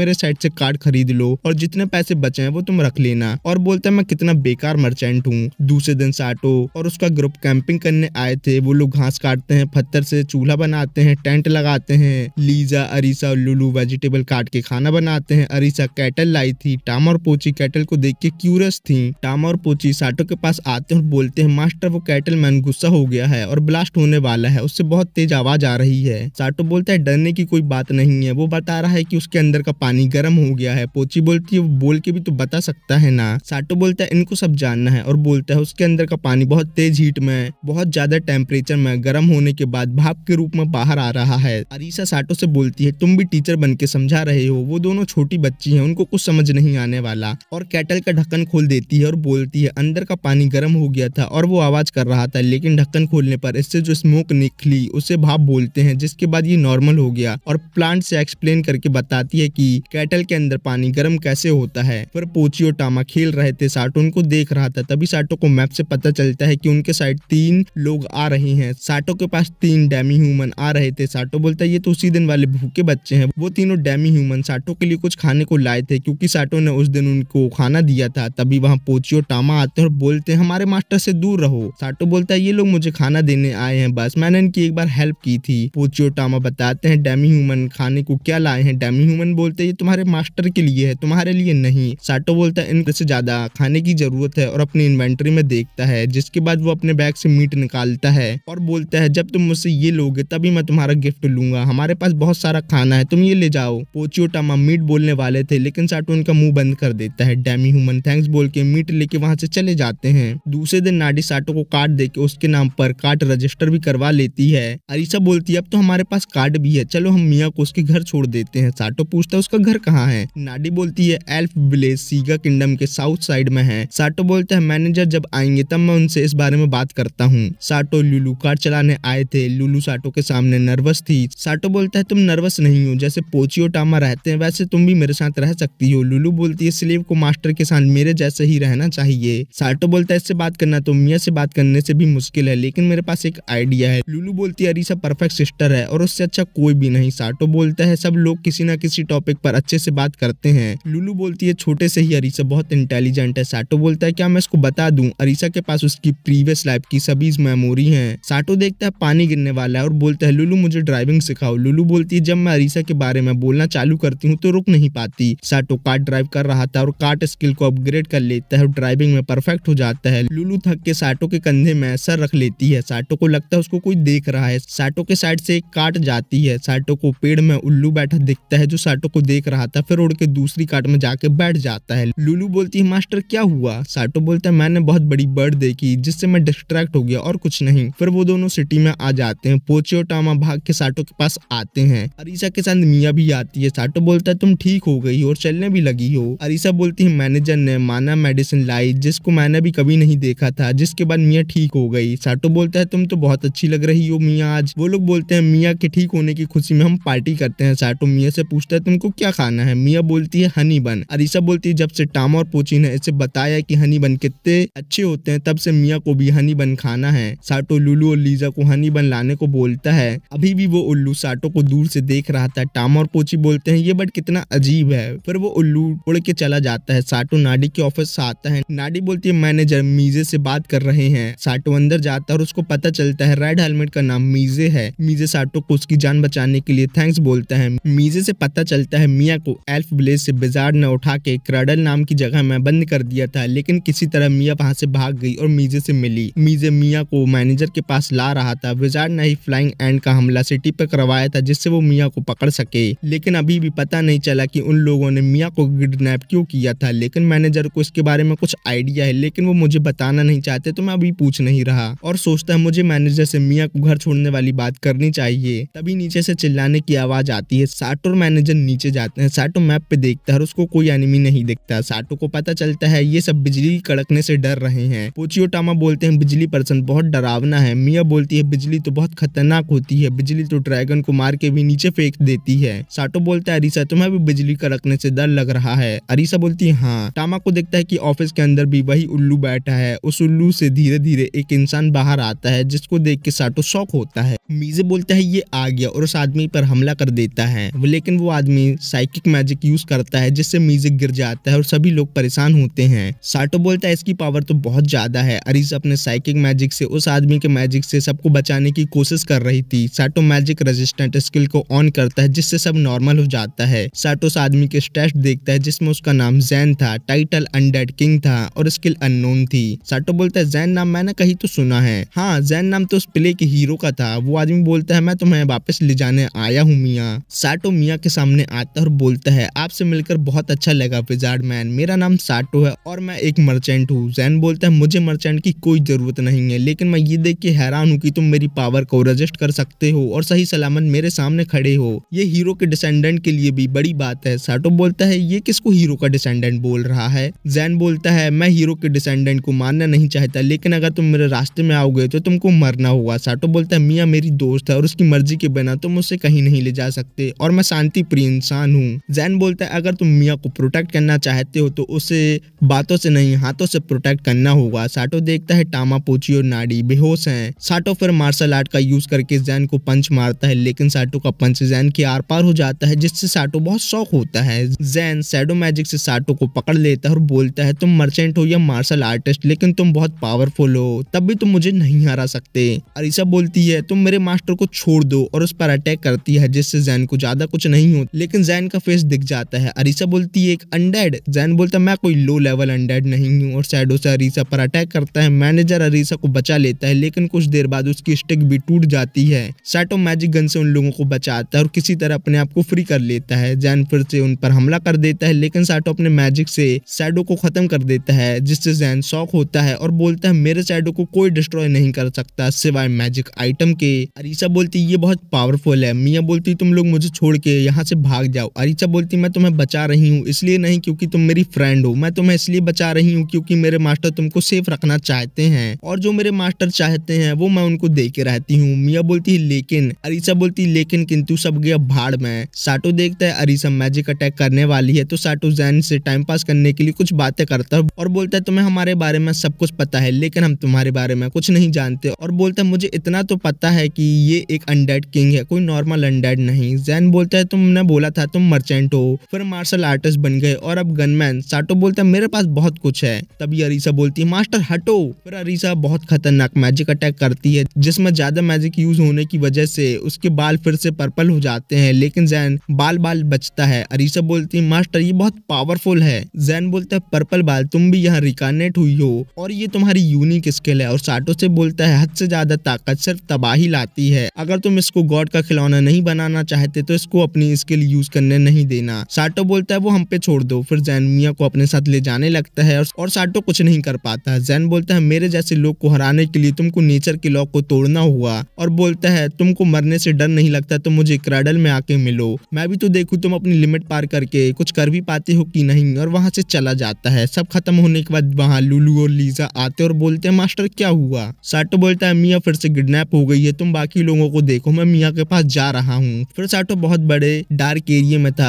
मेरे साइड से कार्ड खरीद लो और जितने पैसे बचे हैं वो तुम रख लेना और बोलता है मैं कितना बेकार मर्चेंट हूँ दूसरे दिन साटो और उसका ग्रुप कैंपिंग करने आए थे वो लोग घास काटते हैं पत्थर से चूल्हा बनाते हैं टेंट लगाते हैं लीजा अरीसा और लुलू वेजिटेबल काट के खाना बनाते हैं अरीसा कैटल लाई थी टामा और पोची कैटल को देख के क्यूरियस थी टामा और पोची साटो के पास आते हैं और बोलते हैं मास्टर वो कैटल मैन गुस्सा हो गया है और ब्लास्ट होने वाला है उससे बहुत बहुत तेज आवाज आ रही है साटो बोलता है डरने की कोई बात नहीं है वो बता रहा है कि उसके अंदर का पानी गर्म हो गया है पोची बोलती है वो बोल के भी तो बता सकता है ना साटो बोलता है इनको सब जानना है और बोलता है उसके अंदर का पानी बहुत तेज हीट में बहुत ज्यादा टेम्परेचर में गर्म होने के बाद भाप के रूप में बाहर आ रहा है अरीसा साटो से बोलती है तुम भी टीचर बन के समझा रहे हो वो दोनों छोटी बच्ची है उनको कुछ समझ नहीं आने वाला और कैटल का ढक्कन खोल देती है और बोलती है अंदर का पानी गर्म हो गया था और वो आवाज कर रहा था लेकिन ढक्कन खोलने पर इससे जो स्मोक निकली ली उसे भाप बोलते हैं जिसके बाद ये नॉर्मल हो गया और प्लांट से एक्सप्लेन करके बताती है कि कैटल के अंदर पानी गर्म कैसे होता है पोची पोचियो टामा खेल रहे थे साटो उनको देख रहा था तभी साटो को मैप से पता चलता है की उनके साइड तीन लोग आ रहे हैं साटो के पास तीन डैमी ह्यूमन आ रहे थे साटो बोलता है ये तो उसी दिन वाले भूखे बच्चे हैं वो तीनों डेमी ह्यूमन साटो के लिए कुछ खाने को लाए थे क्योंकि साटो ने उस दिन उनको खाना दिया था तभी वहाँ पोचियो टामा आते हैं और बोलते हैं हमारे मास्टर से दूर रहो साटो बोलता है ये लोग मुझे खाना देने आए हैं बस मैंने इनकी एक बार हेल्प की थी पोचियो टामा बताते हैं डेमी ह्यूमन खाने को क्या लाए हैं डेमी ह्यूमन बोलते ये तुम्हारे मास्टर के लिए है तुम्हारे लिए नहीं साटो बोलता है इनसे ज्यादा खाने की जरूरत है और अपनी इन्वेंट्री में देखता है जिसके बाद वो अपने बैग से मीट निकालता है और बोलता है जब तुम मुझसे ये लोगे तभी मैं तुम्हारा गिफ्ट लूंगा हमारे पास बहुत सारा खाना है तुम ये ले जाओ पोचियो टामा मीट बोलने वाले थे लेकिन साटो उनका मुंह बंद कर देता है डैमी ह्यूमन थैंक्स बोल के मीट लेके वहां से चले जाते हैं दूसरे दिन नाडी साटो को कार्ड देके उसके नाम पर कार्ड रजिस्टर भी करवा लेती है है अरीसा बोलती है अब तो हमारे पास कार्ड भी है चलो हम मिया को उसके घर छोड़ देते हैं साटो पूछता है उसका घर कहाँ है नाडी बोलती है एल्फ विलेज सीगा किंगडम के साउथ साइड में है साटो बोलते हैं मैनेजर जब आएंगे तब मैं उनसे इस बारे में बात करता हूँ साटो लुलू कार चलाने आए थे लुलू साटो के सामने नर्वस थी साटो बोलता है तुम नर्वस नहीं हो जैसे पोचियो टामा रहते हैं वैसे तुम भी मेरे साथ रह सकती हो लुलू बोलती है स्लेव को मास्टर के साथ मेरे जैसे ही रहना चाहिए साटो बोलता है इससे बात करना तो मिया से बात करने से भी मुश्किल है लेकिन मेरे पास एक आइडिया है लुलू बोल बोलती है अरीसा परफेक्ट सिस्टर है और उससे अच्छा कोई भी नहीं साटो बोलता है सब लोग किसी ना किसी टॉपिक पर अच्छे से बात करते हैं लुलू बोलती है छोटे से ही अरीसा बहुत इंटेलिजेंट है साटो बोलता है क्या मैं इसको बता दूं अरीसा के पास उसकी प्रीवियस लाइफ की सभी मेमोरी है साटो देखता है पानी गिरने वाला है और बोलता है लुलू मुझे ड्राइविंग सिखाओ लुलू बोलती है जब मैं अरीसा के बारे में बोलना चालू करती हूँ तो रुक नहीं पाती साटो कार ड्राइव कर रहा था और कार्ट स्किल को अपग्रेड कर लेता है और ड्राइविंग में परफेक्ट हो जाता है लुलू थक के साटो के कंधे में सर रख लेती है साटो को लगता है उसको कोई देख रहा रहा है साटो के साइड से एक काट जाती है साटो को पेड़ में उल्लू बैठा दिखता है जो साटो को देख रहा था फिर उड़ के दूसरी काट में जाके बैठ जाता है लुलू बोलती है मास्टर क्या हुआ साटो बोलता है मैंने बहुत बड़ी बर्ड देखी जिससे मैं डिस्ट्रैक्ट हो गया और कुछ नहीं फिर वो दोनों सिटी में आ जाते हैं पोचियो टामा भाग के साटो के पास आते हैं अरीसा के साथ मिया भी आती है साटो बोलता है तुम ठीक हो गई और चलने भी लगी हो अरीसा बोलती है मैनेजर ने माना मेडिसिन लाई जिसको मैंने भी कभी नहीं देखा था जिसके बाद मिया ठीक हो गई साटो बोलता है तुम तो बहुत अच्छी लग रही हो मियाँ आज वो लोग बोलते हैं मियाँ के ठीक होने की खुशी में हम पार्टी करते हैं साटो तो मियाँ से पूछता है तुमको क्या खाना है मियाँ बोलती है हनी बन अरीसा बोलती है जब से टाम और पोची ने इसे बताया की हनी बन कितने अच्छे होते हैं तब से मियाँ को भी हनी बन खाना है साटो तो लुलू और लीजा को हनी बन लाने को बोलता है अभी भी वो उल्लू साटो तो को दूर से देख रहा था टाम और पोची बोलते हैं ये बट कितना अजीब है फिर वो उल्लू उड़ के चला जाता है साटो नाडी के ऑफिस से आता है नाडी बोलती है मैनेजर मीजे से बात कर रहे हैं साटो अंदर जाता है और उसको पता चलता है रेड हेलमेट का नाम नाम मीजे है मीजे साटो को उसकी जान बचाने के लिए थैंक्स बोलता है मीजे से पता चलता है मिया को एल्फ विलेज से बेजार न उठा के क्रेडल नाम की जगह में बंद कर दिया था लेकिन किसी तरह मिया वहाँ से भाग गई और मीजे से मिली मीजे मिया को मैनेजर के पास ला रहा था विजार्ड ने ही फ्लाइंग एंड का हमला सिटी पर करवाया था जिससे वो मिया को पकड़ सके लेकिन अभी भी पता नहीं चला कि उन लोगों ने मिया को किडनैप क्यों किया था लेकिन मैनेजर को इसके बारे में कुछ आइडिया है लेकिन वो मुझे बताना नहीं चाहते तो मैं अभी पूछ नहीं रहा और सोचता है मुझे मैनेजर से मिया को घर छोड़ने वाली बात करनी चाहिए तभी नीचे से चिल्लाने की आवाज आती है साटो और मैनेजर नीचे जाते हैं साटो मैप पे देखता है और उसको कोई एनिमी नहीं दिखता साटो को पता चलता है ये सब बिजली कड़कने से डर रहे हैं टामा बोलते हैं बिजली पर्सन बहुत डरावना है मिया बोलती है बिजली तो बहुत खतरनाक होती है बिजली तो ड्रैगन को मार के भी नीचे फेंक देती है साटो बोलता है अरीसा तुम्हें भी बिजली कड़कने से डर लग रहा है अरीसा बोलती है हाँ टामा को देखता है की ऑफिस के अंदर भी वही उल्लू बैठा है उस उल्लू से धीरे धीरे एक इंसान बाहर आता है जिसको देख के साटो सौ शौक होता है मीजे बोलता है ये आ गया और उस आदमी पर हमला कर देता है लेकिन वो आदमी साइकिक मैजिक यूज करता है जिससे मीजे गिर जाता है और सभी लोग परेशान होते हैं साटो बोलता है इसकी पावर तो बहुत ज्यादा है अरीज अपने साइकिक मैजिक से उस आदमी के मैजिक से सबको बचाने की कोशिश कर रही थी साटो मैजिक रेजिस्टेंट स्किल को ऑन करता है जिससे सब नॉर्मल हो जाता है साटो उस आदमी के स्टेस्ट देखता है जिसमे उसका नाम जैन था टाइटल अनडेड किंग था और स्किल अननोन थी साटो बोलता है जैन नाम मैंने कहीं तो सुना है हाँ जैन नाम तो उस प्ले के हीरो रोका था वो आदमी बोलता है मैं तुम्हें वापस ले जाने आया हूँ मियाँ साटो मियाँ के सामने आता और बोलता है आपसे मिलकर बहुत अच्छा लगा विजार्ड मैन मेरा नाम साटो है और मैं एक मर्चेंट हूँ जैन बोलता है मुझे मर्चेंट की कोई ज़रूरत नहीं है लेकिन मैं ये देख के हैरान हूँ की तुम मेरी पावर को रजिस्ट कर सकते हो और सही सलामत मेरे सामने खड़े हो ये हीरो के डिसेंडेंट के लिए भी बड़ी बात है साटो बोलता है ये किसको हीरो का डिसेंडेंट बोल रहा है जैन बोलता है मैं हीरो के डिसेंडेंट को मानना नहीं चाहता लेकिन अगर तुम मेरे रास्ते में आओगे तो तुमको मरना होगा साटो बोलता है मियाँ मेरी दोस्त है और उसकी मर्जी के बिना तुम उसे कहीं नहीं ले जा सकते और मैं शांति प्रिय इंसान हूँ जैन बोलता है अगर तुम मियाँ को प्रोटेक्ट करना चाहते हो तो उसे बातों से नहीं हाथों से प्रोटेक्ट करना होगा साटो देखता है टामा पोची और नाड़ी बेहोश है साटो फिर मार्शल आर्ट का यूज करके जैन को पंच मारता है लेकिन साटो का पंच जैन के आर पार हो जाता है जिससे साटो बहुत शौक होता है जैन सैडो मैजिक से साटो को पकड़ लेता है और बोलता है तुम मर्चेंट हो या मार्शल आर्टिस्ट लेकिन तुम बहुत पावरफुल हो तब भी तुम मुझे नहीं हरा सकते अरिशा बोलती करती है तुम मेरे मास्टर को छोड़ दो और उस पर अटैक करती है जिससे जैन को ज्यादा कुछ नहीं हो लेकिन जैन का फेस दिख जाता है अरीसा बोलती है एक अंडेड जैन बोलता मैं कोई लो लेवल अंडेड नहीं हूँ और सैडो से अरीसा पर अटैक करता है मैनेजर अरीसा को बचा लेता है लेकिन कुछ देर बाद उसकी स्टिक भी टूट जाती है सैटो मैजिक गन से उन लोगों को बचाता है और किसी तरह अपने आप को फ्री कर लेता है जैन फिर से उन पर हमला कर देता है लेकिन सैटो अपने मैजिक से सैडो को खत्म कर देता है जिससे जैन शौक होता है और बोलता है मेरे सैडो को कोई डिस्ट्रॉय नहीं कर सकता सिवाय मैजिक आई आइटम के अरीसा बोलती ये बहुत पावरफुल है मियाँ बोलती तुम लोग मुझे छोड़ के यहाँ से भाग जाओ अरीसा बोलती मैं तुम्हें बचा रही हूँ इसलिए नहीं क्योंकि तुम मेरी फ्रेंड हो मैं तुम्हें इसलिए बचा रही हूँ क्योंकि मेरे मास्टर तुमको सेफ रखना चाहते हैं और जो मेरे मास्टर चाहते हैं वो मैं उनको दे के रहती हूँ मियाँ बोलती है लेकिन अरीसा बोलती लेकिन किंतु सब गया भाड़ में साटो देखता है अरीसा मैजिक अटैक करने वाली है तो साटो जैन से टाइम पास करने के लिए कुछ बातें करता है और बोलता है तुम्हें हमारे बारे में सब कुछ पता है लेकिन हम तुम्हारे बारे में कुछ नहीं जानते और बोलता है मुझे इतना तो पता है कि ये एक अनडेड किंग है कोई नॉर्मल अनडेड नहीं जैन बोलता है तुमने बोला था तुम मर्चेंट हो फिर मार्शल आर्टिस्ट बन गए और अब गनमैन साटो बोलता है मेरे पास बहुत कुछ है तभी अरीसा बोलती है मास्टर हटो फिर अरीसा बहुत खतरनाक मैजिक अटैक करती है जिसमें ज्यादा मैजिक यूज होने की वजह से उसके बाल फिर से पर्पल हो जाते हैं लेकिन जैन बाल बाल बचता है अरीसा बोलती है मास्टर ये बहुत पावरफुल है जैन बोलता है पर्पल बाल तुम भी यहाँ रिकानेट हुई हो और ये तुम्हारी यूनिक स्किल है और साटो से बोलता है हद से ज्यादा ताकत सिर्फ तबाही लाती है अगर तुम इसको गॉड का खिलौना नहीं बनाना चाहते तो इसको अपनी स्किल यूज करने नहीं देना साटो बोलता है वो हम पे छोड़ दो फिर जैन मिया को अपने साथ ले जाने लगता है और साटो कुछ नहीं कर पाता जैन बोलता है मेरे जैसे लोग को हराने के लिए तुमको नेचर के लॉक को तोड़ना हुआ और बोलता है तुमको मरने से डर नहीं लगता तो मुझे क्रेडल में आके मिलो मैं भी तो देखू तुम अपनी लिमिट पार करके कुछ कर भी पाते हो कि नहीं और वहाँ से चला जाता है सब खत्म होने के बाद वहाँ लुलू और लीजा आते और बोलते हैं मास्टर क्या हुआ साटो बोलता है मिया फिर से किडनेप हो गई है तुम बाकी लोगों को देखो मैं मियाँ के पास जा रहा हूँ फिर साटो बहुत बड़े डार्क एरिया में था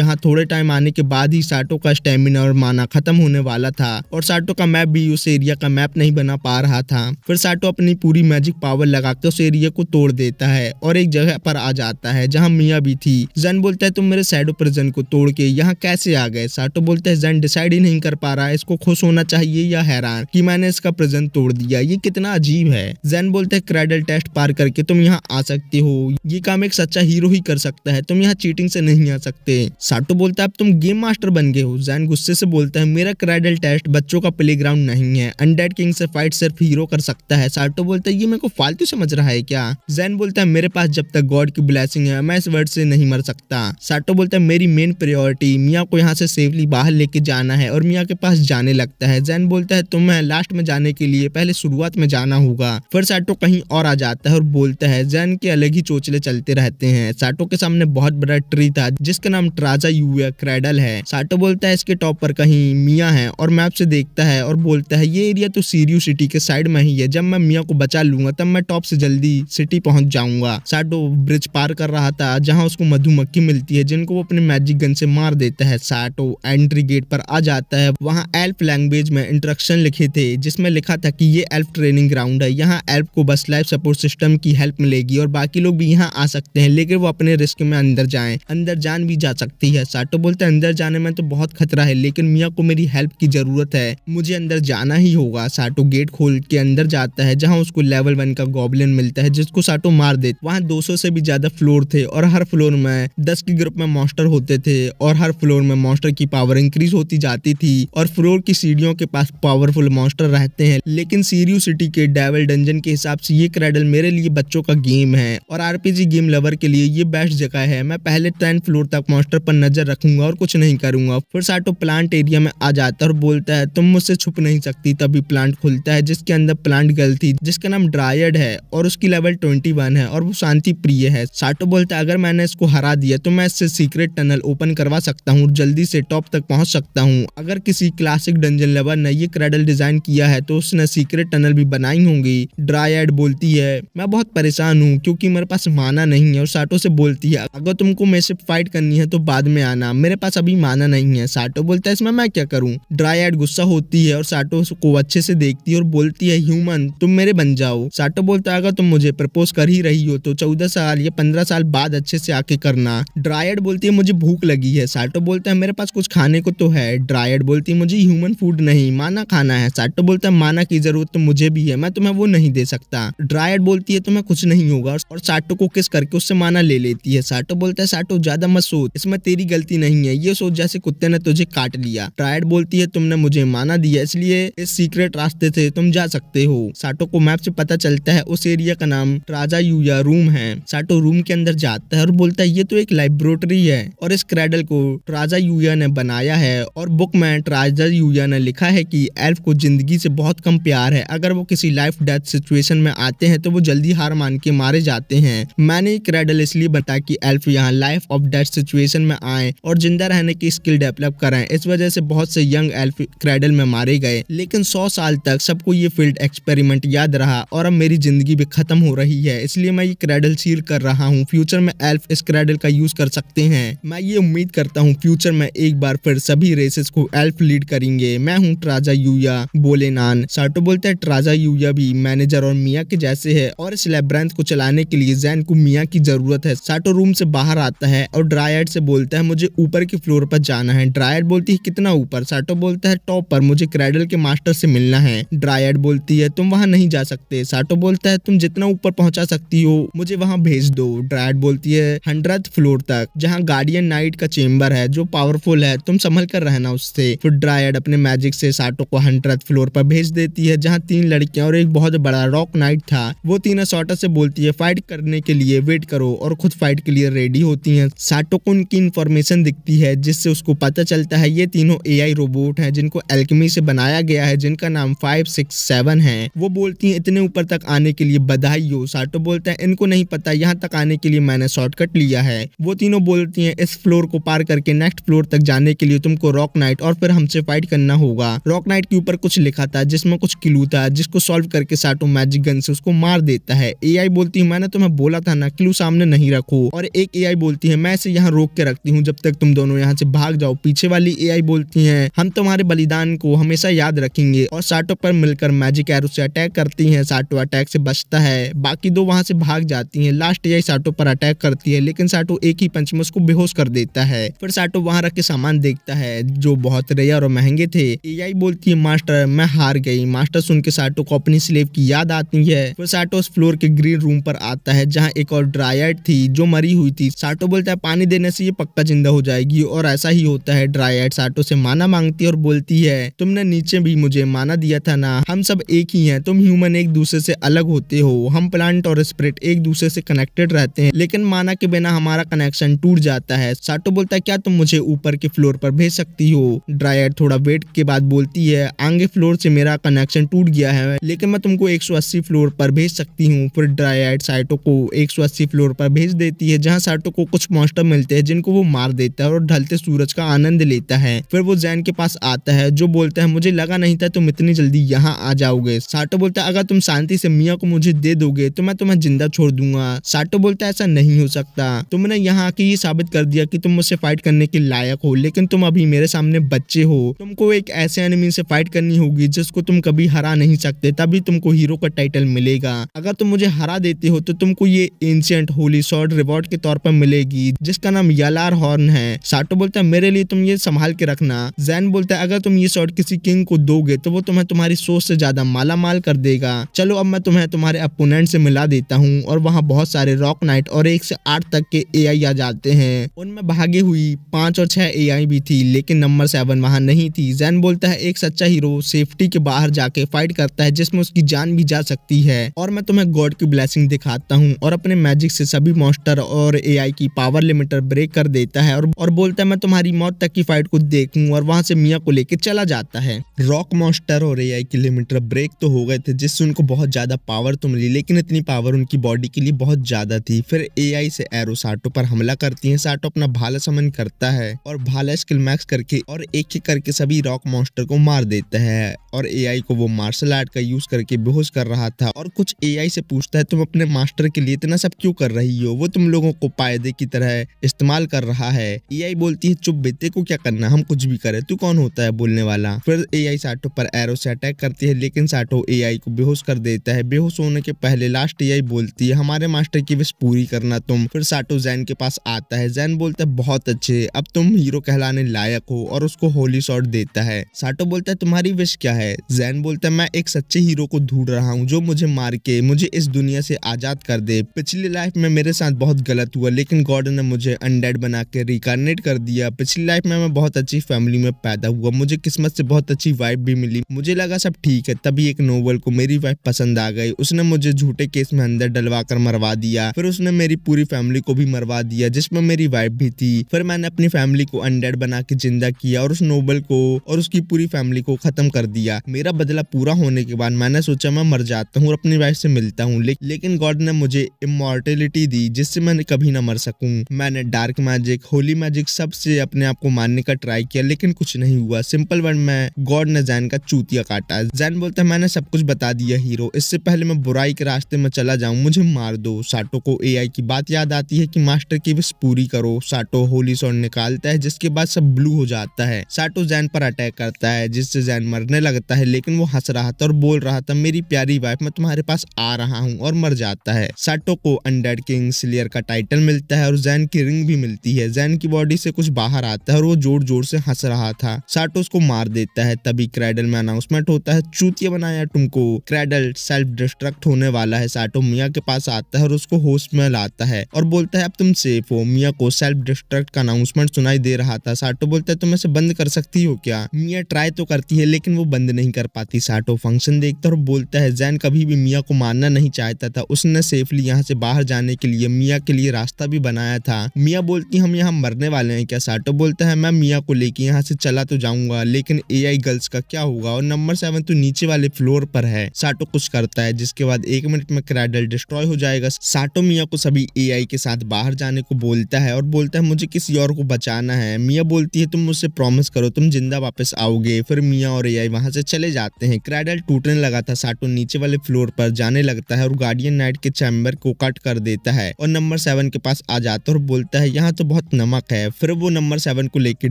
जहाँ थोड़े टाइम आने के बाद ही साटो का स्टेमिना और माना खत्म होने वाला था और साटो का मैप भी उस एरिया का मैप नहीं बना पा रहा था फिर साटो अपनी पूरी मैजिक पावर लगाकर उस एरिया को तोड़ देता है और एक जगह पर आ जाता है जहाँ मियाँ भी थी जन बोलता है तुम मेरे साइडो पर जन को तोड़ के यहाँ कैसे आ गए साटो बोलते है जन डिसाइड ही नहीं कर पा रहा है इसको खुश होना चाहिए या हैरान कि मैंने इसका प्रेजेंट तोड़ दिया ये कितना अजीब है जैन बोलते हैं क्रेडल टेस्ट पार करके तुम यहाँ आ सकते हो ये काम एक सच्चा हीरो ही कर सकता है तुम यहाँ चीटिंग से नहीं आ सकते साटो बोलता है अब तुम गेम मास्टर बन गए हो जैन गुस्से से बोलता है मेरा क्राइडल टेस्ट बच्चों का प्ले नहीं है अंडेड किंग से फाइट सिर्फ हीरो कर सकता है साटो बोलता है ये मेरे को फालतू समझ रहा है क्या जैन बोलता है मेरे पास जब तक गॉड की ब्लैसिंग है मैं इस वर्ड से नहीं मर सकता साटो बोलता है मेरी मेन प्रियोरिटी मियाँ को यहाँ से सेफली बाहर लेके जाना है और मियाँ के पास जाने लगता है जैन बोलता है तुम्हें लास्ट में जाने के लिए पहले शुरुआत में जाना होगा फिर साटो कहीं और बाहर आ जाता है और बोलता है जैन के अलग ही चोचले चलते रहते हैं साटो के सामने बहुत बड़ा ट्री था जिसका नाम ट्राजा यूया क्रेडल है साटो बोलता है इसके टॉप पर कहीं मिया है और मैप से देखता है और बोलता है ये एरिया तो सीरियो सिटी के साइड में ही है जब मैं मिया को बचा लूंगा तब मैं टॉप से जल्दी सिटी पहुंच जाऊंगा साटो ब्रिज पार कर रहा था जहाँ उसको मधुमक्खी मिलती है जिनको वो अपने मैजिक गन से मार देता है साटो एंट्री गेट पर आ जाता है वहाँ एल्फ लैंग्वेज में इंट्रक्शन लिखे थे जिसमें लिखा था कि ये एल्फ ट्रेनिंग ग्राउंड है यहाँ एल्फ को बस लाइफ सपोर्ट सिस्टम की हेल्प मिलेगी और बाकी लोग भी यहाँ आ सकते हैं लेकिन वो अपने रिस्क में अंदर जाए अंदर जान भी जा सकती है साटो तो बोलते हैं अंदर जाने में तो बहुत खतरा है लेकिन मियाँ को मेरी हेल्प की जरूरत है मुझे अंदर जाना ही होगा साटो तो गेट खोल के अंदर जाता है जहाँ उसको लेवल वन का गोबलिन मिलता है जिसको साटो तो मार दे वहाँ दो से भी ज्यादा फ्लोर थे और हर फ्लोर में दस के ग्रुप में मॉस्टर होते थे और हर फ्लोर में मॉस्टर की पावर इंक्रीज होती जाती थी और फ्लोर की सीढ़ियों के पास पावरफुल मॉस्टर रहते हैं लेकिन सीरियो सिटी के डेवल डंजन के हिसाब से ये रेडल मेरे लिए बच्चों का गेम है और आरपीजी गेम लवर के लिए ये बेस्ट जगह है मैं पहले टेंथ फ्लोर तक मॉन्स्टर पर नजर रखूंगा और कुछ नहीं करूंगा फिर साटो प्लांट एरिया में आ जाता है और बोलता है तुम मुझसे छुप नहीं सकती तभी प्लांट खुलता है जिसके अंदर प्लांट गल थी जिसका नाम ड्रायड है और उसकी लेवल ट्वेंटी है और वो शांति प्रिय है साटो बोलता है अगर मैंने इसको हरा दिया तो मैं इससे सीक्रेट टनल ओपन करवा सकता हूँ जल्दी से टॉप तक पहुँच सकता हूँ अगर किसी क्लासिक डंजन लवर ने ये क्रेडल डिजाइन किया है तो उसने सीक्रेट टनल भी बनाई होंगी ड्रायड बोलती है है मैं बहुत परेशान हूँ क्योंकि मेरे पास माना नहीं है और साटो से बोलती है अगर तुमको मेरे से फाइट करनी है तो बाद में आना मेरे पास अभी माना नहीं है साटो बोलता है इसमें मैं क्या करूँ ड्राई एड गुस्सा होती है और साटो को अच्छे से देखती है और बोलती है ह्यूमन तुम मेरे बन जाओ साटो बोलता है अगर तुम मुझे प्रपोज कर ही रही हो तो चौदह साल या पंद्रह साल बाद अच्छे से आके करना ड्रायड बोलती है मुझे भूख लगी है साटो बोलता है मेरे पास कुछ खाने को तो है ड्रायड बोलती है मुझे ह्यूमन फूड नहीं माना खाना है साटो बोलता है माना की जरूरत तो मुझे भी है मैं तुम्हें वो नहीं दे सकता ड्राई टायर्ड बोलती है तो मैं कुछ नहीं होगा और साटो को किस करके उससे माना ले लेती है साटो बोलता है साटो ज्यादा मत सोच इसमें तेरी गलती नहीं है ये सोच जैसे कुत्ते ने तुझे काट लिया टायर्ड बोलती है तुमने मुझे माना दिया इसलिए इस सीक्रेट रास्ते से तुम जा सकते हो साटो को मैप से पता चलता है उस एरिया का नाम राजा यूया रूम है साटो रूम के अंदर जाता है और बोलता है ये तो एक लाइब्रोटरी है और इस क्रेडल को ट्राजा यूया ने बनाया है और बुक में ट्राजा यूया ने लिखा है कि एल्फ को जिंदगी से बहुत कम प्यार है अगर वो किसी लाइफ डेथ सिचुएशन में आते हैं हैं तो वो जल्दी हार मान के मारे जाते हैं मैंने एक रेडल इसलिए बताया कि एल्फ यहाँ लाइफ ऑफ डेथ सिचुएशन में आए और जिंदा रहने की स्किल डेवलप कराएं इस वजह से बहुत से यंग एल्फ क्रेडल में मारे गए लेकिन सौ साल तक सबको ये फील्ड एक्सपेरिमेंट याद रहा और अब मेरी जिंदगी भी खत्म हो रही है इसलिए मैं ये क्रेडल सील कर रहा हूँ फ्यूचर में एल्फ इस क्रेडल का यूज कर सकते हैं मैं ये उम्मीद करता हूँ फ्यूचर में एक बार फिर सभी रेसेस को एल्फ लीड करेंगे मैं हूँ ट्राजा यूया बोले नान साटो बोलते हैं ट्राजा यूया भी मैनेजर और मिया के जैसे से है और इस लेब्रांत को चलाने के लिए जैन को मिया की जरूरत है साटो रूम से बाहर आता है और ड्रायड से बोलता है मुझे ऊपर के फ्लोर पर जाना है ड्रायड बोलती है कितना ऊपर साटो बोलता है टॉप पर मुझे क्रेडल के मास्टर से मिलना है ड्रायड बोलती है तुम वहाँ नहीं जा सकते साटो बोलता है तुम जितना ऊपर पहुँचा सकती हो मुझे वहाँ भेज दो ड्रायड बोलती है हंड्रेड फ्लोर तक जहाँ गार्डियन नाइट का चेम्बर है जो पावरफुल है तुम संभल कर रहना उससे फिर ड्रायड अपने मैजिक से साटो को हंड्रेड फ्लोर पर भेज देती है जहाँ तीन लड़कियां और एक बहुत बड़ा रॉक नाइट था वो तीन असोटा से बोलती है फाइट करने के लिए वेट करो और खुद फाइट के लिए रेडी होती हैं साटो को उनकी इन्फॉर्मेशन दिखती है जिससे उसको पता चलता है ये तीनों ए रोबोट हैं जिनको एल्कमी से बनाया गया है जिनका नाम फाइव सिक्स सेवन है वो बोलती है इतने ऊपर तक आने के लिए बधाई हो साटो बोलता है इनको नहीं पता यहाँ तक आने के लिए मैंने शॉर्टकट लिया है वो तीनों बोलती है इस फ्लोर को पार करके नेक्स्ट फ्लोर तक जाने के लिए तुमको रॉक नाइट और फिर हमसे फाइट करना होगा रॉक नाइट के ऊपर कुछ लिखा था जिसमें कुछ क्लू था जिसको सॉल्व करके साटो मैजिक गन से उसको मार देता है ए बोलती है मैंने तुम्हें बोला था ना क्लू सामने नहीं रखो और एक ए बोलती है मैं इसे यहाँ रोक के रखती हूँ जब तक तुम दोनों यहाँ से भाग जाओ पीछे वाली ए बोलती है हम तुम्हारे बलिदान को हमेशा याद रखेंगे और साटो पर मिलकर मैजिक एरो से अटैक करती है साटो अटैक से बचता है बाकी दो वहां से भाग जाती है लास्ट एआई साटो पर अटैक करती है लेकिन साटो एक ही पंच में उसको बेहोश कर देता है फिर साटो वहां रख के सामान देखता है जो बहुत रेयर और महंगे थे एआई बोलती है मास्टर मैं हार गई मास्टर सुन के साटो को अपनी स्लेव की याद आती है फिर साटोस फ्लोर के ग्रीन रूम पर आता है जहाँ एक और ड्रायड थी जो मरी हुई थी साटो बोलता है पानी देने से ये पक्का जिंदा हो जाएगी और ऐसा ही होता है ड्रायड साटो से माना मांगती है और बोलती है तुमने नीचे भी मुझे माना दिया था ना हम सब एक ही है तुम ह्यूमन एक दूसरे से अलग होते हो हम प्लांट और स्प्रिट एक दूसरे से कनेक्टेड रहते हैं लेकिन माना के बिना हमारा कनेक्शन टूट जाता है साटो बोलता है क्या तुम मुझे ऊपर के फ्लोर पर भेज सकती हो ड्रायर थोड़ा वेट के बाद बोलती है आगे फ्लोर से मेरा कनेक्शन टूट गया है लेकिन मैं तुमको 180 फ्लोर पर भेज सकती हूँ फिर ड्राइड साइटो को एक सौ अस्सी फ्लोर पर भेज देती है जहाँ साइटो को कुछ मॉन्स्टर मिलते हैं जिनको वो मार देता है और ढलते सूरज का आनंद लेता है फिर वो जैन के पास आता है जो बोलता है मुझे लगा नहीं था तुम इतनी जल्दी यहाँ आ जाओगे साटो बोलता है अगर तुम शांति से मियाँ को मुझे दे दोगे तो मैं तुम्हें जिंदा छोड़ दूंगा साटो बोलता है ऐसा नहीं हो सकता तुमने यहाँ आके ये साबित कर दिया कि तुम मुझसे फाइट करने के लायक हो लेकिन तुम अभी मेरे सामने बच्चे हो तुमको एक ऐसे एनिमी से फाइट करनी होगी जिसको तुम कभी हरा नहीं सकते तभी तुमको हीरो का टाइटल मिलेगा मिलेगा अगर तुम मुझे हरा देते हो तो तुमको ये एंशियंट होली शॉर्ट रिवॉर्ड के तौर पर मिलेगी जिसका नाम यलार हॉर्न है साटो बोलता है मेरे लिए तुम ये संभाल के रखना जैन बोलता है अगर तुम ये शॉर्ट किसी किंग को दोगे तो वो तुम्हें तुम्हारी सोच से ज्यादा माला माल कर देगा चलो अब मैं तुम्हें तुम्हारे अपोनेंट से मिला देता हूँ और वहाँ बहुत सारे रॉक नाइट और एक से आठ तक के ए आ जाते हैं उनमें भागी हुई पांच और छह ए भी थी लेकिन नंबर सेवन वहाँ नहीं थी जैन बोलता है एक सच्चा हीरो सेफ्टी के बाहर जाके फाइट करता है जिसमें उसकी जान भी जा सकती है और मैं तुम्हें गॉड की ब्लैसिंग दिखाता हूँ और अपने मैजिक से सभी मॉन्स्टर और एआई की पावर लिमिटर ब्रेक कर देता है और, और बोलता है मैं तुम्हारी मौत तक की फाइट को देखूँ और वहाँ से मिया को लेकर चला जाता है रॉक मॉन्स्टर और ए की लिमिटर ब्रेक तो हो गए थे जिससे उनको बहुत ज्यादा पावर तो मिली लेकिन इतनी पावर उनकी बॉडी के लिए बहुत ज्यादा थी फिर ए से एरो साटो पर हमला करती है साटो अपना भाला समन करता है और भाला स्किल मैक्स करके और एक एक करके सभी रॉक मॉन्स्टर को मार देता है और एआई को वो मार्शल आर्ट का यूज करके बेहोश कर रहा था और कुछ कुछ एआई से पूछता है तुम अपने मास्टर के लिए इतना सब क्यों कर रही हो वो तुम लोगों को फायदे की तरह इस्तेमाल कर रहा है एआई बोलती है चुप बेटे को क्या करना हम कुछ भी करे तू कौन होता है बोलने वाला फिर आई साटो पर एरो से अटैक करती है लेकिन साटो ए को बेहोश कर देता है बेहोश होने के पहले लास्ट ए बोलती है हमारे मास्टर की विश पूरी करना तुम फिर साटो जैन के पास आता है जैन बोलता है बहुत अच्छे अब तुम हीरो कहलाने लायक हो और उसको होली शॉर्ट देता है साटो बोलता है तुम्हारी विश क्या है जैन बोलता है मैं एक सच्चे हीरो को ढूंढ रहा हूँ जो मुझे मार करके मुझे इस दुनिया से आजाद कर दे पिछली लाइफ में मेरे साथ बहुत गलत हुआ लेकिन गॉड ने मुझे अनडेड बना के रिकार्नेट कर दिया पिछली लाइफ में मैं बहुत अच्छी फैमिली में पैदा हुआ मुझे किस्मत से बहुत अच्छी वाइफ भी मिली मुझे लगा सब ठीक है तभी एक नोवल को मेरी वाइफ पसंद आ गई उसने मुझे झूठे केस में अंदर डलवा कर मरवा दिया फिर उसने मेरी पूरी फैमिली को भी मरवा दिया जिसमें मेरी वाइफ भी थी फिर मैंने अपनी फैमिली को अनडेड बना के जिंदा किया और उस नोबल को और उसकी पूरी फैमिली को खत्म कर दिया मेरा बदला पूरा होने के बाद मैंने सोचा मैं मर जाता हूँ अपनी लाइफ से मिलता हूँ ले, लेकिन गॉड ने मुझे इमोर्टेलिटी दी जिससे मैं कभी ना मर सकूँ मैंने डार्क मैजिक होली मैजिक सबसे अपने आप को मारने का ट्राई किया लेकिन कुछ नहीं हुआ सिंपल वर्ड में गॉड ने जैन का चूतिया काटा जैन बोलता है मैंने सब कुछ बता दिया हीरो इससे पहले मैं बुराई के रास्ते में चला जाऊँ मुझे मार दो साटो को एआई की बात याद आती है कि मास्टर की विश पूरी करो साटो होली सॉन्ड निकालता है जिसके बाद सब ब्लू हो जाता है साटो जैन पर अटैक करता है जिससे जैन मरने लगता है लेकिन वो हंस रहा था और बोल रहा था मेरी प्यारी वाइफ मैं तुम्हारे पास आ रहा हूँ और मर जाता है साटो को अंडर किंग स्लियर का टाइटल मिलता है और जैन की रिंग भी मिलती है जैन की बॉडी से कुछ बाहर आता है और वो जोर जोर से हंस रहा था साटो उसको मार देता है तभी क्रेडल में अनाउंसमेंट होता है चूतिया बनाया तुमको क्रेडल सेल्फ डिस्ट्रक्ट होने वाला है साटो मिया के पास आता है और उसको होश में लाता है और बोलता है अब तुम सेफ हो मिया को सेल्फ डिस्ट्रक्ट का अनाउंसमेंट सुनाई दे रहा था साटो बोलता है तुम इसे बंद कर सकती हो क्या मिया ट्राई तो करती है लेकिन वो बंद नहीं कर पाती साटो फंक्शन देखता है और बोलता है जैन कभी भी मिया मियाँ को मानना नहीं चाहता था उसने सेफली यहाँ से बाहर जाने के लिए मियाँ के लिए रास्ता भी बनाया था मियाँ बोलती हम यहाँ मरने वाले हैं क्या साटो बोलता है मैं मियाँ को लेके यहाँ से चला तो जाऊंगा लेकिन ए गर्ल्स का क्या होगा और नंबर सेवन तो नीचे वाले फ्लोर पर है साटो कुछ करता है जिसके बाद एक मिनट में क्रैडल डिस्ट्रॉय हो जाएगा साटो मियाँ को सभी ए के साथ बाहर जाने को बोलता है और बोलता है मुझे किसी और को बचाना है मियाँ बोलती है तुम मुझसे प्रॉमिस करो तुम जिंदा वापस आओगे फिर मियाँ और ए वहां से चले जाते हैं क्रैडल टूटने लगा था साटो नीचे वाले फ्लोर पर पर जाने लगता है और गार्डियन नाइट के चैम्बर को कट कर देता है और नंबर सेवन के पास आ जाता है और बोलता है यहाँ तो बहुत नमक है फिर वो नंबर सेवन को लेकर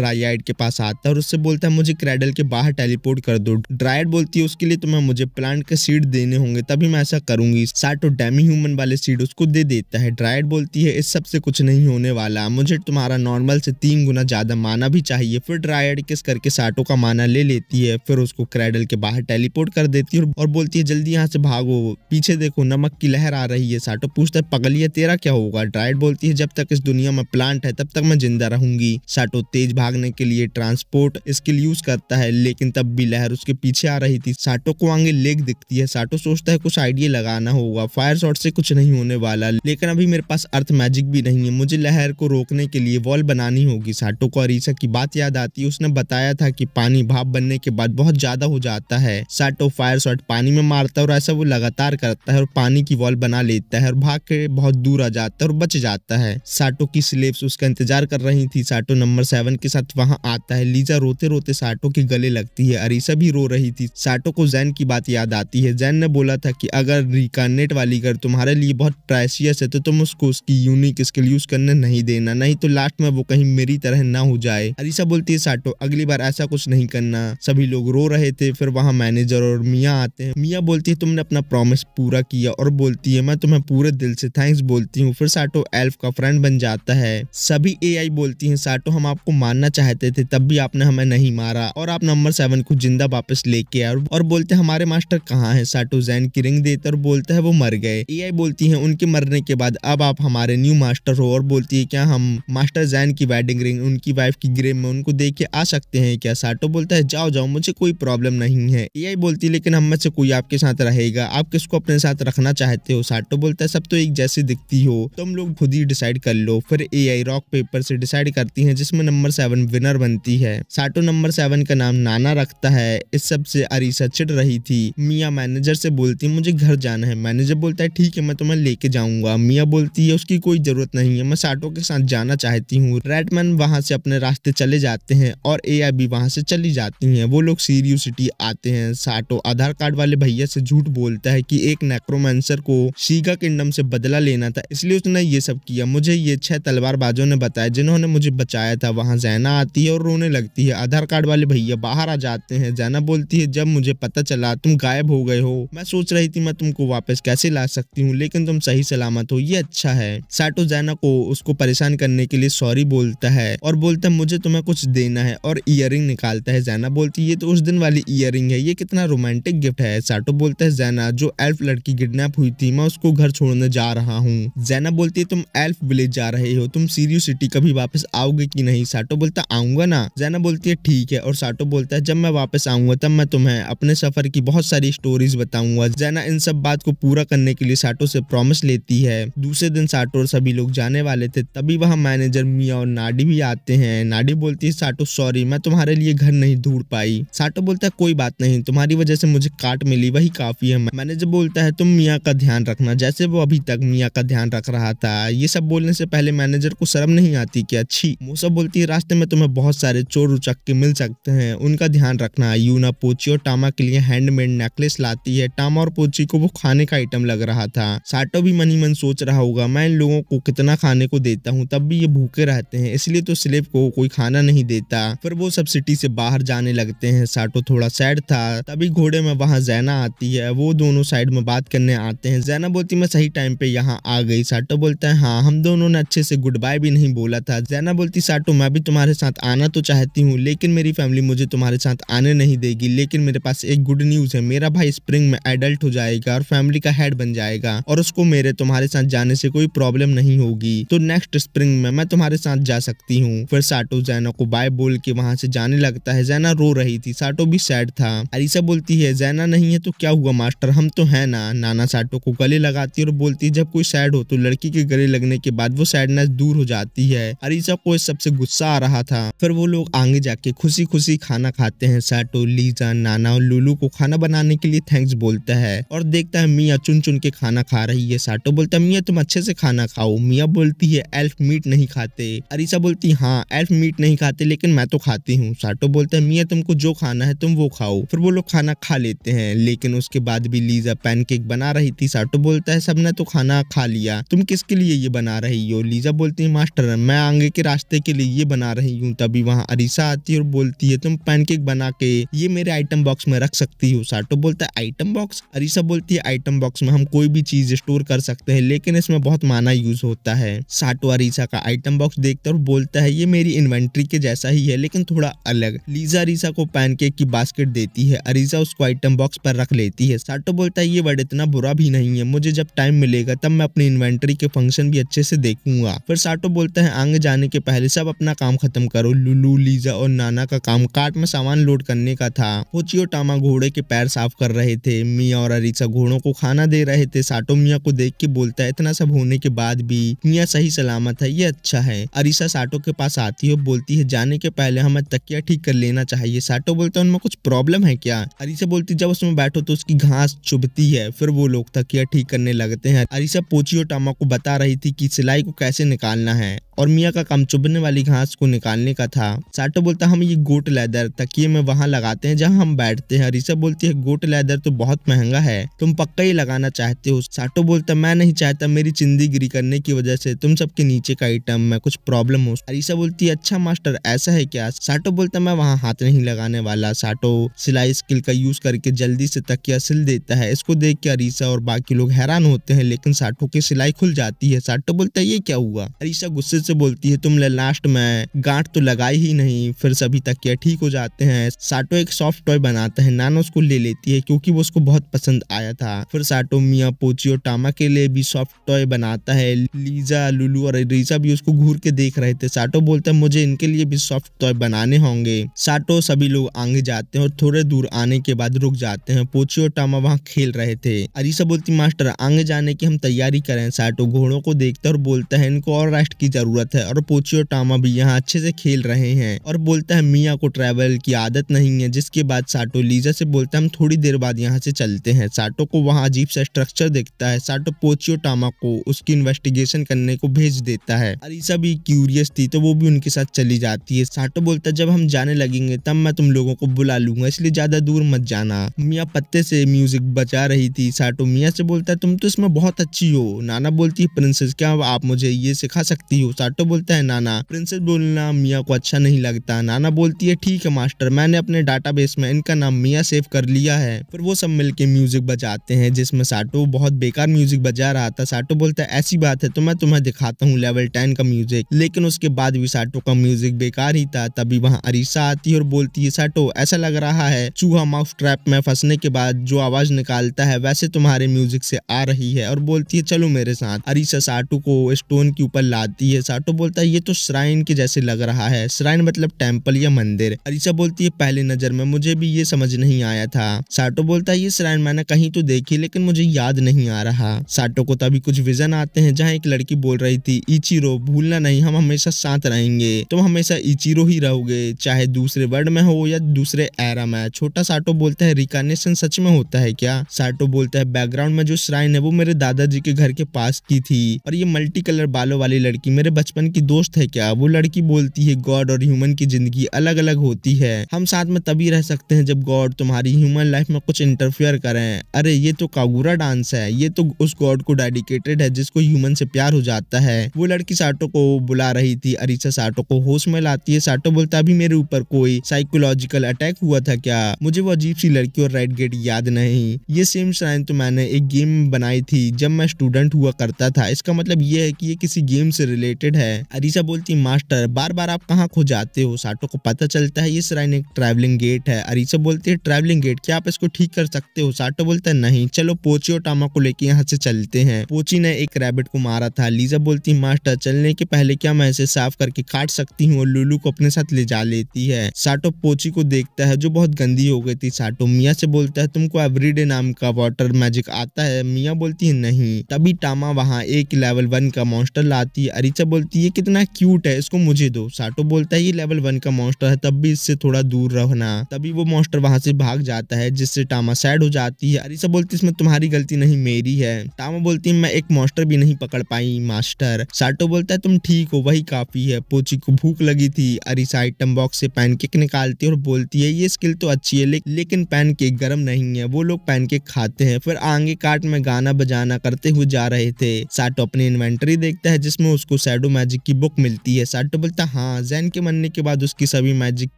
ड्राइड के पास आता है और उससे बोलता है मुझे क्रेडल के बाहर टेलीपोर्ट कर दो ड्राइड बोलती है उसके लिए तुम्हें मुझे प्लांट के सीड देने होंगे तभी मैं ऐसा करूंगी साठ डेमी ह्यूमन वाले सीड उसको दे देता है ड्राइड बोलती है इस सबसे कुछ नहीं होने वाला मुझे तुम्हारा नॉर्मल से तीन गुना ज्यादा माना भी चाहिए फिर ड्राइड किस करके साटो का माना ले लेती है फिर उसको क्रेडल के बाहर टेलीपोर्ट कर देती है और बोलती है जल्दी यहाँ से भागो वो पीछे देखो नमक की लहर आ रही है साटो पूछता है पगलिया तेरा क्या होगा ड्राइड बोलती है जब तक इस दुनिया में प्लांट है तब तक मैं जिंदा रहूंगी साटो तेज भागने के लिए ट्रांसपोर्ट स्किल यूज करता है लेकिन तब भी लहर उसके पीछे आ रही थी साटो को आगे लेक दिखती है साटो सोचता है कुछ आइडिया लगाना होगा फायर शॉट से कुछ नहीं होने वाला लेकिन अभी मेरे पास अर्थ मैजिक भी नहीं है मुझे लहर को रोकने के लिए वॉल बनानी होगी साटो को अरीसा की बात याद आती है उसने बताया था की पानी भाप बनने के बाद बहुत ज्यादा हो जाता है साटो फायर शॉट पानी में मारता और ऐसा वो लगा लगातार करता है और पानी की वॉल बना लेता है और भाग के बहुत दूर आ जाता है और बच जाता है साटो की स्लेब्स उसका इंतजार कर रही थी साटो नंबर सेवन के साथ वहाँ आता है लीजा रोते रोते साटो के गले लगती है अरीसा भी रो रही थी साटो को जैन की बात याद आती है जैन ने बोला था कि अगर रिकानेट वाली घर तुम्हारे लिए बहुत प्राइसियस है तो तुम उसको उसकी यूनिक स्किल यूज करने नहीं देना नहीं तो लास्ट में वो कहीं मेरी तरह ना हो जाए अरीसा बोलती है साटो अगली बार ऐसा कुछ नहीं करना सभी लोग रो रहे थे फिर वहाँ मैनेजर और मियाँ आते हैं मियाँ बोलती है तुमने अपना प्रॉमिस पूरा किया और बोलती है मैं तुम्हें पूरे दिल से थैंक्स बोलती हूँ फिर साटो एल्फ का फ्रेंड बन जाता है सभी एआई बोलती है साटो हम आपको मारना चाहते थे तब भी आपने हमें नहीं मारा और आप नंबर सेवन को जिंदा वापस लेके आए और बोलते हमारे मास्टर कहाँ है साटो जैन की रिंग देते और बोलते है वो मर गए ए बोलती है उनके मरने के बाद अब आप हमारे न्यू मास्टर हो और बोलती है क्या हम मास्टर जैन की वेडिंग रिंग उनकी वाइफ की ग्रेव में उनको दे के आ सकते हैं क्या साटो बोलता है जाओ जाओ मुझे कोई प्रॉब्लम नहीं है ए बोलती है लेकिन हम में से कोई आपके साथ रहेगा आप आप किसको अपने साथ रखना चाहते हो साटो तो बोलता है सब तो एक जैसी दिखती हो तुम लोग खुद ही डिसाइड कर लो फिर ए रॉक पेपर से डिसाइड करती है जिसमे नंबर सेवन विनर बनती है साटो नंबर सेवन का नाम नाना रखता है इस सब से अरीसा चिड़ रही थी मिया मैनेजर से बोलती मुझे घर जाना है मैनेजर बोलता है ठीक है मैं तुम्हें लेके जाऊंगा मिया बोलती है उसकी कोई जरूरत नहीं है मैं साटो के साथ जाना चाहती हूँ रेडमैन वहाँ से अपने रास्ते चले जाते हैं और ए आई भी वहाँ से चली जाती है वो लोग सीरियो सिटी आते हैं साटो आधार कार्ड वाले भैया से झूठ बोलता है है कि एक नेक्रोमेंसर को सीगा किंगडम से बदला लेना था इसलिए उसने ये सब किया मुझे ये छह तलवारबाजों ने बताया जिन्होंने मुझे बचाया था वहाँ जैना आती है और रोने लगती है आधार कार्ड वाले भैया बाहर आ जाते हैं जैना बोलती है जब मुझे पता चला तुम गायब हो गए हो मैं सोच रही थी मैं तुमको वापस कैसे ला सकती हूँ लेकिन तुम सही सलामत हो ये अच्छा है साटो जैना को उसको परेशान करने के लिए सॉरी बोलता है और बोलता है मुझे तुम्हें कुछ देना है और इयर निकालता है जैना बोलती है ये तो उस दिन वाली इयर है ये कितना रोमांटिक गिफ्ट है साटो बोलता है जैना जो जो एल्फ लड़की किडनैप हुई थी मैं उसको घर छोड़ने जा रहा हूँ जैना बोलती है तुम एल्फ विलेज जा रहे हो तुम सीरियो सिटी कभी वापस आओगे की नहीं साटो बोलता आऊंगा ना जैना बोलती है ठीक है और साटो बोलता है जब मैं वापस आऊंगा तब मैं तुम्हें अपने सफर की बहुत सारी स्टोरीज बताऊंगा जैना इन सब बात को पूरा करने के लिए साटो से प्रॉमिस लेती है दूसरे दिन साटो और सभी लोग जाने वाले थे तभी वहाँ मैनेजर मिया और नाडी भी आते हैं नाडी बोलती है साटो सॉरी मैं तुम्हारे लिए घर नहीं ढूंढ पाई साटो बोलता है कोई बात नहीं तुम्हारी वजह से मुझे काट मिली वही काफी है मैं मैनेजर बोलता है तुम मियाँ का ध्यान रखना जैसे वो अभी तक मियाँ का ध्यान रख रहा था ये सब बोलने से पहले मैनेजर को शर्म नहीं आती कि अच्छी मूसा बोलती है रास्ते में तुम्हें बहुत सारे चोर के मिल सकते हैं उनका ध्यान रखना यूना पोची और टामा के लिए हैंडमेड नेकलेस लाती है टामा और पोची को वो खाने का आइटम लग रहा था साटो भी मनी मन सोच रहा होगा मैं इन लोगों को कितना खाने को देता हूँ तब भी ये भूखे रहते हैं इसलिए तो स्लेब को कोई खाना नहीं देता फिर वो सब सिटी से बाहर जाने लगते हैं साटो थोड़ा सैड था तभी घोड़े में वहाँ जैना आती है वो दोनों दोनों साइड में बात करने आते हैं जैनब बोलती मैं सही टाइम पे यहाँ आ गई साटो बोलता है हाँ हम दोनों ने अच्छे से गुड बाय भी नहीं बोला था जैनब बोलती साटो मैं भी तुम्हारे साथ आना तो चाहती हूँ लेकिन मेरी फैमिली मुझे तुम्हारे साथ आने नहीं देगी लेकिन मेरे पास एक गुड न्यूज़ है मेरा भाई स्प्रिंग में एडल्ट हो जाएगा और फैमिली का हेड बन जाएगा और उसको मेरे तुम्हारे साथ जाने से कोई प्रॉब्लम नहीं होगी तो नेक्स्ट स्प्रिंग में मैं तुम्हारे साथ जा सकती हूँ फिर साटो जैना को बाय बोल के वहाँ से जाने लगता है जैना रो रही थी साटो भी सैड था अरीसा बोलती है जैना नहीं है तो क्या हुआ मास्टर हम हम तो हैं ना नाना साटो को गले लगाती है और बोलती है जब कोई सैड हो तो लड़की के गले लगने के बाद वो सैडनेस दूर हो जाती है अरीसा को सबसे गुस्सा आ रहा था फिर वो लोग आगे जाके खुशी खुशी खाना खाते हैं साटो लीजा नाना और लुलू को खाना बनाने के लिए थैंक्स बोलता है और देखता है मियाँ चुन चुन के खाना खा रही है साटो बोलता है मियाँ तुम अच्छे से खाना खाओ मियाँ बोलती है एल्फ मीट नहीं खाते अरीसा बोलती हाँ एल्फ मीट नहीं खाते लेकिन मैं तो खाती हूँ साटो बोलता है मियाँ तुमको जो खाना है तुम वो खाओ फिर वो लोग खाना खा लेते हैं लेकिन उसके बाद भी लीजा पैनकेक बना रही थी साटो बोलता है सबने तो खाना खा लिया तुम किसके लिए ये बना रही हो लीजा बोलती है मास्टर मैं आगे के रास्ते के लिए ये बना रही हूँ तभी वहाँ अरीसा आती है और बोलती है तुम पैनकेक बना के ये मेरे आइटम बॉक्स में रख सकती हो साटो बोलता है आइटम बॉक्स अरीसा बोलती है आइटम बॉक्स में हम कोई भी चीज स्टोर कर सकते हैं लेकिन इसमें बहुत माना यूज होता है साटो अरीसा का आइटम बॉक्स देखता और बोलता है ये मेरी इन्वेंट्री के जैसा ही है लेकिन थोड़ा अलग लीजा अरीसा को पैनकेक की बास्केट देती है अरीसा उसको आइटम बॉक्स पर रख लेती है साटो बोलता है ये वर्ड इतना बुरा भी नहीं है मुझे जब टाइम मिलेगा तब मैं अपनी इन्वेंट्री के फंक्शन भी अच्छे से देखूंगा फिर साटो बोलता है आगे जाने के पहले सब अपना काम खत्म करो लुलू लीजा और नाना का काम कार्ट में सामान लोड करने का था होचियो टामा घोड़े के पैर साफ कर रहे थे मिया और अरीसा घोड़ों को खाना दे रहे थे साटो मिया को देख के बोलता है इतना सब होने के बाद भी मिया सही सलामत है ये अच्छा है अरीसा साटो के पास आती है बोलती है जाने के पहले हमें तकिया ठीक कर लेना चाहिए साटो बोलता है उनमें कुछ प्रॉब्लम है क्या अरीसा बोलती जब उसमें बैठो तो उसकी घास चुभती है फिर वो लोग तकिया ठीक करने लगते हैं पोची और टामा को बता रही थी कि सिलाई को कैसे निकालना है और मियाँ का काम चुभने वाली घास को निकालने का था साटो बोलता हम ये गोट लेदर तकिए में वहाँ लगाते हैं जहाँ हम बैठते हैं अरिसा बोलती है गोट लेदर तो बहुत महंगा है तुम पक्का ही लगाना चाहते हो साटो बोलता मैं नहीं चाहता मेरी चिंदी गिरी करने की वजह से तुम सबके नीचे का आइटम में कुछ प्रॉब्लम हो अरिशा बोलती है अच्छा मास्टर ऐसा है क्या साटो बोलता मैं वहाँ हाथ नहीं लगाने वाला साटो सिलाई स्किल का यूज करके जल्दी से तकिया सिल देता है है इसको देख के अरीसा और बाकी लोग हैरान होते हैं लेकिन साठो की सिलाई खुल जाती है साठो बोलता है ये क्या हुआ अरीसा गुस्से से बोलती है तुमने लास्ट में गांठ तो लगाई ही नहीं फिर सभी तकिया ठीक हो जाते हैं साटो एक सॉफ्ट टॉय बनाता है नाना उसको ले लेती है क्योंकि वो उसको बहुत पसंद आया था फिर साटो मिया पोची और टामा के लिए भी सॉफ्ट टॉय बनाता है लीजा लुलू और अरीसा भी उसको घूर के देख रहे थे साटो बोलता है मुझे इनके लिए भी सॉफ्ट टॉय बनाने होंगे साटो सभी लोग आगे जाते हैं और थोड़े दूर आने के बाद रुक जाते हैं पोची और टामा वहाँ खेल रहे थे अरीसा बोलती मास्टर आगे जाने की हम तैयारी करें साटो घोड़ों को देखता और बोलता है इनको और रेस्ट की जरूरत है और पोची और टामा भी यहाँ अच्छे से खेल रहे हैं और बोलता है मियाँ को ट्रैवल की आदत नहीं है जिसके बाद साटो लीजा से बोलता है हम थोड़ी देर बाद यहाँ से चलते हैं साटो को वहाँ अजीब सा स्ट्रक्चर देखता है साटो पोचियो टामा को उसकी इन्वेस्टिगेशन करने को भेज देता है अरीसा भी क्यूरियस थी तो वो भी उनके साथ चली जाती है साटो बोलता है जब हम जाने लगेंगे तब मैं तुम लोगों को बुला लूंगा इसलिए ज्यादा दूर मत जाना मियाँ पत्ते से म्यूजिक बचा रही थी साटो मिया से बोलता है तुम तो इसमें बहुत अच्छी हो नाना बोलती है प्रिंसेस क्या आप मुझे ये सिखा सकती हो साटो बोलता है नाना प्रिंसेस बोलना मियाँ को अच्छा नहीं लगता नाना बोलती है ठीक है मास्टर मैंने अपने बेस में इनका नाम मियाँ सेव कर लिया है फिर वो सब के म्यूजिक बजाते हैं जिसमें साटो बहुत बेकार म्यूजिक बजा रहा था साटो बोलता है ऐसी बात है तो मैं तुम्हें दिखाता हूँ लेवल टेन का म्यूजिक लेकिन उसके बाद भी साटो का म्यूजिक बेकार ही था तभी वहाँ अरीसा आती है और बोलती है साटो ऐसा लग रहा है चूहा माउस ट्रैप में फंसने के बाद जो आवाज निकालता है वैसे तुम्हारे म्यूजिक से आ रही है और बोलती है चलो मेरे साथ अरीसा साटू को स्टोन के ऊपर लाती है साटू बोलता है ये तो श्राइन के जैसे लग रहा है श्राइन मतलब टेम्पल या मंदिर अरीसा बोलती है पहले नजर में मुझे भी ये समझ नहीं आया था साटो बोलता है ये श्राइन मैंने कहीं तो देखी लेकिन मुझे याद नहीं आ रहा साटो को तभी कुछ विजन आते हैं जहाँ एक लड़की बोल रही थी इचिरो भूलना नहीं हम हमेशा साथ रहेंगे तुम हमेशा इचिरो ही रहोगे चाहे दूसरे वर्ड में हो या दूसरे एरा में छोटा साटो बोलता है रिकानेशन सच में होता है क्या गया साटो बोलता है बैकग्राउंड में जो श्राइन है वो मेरे दादाजी के घर के पास की थी और ये मल्टी कलर बालों वाली लड़की मेरे बचपन की दोस्त है क्या वो लड़की बोलती है गॉड और ह्यूमन की जिंदगी अलग अलग होती है हम साथ में तभी रह सकते हैं जब गॉड तुम्हारी ह्यूमन लाइफ में कुछ इंटरफेयर करें अरे ये तो कागुरा डांस है ये तो उस गॉड को डेडिकेटेड है जिसको ह्यूमन से प्यार हो जाता है वो लड़की साटो को बुला रही थी अरीसा साटो को होश में लाती है साटो बोलता अभी मेरे ऊपर कोई साइकोलॉजिकल अटैक हुआ था क्या मुझे वो अजीब सी लड़की और रेड गेट याद नहीं ये सेम श्राइन तो मैंने एक गेम बनाई थी जब मैं स्टूडेंट हुआ करता था इसका मतलब ये है कि ये किसी गेम से रिलेटेड है अरीसा बोलती मास्टर बार बार आप कहाँ खो जाते हो साटो को पता चलता है ये श्राइन एक ट्रैवलिंग गेट है अरीसा बोलती है ट्रैवलिंग गेट क्या आप इसको ठीक कर सकते हो साटो बोलता है नहीं चलो पोची और टामा को लेके यहाँ से चलते हैं पोची ने एक रैबिट को मारा था लीजा बोलती मास्टर चलने के पहले क्या मैं इसे साफ करके काट सकती हूँ और लुलू को अपने साथ ले जा लेती है साटो पोची को देखता है जो बहुत गंदी हो गई थी साटो मिया से बोलता है तुमको एवरीडे नाम का वाटर मैजिक आता है मिया बोलती है नहीं तभी टामा वहाँ एक लेवल वन का मॉन्स्टर लाती है अरिचा बोलती है कितना क्यूट है इसको मुझे दो साटो बोलता है ये लेवल वन का मॉन्स्टर है तब भी इससे थोड़ा दूर रहना तभी वो मॉन्स्टर वहाँ से भाग जाता है जिससे टामा सैड हो जाती है अरिचा बोलती इसमें तुम्हारी गलती नहीं मेरी है टामा बोलती है मैं एक मॉन्स्टर भी नहीं पकड़ पाई मास्टर साटो बोलता है तुम ठीक हो वही काफी है पोची को भूख लगी थी अरिसा आइटम बॉक्स से पैनकेक निकालती है और बोलती है ये स्किल तो अच्छी है लेकिन पैनकेक गर्म नहीं है वो लोग पैन के खाते हैं फिर आगे काट में गाना बजाना करते हुए जा रहे थे साटो अपनी इन्वेंट्री देखता है जिसमें उसको सैडो मैजिक की बुक मिलती है साटो बोलता हाँ जैन के मरने के बाद उसकी सभी मैजिक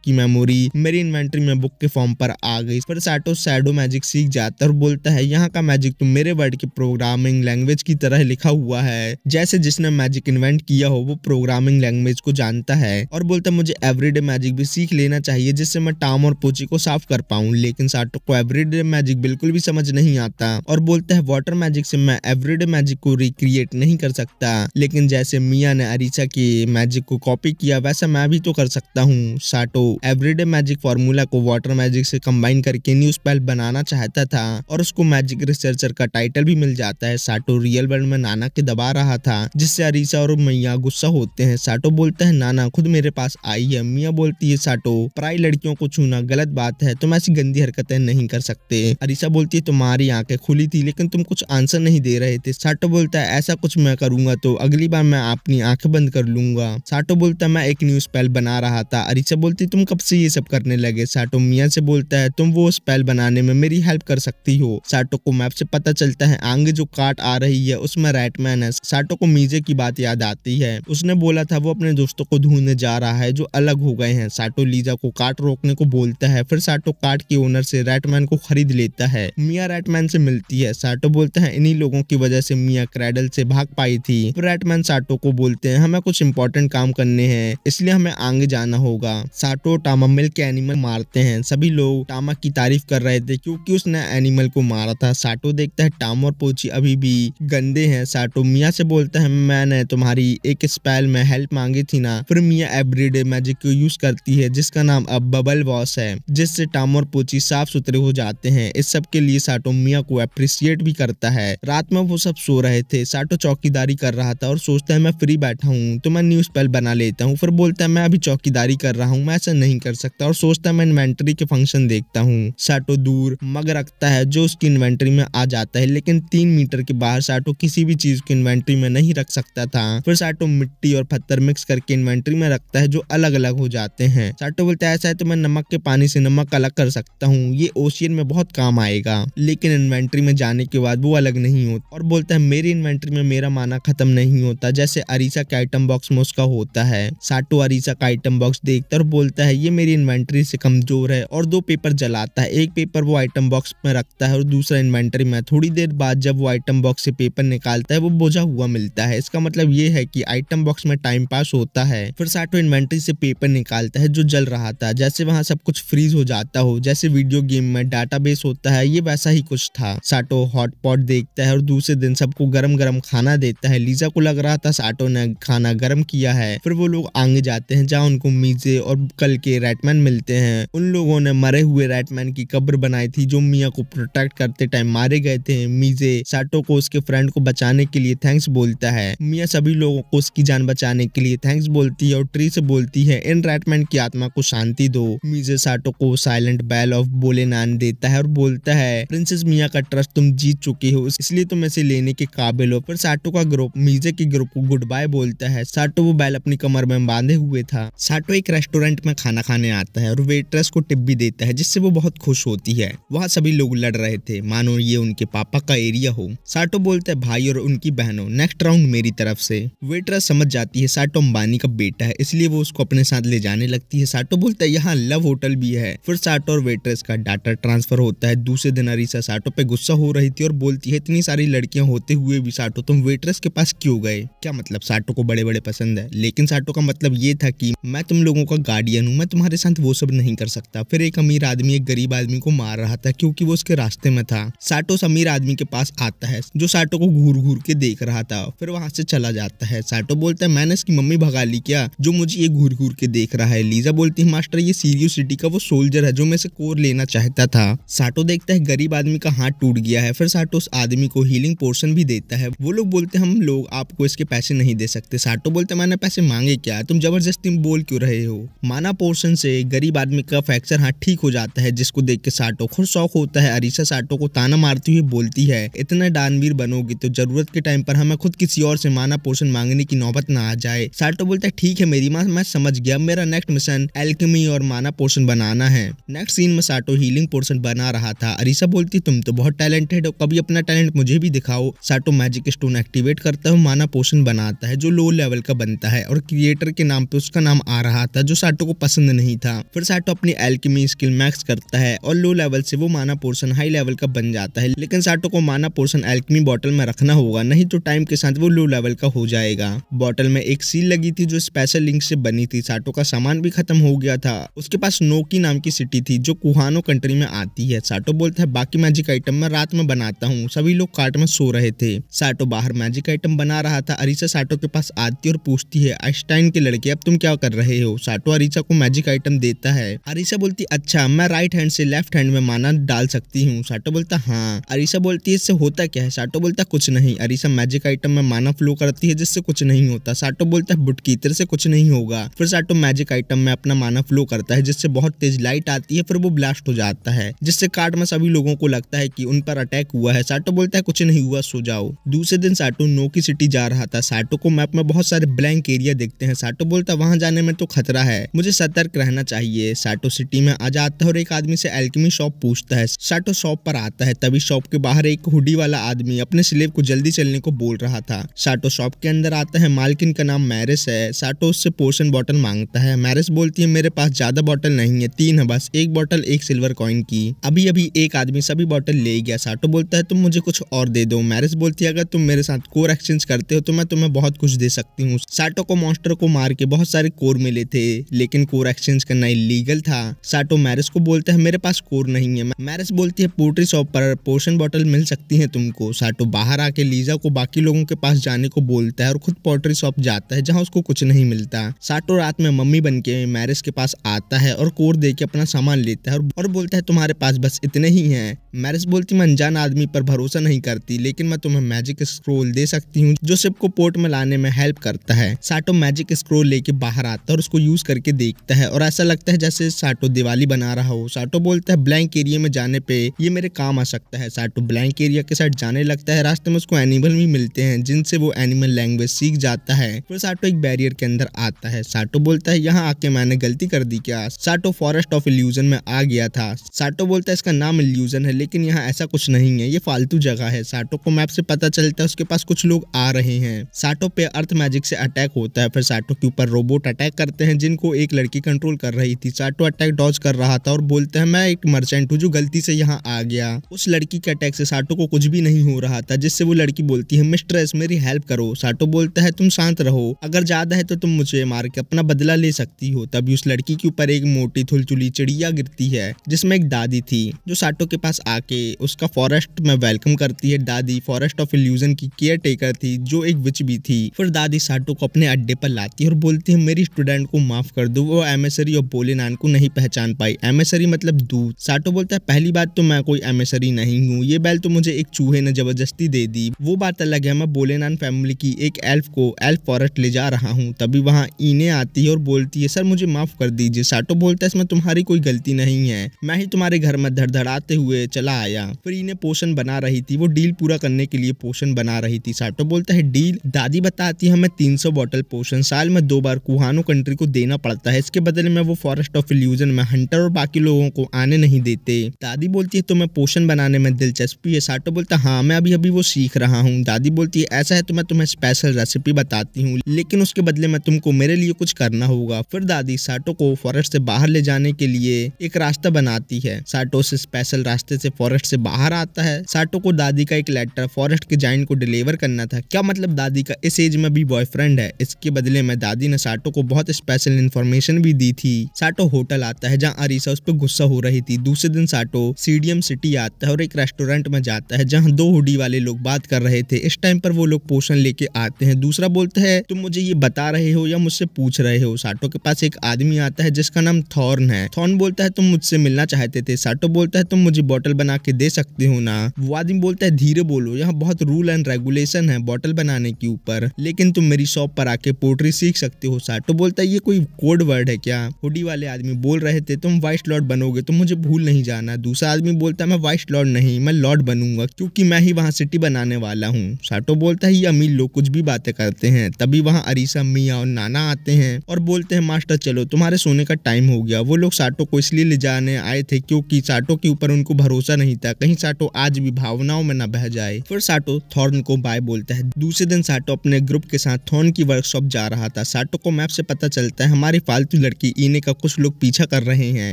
की मेमोरी मेरी इन्वेंट्री में बुक के फॉर्म पर आ गई फिर साटो सैडो मैजिक सीख जाता है और बोलता है यहाँ का मैजिक तो मेरे वर्ड के प्रोग्रामिंग लैंग्वेज की तरह लिखा हुआ है जैसे जिसने मैजिक इन्वेंट किया हो वो प्रोग्रामिंग लैंग्वेज को जानता है और बोलता मुझे एवरीडे मैजिक भी सीख लेना चाहिए जिससे मैं टाम और पोची को साफ कर पाऊँ लेकिन साटो को एवरीडे मैजिक बिल्कुल भी समझ नहीं आता और बोलता है वाटर मैजिक से मैं एवरीडे मैजिक को रिक्रिएट नहीं कर सकता लेकिन जैसे मिया ने अरीसा के मैजिक को कॉपी किया वैसा मैं भी तो कर सकता हूँ साटो एवरीडे मैजिक फॉर्मूला को वाटर मैजिक से कंबाइन करके न्यू स्पेल बनाना चाहता था और उसको मैजिक रिसर्चर का टाइटल भी मिल जाता है साटो रियल वर्ल्ड में नाना के दबा रहा था जिससे अरीसा और मैया गुस्सा होते हैं साटो बोलते हैं नाना खुद मेरे पास आई है मिया बोलती है साटो प्राय लड़कियों को छूना गलत बात है तुम ऐसी गंदी हरकतें नहीं कर सकते अरीसा बोलते बोलती है तुम्हारी आंखें खुली थी लेकिन तुम कुछ आंसर नहीं दे रहे थे साटो बोलता है ऐसा कुछ मैं करूंगा तो अगली बार मैं अपनी आंखें बंद कर लूंगा साटो बोलता मैं एक न्यू स्पेल बना रहा था अरिचा बोलती तुम कब से ये सब करने लगे साटो मियाँ से बोलता है तुम वो स्पेल बनाने में मेरी हेल्प कर सकती हो साटो को मैप से पता चलता है आगे जो काट आ रही है उसमें राइटमैन है साटो को मीजे की बात याद आती है उसने बोला था वो अपने दोस्तों को ढूंढने जा रहा है जो अलग हो गए हैं साटो लीजा को काट रोकने को बोलता है फिर साटो काट के ओनर से राइटमैन को खरीद लेता है है मिया रैटमैन से मिलती है साटो बोलते हैं इन्हीं लोगों की वजह से मिया क्रैडल से भाग पाई थी तो रैटमैन साटो को बोलते हैं हमें कुछ इंपोर्टेंट काम करने हैं इसलिए हमें आगे जाना होगा साटो टामा मिल के एनिमल मारते हैं सभी लोग टामा की तारीफ कर रहे थे क्योंकि उसने एनिमल को मारा था साटो देखता है टाम और पोची अभी भी गंदे हैं साटो मिया से बोलते है मैंने तुम्हारी एक स्पेल में हेल्प मांगी थी ना फिर मिया एवरीडे मैजिक को यूज करती है जिसका नाम अब बबल वॉश है जिससे टाम और पोची साफ सुथरे हो जाते हैं इस सब के के लिए साटो मिया को अप्रिसिएट भी करता है रात में वो सब सो रहे थे साटो चौकीदारी कर रहा था और सोचता है मैं फ्री बैठा हूँ तो मैं न्यूज पेल बना लेता हूँ फिर बोलता है मैं अभी चौकीदारी कर रहा हूँ मैं ऐसा नहीं कर सकता और सोचता है मैं इन्वेंट्री के फंक्शन देखता हूँ साटो दूर मग रखता है जो उसकी इन्वेंट्री में आ जाता है लेकिन तीन मीटर के बाहर साटो किसी भी चीज को इन्वेंट्री में नहीं रख सकता था फिर साटो मिट्टी और पत्थर मिक्स करके इन्वेंट्री में रखता है जो अलग अलग हो जाते हैं साटो बोलता है ऐसा है तो मैं नमक के पानी से नमक अलग कर सकता हूँ ये ओशियन में बहुत काम आएगा का लेकिन इन्वेंट्री में जाने के बाद वो अलग नहीं होता और बोलता है मेरी इन्वेंट्री में मेरा माना खत्म नहीं होता जैसे अरीसा के आइटम बॉक्स में उसका होता है साटो अरीसा का आइटम बॉक्स देखता और बोलता है ये मेरी इन्वेंट्री से कमजोर है और दो पेपर जलाता है एक पेपर वो आइटम बॉक्स में रखता है और दूसरा इन्वेंट्री में थोड़ी देर बाद जब वो आइटम बॉक्स से पेपर निकालता है वो बोझा हुआ मिलता है इसका मतलब ये है कि आइटम बॉक्स में टाइम पास होता है फिर साटो इन्वेंट्री से पेपर निकालता है जो जल रहा था जैसे वहाँ सब कुछ फ्रीज हो जाता हो जैसे वीडियो गेम में बेस होता है ये ये वैसा ही कुछ था साटो हॉटपॉट देखता है और दूसरे दिन सबको गर्म गर्म खाना देता है लीजा को लग रहा था साटो ने खाना गर्म किया है फिर वो लोग आगे जाते हैं जहाँ उनको मीजे और कल के रैटमैन मिलते हैं उन लोगों ने मरे हुए रैटमैन की कब्र बनाई थी जो मिया को प्रोटेक्ट करते टाइम मारे गए थे मीजे साटो को उसके फ्रेंड को बचाने के लिए थैंक्स बोलता है मिया सभी लोगों को उसकी जान बचाने के लिए थैंक्स बोलती है और ट्री से बोलती है इन रेटमैन की आत्मा को शांति दो मीजे साटो को साइलेंट बैल ऑफ बोले नान देता है और बोलता है है प्रिंसेस मिया का ट्रस्ट तुम जीत चुकी हो इसलिए तुम इसे लेने के काबिल हो पर साटो का ग्रुप मीजे के ग्रुप को गुड बाय बोलता है साटो वो बैल अपनी कमर में बांधे हुए था साटो एक रेस्टोरेंट में खाना खाने आता है और वेट्रेस को टिप भी देता है जिससे वो बहुत खुश होती है वहाँ सभी लोग लड़ रहे थे मानो ये उनके पापा का एरिया हो साटो बोलता है भाई और उनकी बहनों नेक्स्ट राउंड मेरी तरफ से वेट्रेस समझ जाती है साटो अम्बानी का बेटा है इसलिए वो उसको अपने साथ ले जाने लगती है साटो बोलता है यहाँ लव होटल भी है फिर साटो और वेट्रेस का डाटा ट्रांसफर होता है दूसरे धनारीसा साटो पे गुस्सा हो रही थी और बोलती है इतनी सारी लड़कियां होते हुए भी साटो तुम वेटरेस के पास क्यों गए क्या मतलब साटो को बड़े बड़े पसंद है लेकिन साटो का मतलब ये था कि मैं तुम लोगों का गार्डियन हूँ मैं तुम्हारे साथ वो सब नहीं कर सकता फिर एक अमीर आदमी एक गरीब आदमी को मार रहा था क्योंकि वो उसके रास्ते में था साटो अमीर आदमी के पास आता है जो साटो को घूर घूर के देख रहा था फिर वहां से चला जाता है साटो बोलता है मैंने इसकी मम्मी भगा ली क्या जो मुझे ये घूर घूर के देख रहा है लीजा बोलती है मास्टर ये सीरियो सिटी का वो सोल्जर है जो मैं से कोर लेना चाहता था साटो देखता है गरीब आदमी का हाथ टूट गया है फिर साटो उस आदमी को हीलिंग पोर्शन भी देता है वो लोग बोलते हम लोग आपको इसके पैसे नहीं दे सकते साटो बोलते मैंने पैसे मांगे क्या तुम जबरदस्ती बोल क्यों रहे हो माना पोर्शन से गरीब आदमी का फ्रैक्चर हाथ ठीक हो जाता है जिसको देख के साटो खुद शौक होता है अरीसा साटो को ताना मारती हुई बोलती है इतना दानवीर बनोगी तो जरूरत के टाइम पर हमें खुद किसी और से माना पोर्शन मांगने की नौबत ना आ जाए साटो बोलता है ठीक है मेरी माँ मैं समझ गया मेरा नेक्स्ट मिशन एल्केमी और माना पोर्शन बनाना है नेक्स्ट सीन में साटो हीलिंग पोर्शन बना रहा था अरीसा हमेशा बोलती तुम तो बहुत टैलेंटेड हो कभी अपना टैलेंट मुझे भी दिखाओ साटो मैजिक स्टोन एक्टिवेट करता है माना पोषण बनाता है जो लो लेवल का बनता है और क्रिएटर के नाम पे उसका नाम आ रहा था जो साटो को पसंद नहीं था फिर साटो अपनी एल्कि स्किल मैक्स करता है और लो लेवल से वो माना पोर्सन हाई लेवल का बन जाता है लेकिन साटो को माना पोर्सन एल्केमी बॉटल में रखना होगा नहीं तो टाइम के साथ वो लो लेवल का हो जाएगा बॉटल में एक सील लगी थी जो स्पेशल लिंक से बनी थी साटो का सामान भी खत्म हो गया था उसके पास नोकी नाम की सिटी थी जो कुहानो कंट्री में आती है साटो बोलता है बाकी मैजिक आइटम मैं रात में बनाता हूँ सभी लोग कार्ट में सो रहे थे साटो बाहर मैजिक आइटम बना रहा था अरीसा साटो के पास आती और पूछती है आइंस्टाइन के लड़के अब तुम क्या कर रहे हो साटो अरीसा को मैजिक आइटम देता है अरीसा बोलती अच्छा मैं राइट हैंड से लेफ्ट हैंड में माना डाल सकती हूँ साटो बोलता हाँ अरीसा बोलती है इससे होता क्या है साटो बोलता कुछ नहीं अरीसा मैजिक आइटम में माना फ्लो करती है जिससे कुछ नहीं होता साटो बोलता है बुटकी तेरे से कुछ नहीं होगा फिर साटो मैजिक आइटम में अपना माना फ्लो करता है जिससे बहुत तेज लाइट आती है फिर वो ब्लास्ट हो जाता है जिससे कार्ड में सभी सभी लोगों को लगता है कि उन पर अटैक हुआ है साटो बोलता है कुछ नहीं हुआ सो जाओ दूसरे दिन साटो नोकी सिटी जा रहा था साटो को मैप में बहुत सारे ब्लैंक एरिया देखते हैं साटो बोलता है वहाँ जाने में तो खतरा है मुझे सतर्क रहना चाहिए साटो सिटी में आ जाता है और एक आदमी से एल्कमी शॉप पूछता है साटो शॉप पर आता है तभी शॉप के बाहर एक हुडी वाला आदमी अपने स्लेब को जल्दी चलने को बोल रहा था साटो शॉप के अंदर आता है मालकिन का नाम मैरिस है साटो उससे पोर्शन बॉटल मांगता है मैरिस बोलती है मेरे पास ज्यादा बॉटल नहीं है तीन है बस एक बॉटल एक सिल्वर कॉइन की अभी अभी एक आदमी सभी बॉटल ले ही गया साटो बोलता है तुम मुझे कुछ और दे दो मैरिज बोलती है अगर तुम मेरे साथ कोर एक्सचेंज करते हो तो मैं तुम्हें बहुत कुछ दे सकती हूँ साटो को मॉन्स्टर को मार के बहुत सारे कोर मिले थे लेकिन कोर एक्सचेंज करना इलीगल था साटो मैरिज को बोलता है मेरे पास कोर नहीं है मैरिज बोलती है पोल्ट्री शॉप पर पोर्शन बॉटल मिल सकती है तुमको साटो बाहर आके लीजा को बाकी लोगों के पास जाने को बोलता है और खुद पोल्ट्री शॉप जाता है जहाँ उसको कुछ नहीं मिलता साटो रात में मम्मी बन के मैरिज के पास आता है और कोर दे के अपना सामान लेता है और बोलता है तुम्हारे पास बस इतने ही नहीं है मैरिस बोलती मैं अनजान आदमी पर भरोसा नहीं करती लेकिन मैं तुम्हें मैजिक स्क्रोल दे सकती हूँ जो शिप को पोर्ट में लाने में हेल्प करता है साटो मैजिक स्क्रोल लेके बाहर आता है और उसको यूज करके देखता है और ऐसा लगता है जैसे साटो दिवाली बना रहा हो साटो बोलता है ब्लैंक एरिया में जाने पे ये मेरे काम आ सकता है साटो ब्लैंक एरिया के साथ जाने लगता है रास्ते में उसको एनिमल भी मिलते हैं जिनसे वो एनिमल लैंग्वेज सीख जाता है फिर साटो एक बैरियर के अंदर आता है साटो बोलता है यहाँ आके मैंने गलती कर दी क्या साटो फॉरेस्ट ऑफ इल्यूजन में आ गया था साटो बोलता है इसका नाम इल्यूज़न है लेकिन यहाँ ऐसा कुछ नहीं है ये फालतू जगह है साटो को मैप से पता चलता है उसके पास कुछ लोग आ रहे हैं साटो पे अर्थ मैजिक से अटैक होता है फिर साटो के ऊपर रोबोट अटैक करते हैं जिनको एक लड़की कंट्रोल कर रही थी साटो अटैक डॉज कर रहा था और बोलते हैं मैं एक मर्चेंट हूँ जो गलती से यहाँ आ गया उस लड़की के अटैक से साटो को कुछ भी नहीं हो रहा था जिससे वो लड़की बोलती है मिस्ट्रेस मेरी हेल्प करो साटो बोलता है तुम शांत रहो अगर ज्यादा है तो तुम मुझे मार के अपना बदला ले सकती हो तभी उस लड़की के ऊपर एक मोटी थुलचुली चिड़िया गिरती है जिसमें एक दादी थी जो साटो के पास आके उसका फॉरेस्ट में वेलकम करती है दादी फॉरेस्ट ऑफ इल्यूजन की केयर टेकर थी जो एक विच भी थी फिर दादी साटो को अपने अड्डे पर लाती है और बोलती है मेरी स्टूडेंट को माफ कर दो वो एमएसरी और नान को नहीं पहचान पाई एमएसरी मतलब दूध साटो बोलता है पहली बात तो मैं कोई एमएसरी नहीं हूँ ये बैल तो मुझे एक चूहे ने जबरदस्ती दे दी वो बात अलग है मैं बोले नान फैमिली की एक एल्फ को एल्फ फॉरेस्ट ले जा रहा हूँ तभी वहाँ ईने आती है और बोलती है सर मुझे माफ कर दीजिए साटो बोलता है इसमें तुम्हारी कोई गलती नहीं है मैं ही तुम्हारे घर में धड़धड़ाते हुए चला आया फ्री ने पोषण बना रही थी वो डील पूरा करने के लिए पोषण बना रही थी साटो तो बोलता है डील दादी बताती है हमें तीन सौ बॉटल पोषण साल में दो बार कुहानो कंट्री को देना पड़ता है इसके बदले में वो फॉरेस्ट ऑफ इल्यूजन में हंटर और बाकी लोगों को आने नहीं देते दादी बोलती है तुम्हें तो पोषण बनाने में दिलचस्पी है साटो तो बोलता हाँ मैं अभी अभी वो सीख रहा हूँ दादी बोलती है ऐसा है तो मैं तुम्हें स्पेशल रेसिपी बताती हूँ लेकिन उसके बदले में तुमको मेरे लिए कुछ करना होगा फिर दादी साटो को फॉरेस्ट से बाहर ले जाने के लिए एक रास्ता बनाती है साटो से स्पेशल रास्ते से फॉरेस्ट से बाहर आता है साटो को दादी का एक लेटर फॉरेस्ट के जाइन को डिलीवर करना था क्या मतलब दादी का इस एज में भी बॉयफ्रेंड है इसके बदले में दादी ने साटो को बहुत स्पेशल इन्फॉर्मेशन भी दी थी साटो होटल आता है जहाँ अरीसा उस पर गुस्सा हो रही थी दूसरे दिन साटो सीडियम सिटी आता है और एक रेस्टोरेंट में जाता है जहाँ दो हुडी वाले लोग बात कर रहे थे इस टाइम पर वो लोग पोषण लेके आते हैं दूसरा बोलता है तुम मुझे ये बता रहे हो या मुझसे पूछ रहे हो साटो के पास एक आदमी आता है जिसका नाम थॉर्न है थॉर्न बोलता है तुम मुझसे मिलना चाहते थे साटो बोलता है तुम मुझे मुझे बॉटल बना के दे सकते हो ना वो आदमी बोलता है धीरे बोलो यहाँ बहुत रूल एंड रेगुलेशन है बॉटल बनाने के ऊपर लेकिन तुम मेरी शॉप पर आके पोट्री सीख सकते हो सर तो बोलता है ये कोई कोड वर्ड है क्या हुडी वाले आदमी बोल रहे थे तुम वाइस लॉर्ड बनोगे तो मुझे भूल नहीं जाना दूसरा आदमी बोलता है मैं वाइस लॉर्ड नहीं मैं लॉर्ड बनूंगा क्योंकि मैं ही वहाँ सिटी बनाने वाला हूँ साटो तो बोलता है ये अमीर लोग कुछ भी बातें करते हैं तभी वहाँ अरीसा मियाँ और नाना आते हैं और बोलते हैं मास्टर चलो तुम्हारे सोने का टाइम हो गया वो लोग साटो तो को इसलिए ले जाने आए थे क्योंकि साटो तो के ऊपर उनको भरोसा नहीं था कहीं साटो आज भी भावनाओं में न बह जाए फिर साटो थॉर्न को बाय बोलता है दूसरे दिन साटो अपने ग्रुप के साथ थॉर्न की वर्कशॉप जा रहा था साटो को मैप से पता चलता है हमारी फालतू लड़की ईने का कुछ लोग पीछा कर रहे हैं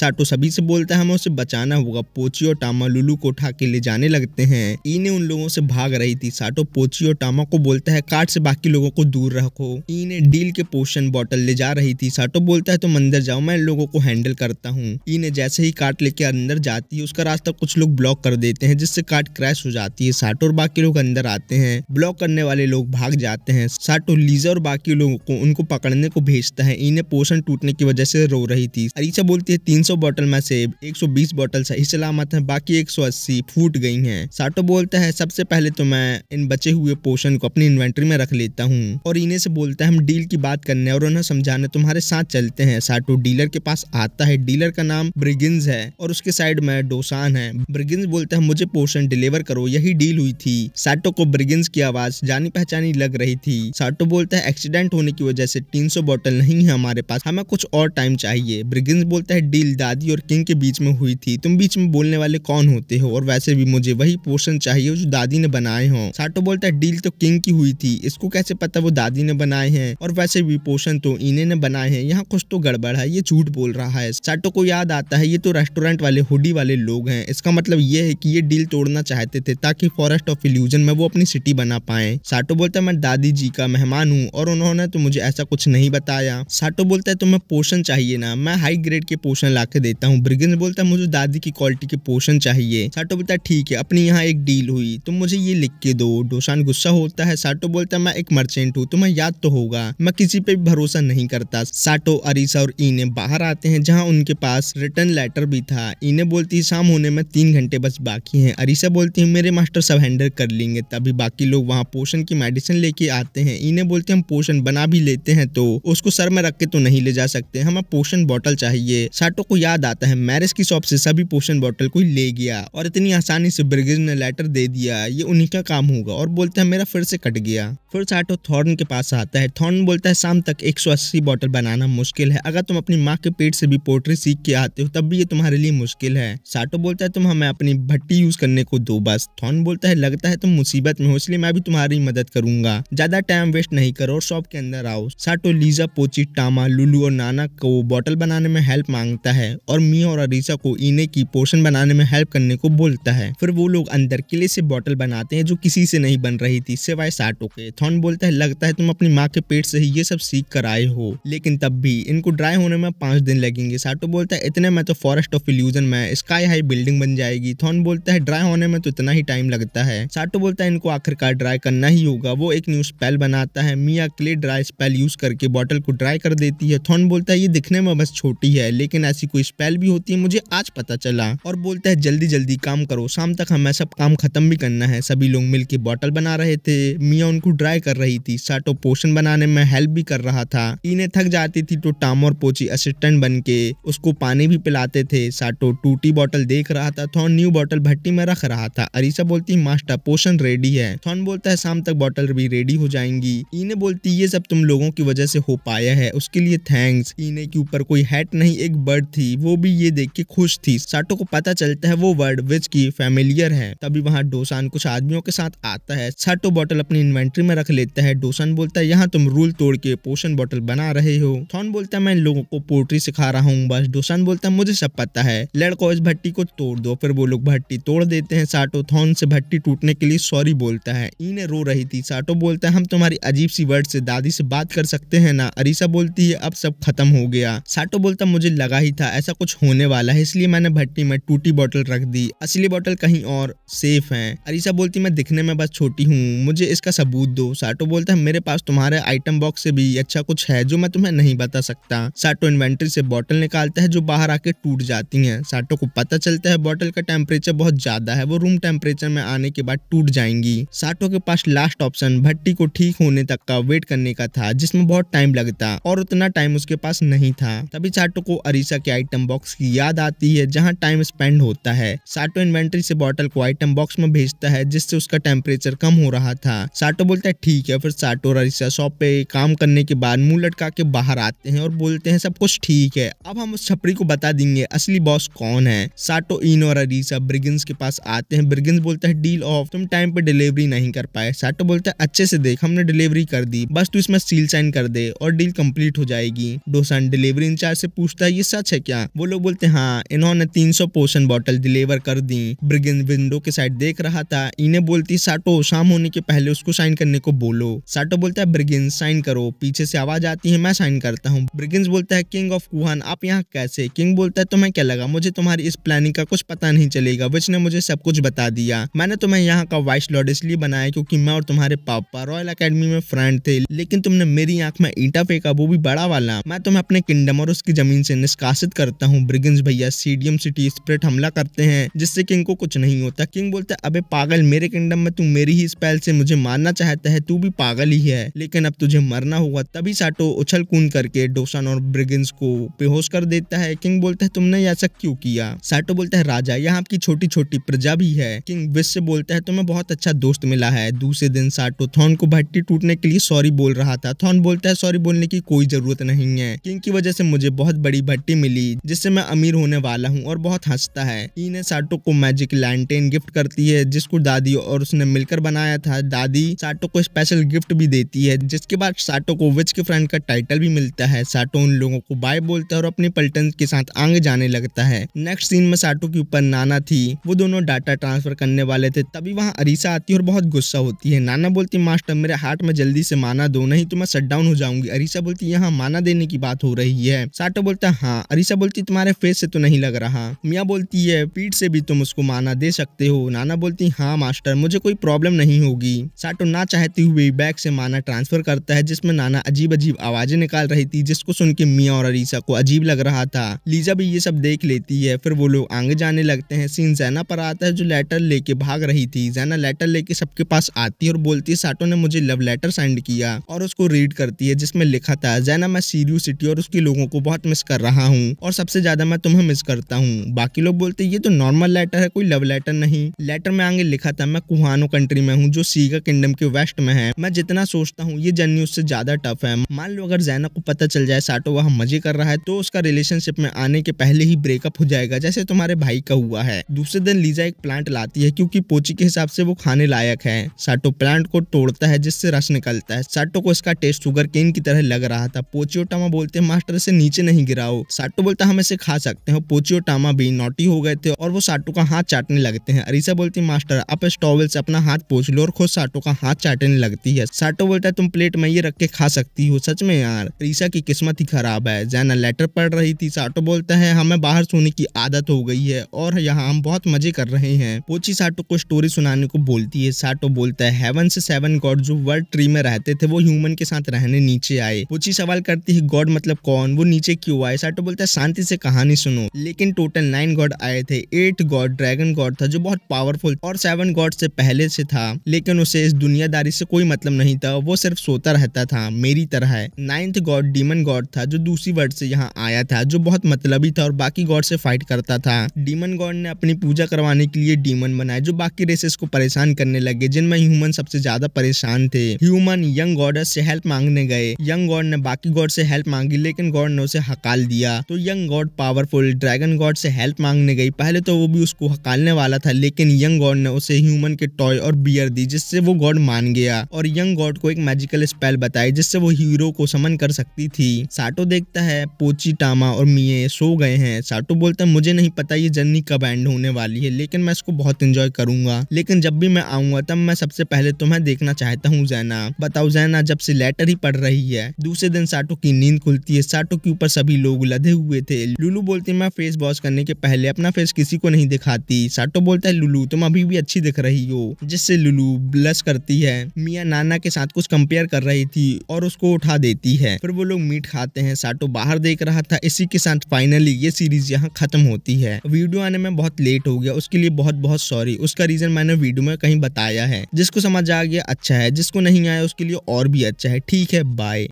साटो सभी से बोलता है हमें उसे बचाना होगा पोची और टामा लुलू को उठा के ले जाने लगते हैं ईने उन लोगों से भाग रही थी साटो पोची और टामा को बोलता है कार्ड से बाकी लोगों को दूर रखो ईने डील के पोषण बॉटल ले जा रही थी साटो बोलता है तो मंदिर जाओ मैं इन लोगों को हैंडल करता हूँ ईने जैसे ही कार्ड लेके अंदर जाती है उसका का रास्ता कुछ लोग ब्लॉक कर देते हैं जिससे कार्ट क्रैश हो जाती है साटो और बाकी लोग अंदर आते हैं ब्लॉक करने वाले लोग भाग जाते हैं साटो लीजा और बाकी लोगों को उनको पकड़ने को भेजता है इन्हें पोषण टूटने की वजह से रो रही थी अरीचा बोलती है 300 बोतल में से 120 बोतल सही सलामत है बाकी 180 फूट गई है साटो बोलता है सबसे पहले तो मैं इन बचे हुए पोषण को अपनी इन्वेंट्री में रख लेता हूँ और इन्हें से बोलता है हम डील की बात करने और उन्हें समझाने तुम्हारे साथ चलते हैं साटो डीलर के पास आता है डीलर का नाम ब्रिगिंस है और उसके साइड में डोसा सुसान है ब्रिगिंस बोलता है मुझे पोर्शन डिलीवर करो यही डील हुई थी साटो को ब्रिगिंस की आवाज जानी पहचानी लग रही थी साटो बोलता है एक्सीडेंट होने की वजह से 300 बोतल नहीं है हमारे पास हमें कुछ और टाइम चाहिए ब्रिगिंस बोलता है डील दादी और किंग के बीच में हुई थी तुम बीच में बोलने वाले कौन होते हो और वैसे भी मुझे वही पोर्शन चाहिए जो दादी ने बनाए हो साटो बोलता है डील तो किंग की हुई थी इसको कैसे पता वो दादी ने बनाए हैं और वैसे भी पोर्शन तो इन्हें ने बनाए हैं यहाँ कुछ तो गड़बड़ है ये झूठ बोल रहा है साटो को याद आता है ये तो रेस्टोरेंट वाले हुडी वाले लोग लोग हैं इसका मतलब ये है कि ये डील तोड़ना चाहते थे ताकि फॉरेस्ट ऑफ इल्यूजन में वो अपनी सिटी बना पाए साटो बोलता है मैं दादी जी का मेहमान हूँ और उन्होंने तो मुझे ऐसा कुछ नहीं बताया साटो बोलता है तुम्हें पोषण चाहिए ना मैं हाई ग्रेड के पोषण ला देता हूँ ब्रिगेंस बोलता है मुझे दादी की क्वालिटी के पोषण चाहिए साटो बोलता है ठीक है अपनी यहाँ एक डील हुई तुम मुझे ये लिख के दो डोसान गुस्सा होता है साटो बोलता है मैं एक मर्चेंट हूँ तुम्हें याद तो होगा मैं किसी पे भी भरोसा नहीं करता साटो अरीसा और इने e बाहर आते हैं जहाँ उनके पास रिटर्न लेटर भी था ईने e बोलती है शाम होने में तीन घंटे बस बाकी हैं अरीसा बोलती है मेरे मास्टर सब हैंडल कर लेंगे तभी बाकी लोग वहाँ पोषण की मेडिसिन लेके आते हैं इन्हें बोलते हैं हम पोषण बना भी लेते हैं तो उसको सर में रख के तो नहीं ले जा सकते हमें पोषण बॉटल चाहिए साटो को याद आता है मैरिज की शॉप से सभी पोषण बॉटल कोई ले गया और इतनी आसानी से ब्रिगेज ने लेटर दे दिया ये उन्हीं का काम होगा और बोलते हैं मेरा फिर से कट गया फिर साटो थॉर्न के पास आता है थॉर्न बोलता है शाम तक 180 बोतल बनाना मुश्किल है अगर तुम अपनी माँ के पेट से भी पोल्ट्री सीख के आते हो तब भी ये तुम्हारे लिए मुश्किल है साटो बोलता है तुम हमें अपनी भट्टी यूज करने को दो बस थॉर्न बोलता है लगता है तुम मुसीबत में हो इसलिए मैं भी तुम्हारी मदद करूंगा ज्यादा टाइम वेस्ट नहीं करो और शॉप के अंदर आओ साटो लीजा पोची टामा लुलू और नाना को बॉटल बनाने में हेल्प मांगता है और मिया और अरीसा को इने की पोर्शन बनाने में हेल्प करने को बोलता है फिर वो लोग अंदर किले से बॉटल बनाते हैं जो किसी से नहीं बन रही थी सिवाय साटो के थॉन बोलता है लगता है तुम अपनी माँ के पेट से ही ये सब सीख कर आए हो लेकिन तब भी इनको ड्राई होने में पांच दिन लगेंगे साटो बोलता है इतने में तो फॉरेस्ट ऑफ इल्यूजन में स्काई हाई बिल्डिंग बन जाएगी थॉन बोलता है ड्राई होने में तो इतना ही टाइम लगता है साटो बोलता है इनको आखिरकार ड्राई करना ही होगा वो एक न्यू स्पेल बनाता है Mia clay dry spell use करके बॉटल को ड्राई कर देती है थॉन बोलता है ये दिखने में बस छोटी है लेकिन ऐसी कोई स्पेल भी होती है मुझे आज पता चला और बोलता है जल्दी जल्दी काम करो शाम तक हमें सब काम खत्म भी करना है सभी लोग मिलकर बॉटल बना रहे थे मिया उनको ड्राई एंजॉय कर रही थी साटो पोषण बनाने में हेल्प भी कर रहा था टीने थक जाती थी तो टाम और पोची असिस्टेंट बन के उसको पानी भी पिलाते थे साटो टूटी बॉटल देख रहा था थॉन न्यू बॉटल भट्टी में रख रहा था अरीसा बोलती मास्टर पोषण रेडी है थॉन बोलता है शाम तक बॉटल भी रेडी हो जाएंगी ईने बोलती ये सब तुम लोगों की वजह से हो पाया है उसके लिए थैंक्स ईने के ऊपर कोई हैट नहीं एक बर्ड थी वो भी ये देख के खुश थी साटो को पता चलता है वो वर्ड विच की फैमिलियर है तभी वहाँ डोसान कुछ आदमियों के साथ आता है साटो बॉटल अपनी इन्वेंट्री में रख लेता है डोसन बोलता है यहाँ तुम रूल तोड़ के पोषण बॉटल बना रहे हो थॉन बोलता है मैं इन लोगों को पोल्ट्री सिखा रहा हूँ बस डोसन बोलता है मुझे सब पता है लड़को इस भट्टी को तोड़ दो फिर वो लोग भट्टी तोड़ देते हैं साटो थॉन से भट्टी टूटने के लिए सॉरी बोलता है इन्हें रो रही थी साटो बोलता है हम तुम्हारी अजीब सी वर्ड से दादी से बात कर सकते हैं ना अरीसा बोलती है अब सब खत्म हो गया साटो बोलता मुझे लगा ही था ऐसा कुछ होने वाला है इसलिए मैंने भट्टी में टूटी बॉटल रख दी असली बॉटल कहीं और सेफ है अरीसा बोलती मैं दिखने में बस छोटी हूँ मुझे इसका सबूत दो साटो साटो बोलता है मेरे पास तुम्हारे आइटम बॉक्स से भी अच्छा कुछ है जो मैं तुम्हें नहीं बता सकता साटो इन्वेंट्री से बॉटल निकालता है जो बाहर आके टूट जाती है साटो को पता चलता है बॉटल का टेम्परेचर बहुत ज्यादा है वो रूम टेम्परेचर में आने के बाद टूट जाएंगी साटो के पास लास्ट ऑप्शन भट्टी को ठीक होने तक का वेट करने का था जिसमें बहुत टाइम लगता और उतना टाइम उसके पास नहीं था तभी साटो को अरीसा के आइटम बॉक्स की याद आती है जहाँ टाइम स्पेंड होता है साटो इन्वेंट्री से बॉटल को आइटम बॉक्स में भेजता है जिससे उसका टेम्परेचर कम हो रहा था साटो बोलता है ठीक है फिर साटोरा रिक्शा शॉप पे काम करने के बाद मुंह लटका के बाहर आते हैं और बोलते हैं सब कुछ ठीक है अब हम उस छपरी को बता देंगे असली बॉस कौन है साटो इन और अरीसा ब्रिगिंस के पास आते हैं ब्रिगिंस बोलता है डील ऑफ तुम टाइम पे डिलीवरी नहीं कर पाए साटो बोलता है अच्छे से देख हमने डिलीवरी कर दी बस तू इसमें सील साइन कर दे और डील कंप्लीट हो जाएगी डोसान डिलीवरी इंचार्ज से पूछता है ये सच है क्या वो लोग बोलते हैं हाँ इन्होंने तीन सौ पोषण बॉटल डिलीवर कर दी ब्रिगिन विंडो के साइड देख रहा था इन्हें बोलती साटो शाम होने के पहले उसको साइन करने को को बोलो साटो बोलता है ब्रिगिंस साइन करो पीछे से आवाज आती है मैं साइन करता हूँ ब्रिगिंस बोलता है किंग ऑफ कुहान आप यहाँ कैसे किंग बोलता है तुम्हें क्या लगा मुझे तुम्हारी इस प्लानिंग का कुछ पता नहीं चलेगा विच ने मुझे सब कुछ बता दिया मैंने तुम्हें यहाँ का वाइस लॉर्ड इसलिए बनाया क्योंकि मैं और तुम्हारे पापा रॉयल अकेडमी में फ्रेंड थे लेकिन तुमने मेरी आंख में ईटा फेंका वो भी बड़ा वाला मैं तुम्हें अपने किंगडम और उसकी जमीन से निष्कासित करता हूँ ब्रिगिंस भैया सीडियम सिटी स्प्रेड हमला करते हैं जिससे किंग को कुछ नहीं होता किंग बोलता है अबे पागल मेरे किंगडम में तुम मेरी ही स्पेल से मुझे मारना चाहता है है तू भी पागल ही है लेकिन अब तुझे मरना होगा तभी साटो उछल कून करके डोसान और ब्रिगिंस को बेहोश कर देता है किंग बोलता है तुमने ऐसा क्यों किया साटो बोलता है राजा यहाँ आपकी छोटी छोटी प्रजा भी है किंग विश से बोलता है तुम्हें बहुत अच्छा दोस्त मिला है दूसरे दिन साटो थॉन को भट्टी टूटने के लिए सॉरी बोल रहा था थॉन बोलता है सॉरी बोलने की कोई जरूरत नहीं है किंग की वजह से मुझे बहुत बड़ी भट्टी मिली जिससे मैं अमीर होने वाला हूँ और बहुत हंसता है इन्हें साटो को मैजिक लैंटेन गिफ्ट करती है जिसको दादी और उसने मिलकर बनाया था दादी साटो को स्पेशल गिफ्ट भी देती है जिसके बाद साटो को विच के फ्रेंड का टाइटल भी मिलता है साटो उन लोगों को बाय बोलता है और अपने पलटन के साथ आगे जाने लगता है नेक्स्ट सीन में साटो के ऊपर नाना थी वो दोनों डाटा ट्रांसफर करने वाले थे तभी वहाँ अरीसा आती है और बहुत गुस्सा होती है नाना बोलती मास्टर मेरे हाथ में जल्दी से माना दो नहीं तो मैं शट डाउन हो जाऊंगी अरीसा बोलती यहाँ माना देने की बात हो रही है साटो बोलता हाँ अरीसा बोलती तुम्हारे फेस से तो नहीं लग रहा मिया बोलती है पीठ से भी तुम उसको माना दे सकते हो नाना बोलती हाँ मास्टर मुझे कोई प्रॉब्लम नहीं होगी साटो ना चाहे रहते हुए बैग से माना ट्रांसफर करता है जिसमें नाना अजीब अजीब आवाजें निकाल रही थी जिसको सुन के मियाँ और अरीसा को अजीब लग रहा था लीजा भी ये सब देख लेती है फिर वो लोग आगे जाने लगते हैं सीन जैना पर आता है जो लेटर लेके भाग रही थी जैना लेटर लेके सबके पास आती है और बोलती है साटो ने मुझे लव लेटर सेंड किया और उसको रीड करती है जिसमें लिखा था जैना मैं सीरियो सिटी और उसके लोगों को बहुत मिस कर रहा हूँ और सबसे ज्यादा मैं तुम्हें मिस करता हूँ बाकी लोग बोलते ये तो नॉर्मल लेटर है कोई लव लेटर नहीं लेटर में आगे लिखा था मैं कुहानो कंट्री में हूँ जो सीगा किंगडम के वेस्ट कॉन्टेक्ट में है मैं जितना सोचता हूँ ये जर्नी उससे ज्यादा टफ है मान लो अगर जैनब को पता चल जाए साटो वहाँ मजे कर रहा है तो उसका रिलेशनशिप में आने के पहले ही ब्रेकअप हो जाएगा जैसे तुम्हारे भाई का हुआ है दूसरे दिन लीजा एक प्लांट लाती है क्यूँकी पोची के हिसाब से वो खाने लायक है साटो प्लांट को तोड़ता है जिससे रस निकलता है साटो को इसका टेस्ट शुगर केन की तरह लग रहा था पोचियोटामा बोलते मास्टर से नीचे नहीं गिराओ साटो बोलता हम इसे खा सकते पोचियो पोचियोटामा भी नोटी हो गए थे और वो साटो का हाथ चाटने लगते हैं अरीसा बोलती मास्टर आप इस टॉवल से अपना हाथ पोछ लो और खुद साटो का हाथ चाटने प्रोटीन लगती है साटो बोलता है तुम प्लेट में ये रख के खा सकती हो सच में यार रीसा की किस्मत ही खराब है जैना लेटर पढ़ रही थी साटो बोलता है हमें बाहर सोने की आदत हो गई है और यहाँ हम बहुत मजे कर रहे हैं पोची साटो को स्टोरी सुनाने को बोलती है साटो बोलता है हेवन से सेवन गॉड जो वर्ल्ड ट्री में रहते थे वो ह्यूमन के साथ रहने नीचे आए पोची सवाल करती है गॉड मतलब कौन वो नीचे क्यों आए साटो बोलता है शांति से कहानी सुनो लेकिन टोटल नाइन गॉड आए थे एट गॉड ड्रैगन गॉड था जो बहुत पावरफुल और सेवन गॉड से पहले से था लेकिन उसे इस दुनियादारी उससे कोई मतलब नहीं था वो सिर्फ सोता रहता था मेरी तरह है नाइन्थ गॉड डीमन गॉड था जो दूसरी वर्ड से यहाँ आया था जो बहुत मतलबी था और बाकी गॉड से फाइट करता था डीमन गॉड ने अपनी पूजा करवाने के लिए डीमन बनाए जो बाकी रेसेस को परेशान करने लगे जिनमें ह्यूमन सबसे ज्यादा परेशान थे ह्यूमन यंग गॉड से हेल्प मांगने गए यंग गॉड ने बाकी गॉड से हेल्प मांगी लेकिन गॉड ने उसे हकाल दिया तो young god powerful dragon god से हेल्प मांगने गई पहले तो वो भी उसको हकालने वाला था लेकिन यंग गॉड ने उसे ह्यूमन के टॉय और बियर दी जिससे वो गॉड मान गया गया और यंग गॉड को एक मैजिकल स्पेल बताई जिससे वो हीरो को समन कर सकती थी साटो देखता है पोची टामा और मिये सो गए हैं साटो बोलता है मुझे नहीं पता ये जर्नी कब एंड होने वाली है लेकिन मैं इसको बहुत इंजॉय करूंगा लेकिन जब भी मैं आऊंगा तब मैं सबसे पहले तुम्हें देखना चाहता हूँ जैना बताओ जैना जब से लेटर ही पढ़ रही है दूसरे दिन साटो की नींद खुलती है साटो के ऊपर सभी लोग लदे हुए थे लुलू बोलती मैं फेस वॉश करने के पहले अपना फेस किसी को नहीं दिखाती साटो बोलता है लुलू तुम अभी भी अच्छी दिख रही हो जिससे लुलू ब्लश करती है मिया नाना के साथ कुछ कंपेयर कर रही थी और उसको उठा देती है फिर वो लोग मीट खाते हैं साटो बाहर देख रहा था इसी के साथ फाइनली ये सीरीज यहाँ खत्म होती है वीडियो आने में बहुत लेट हो गया उसके लिए बहुत बहुत सॉरी उसका रीजन मैंने वीडियो में कहीं बताया है जिसको समझ आ गया अच्छा है जिसको नहीं आया उसके लिए और भी अच्छा है ठीक है बाय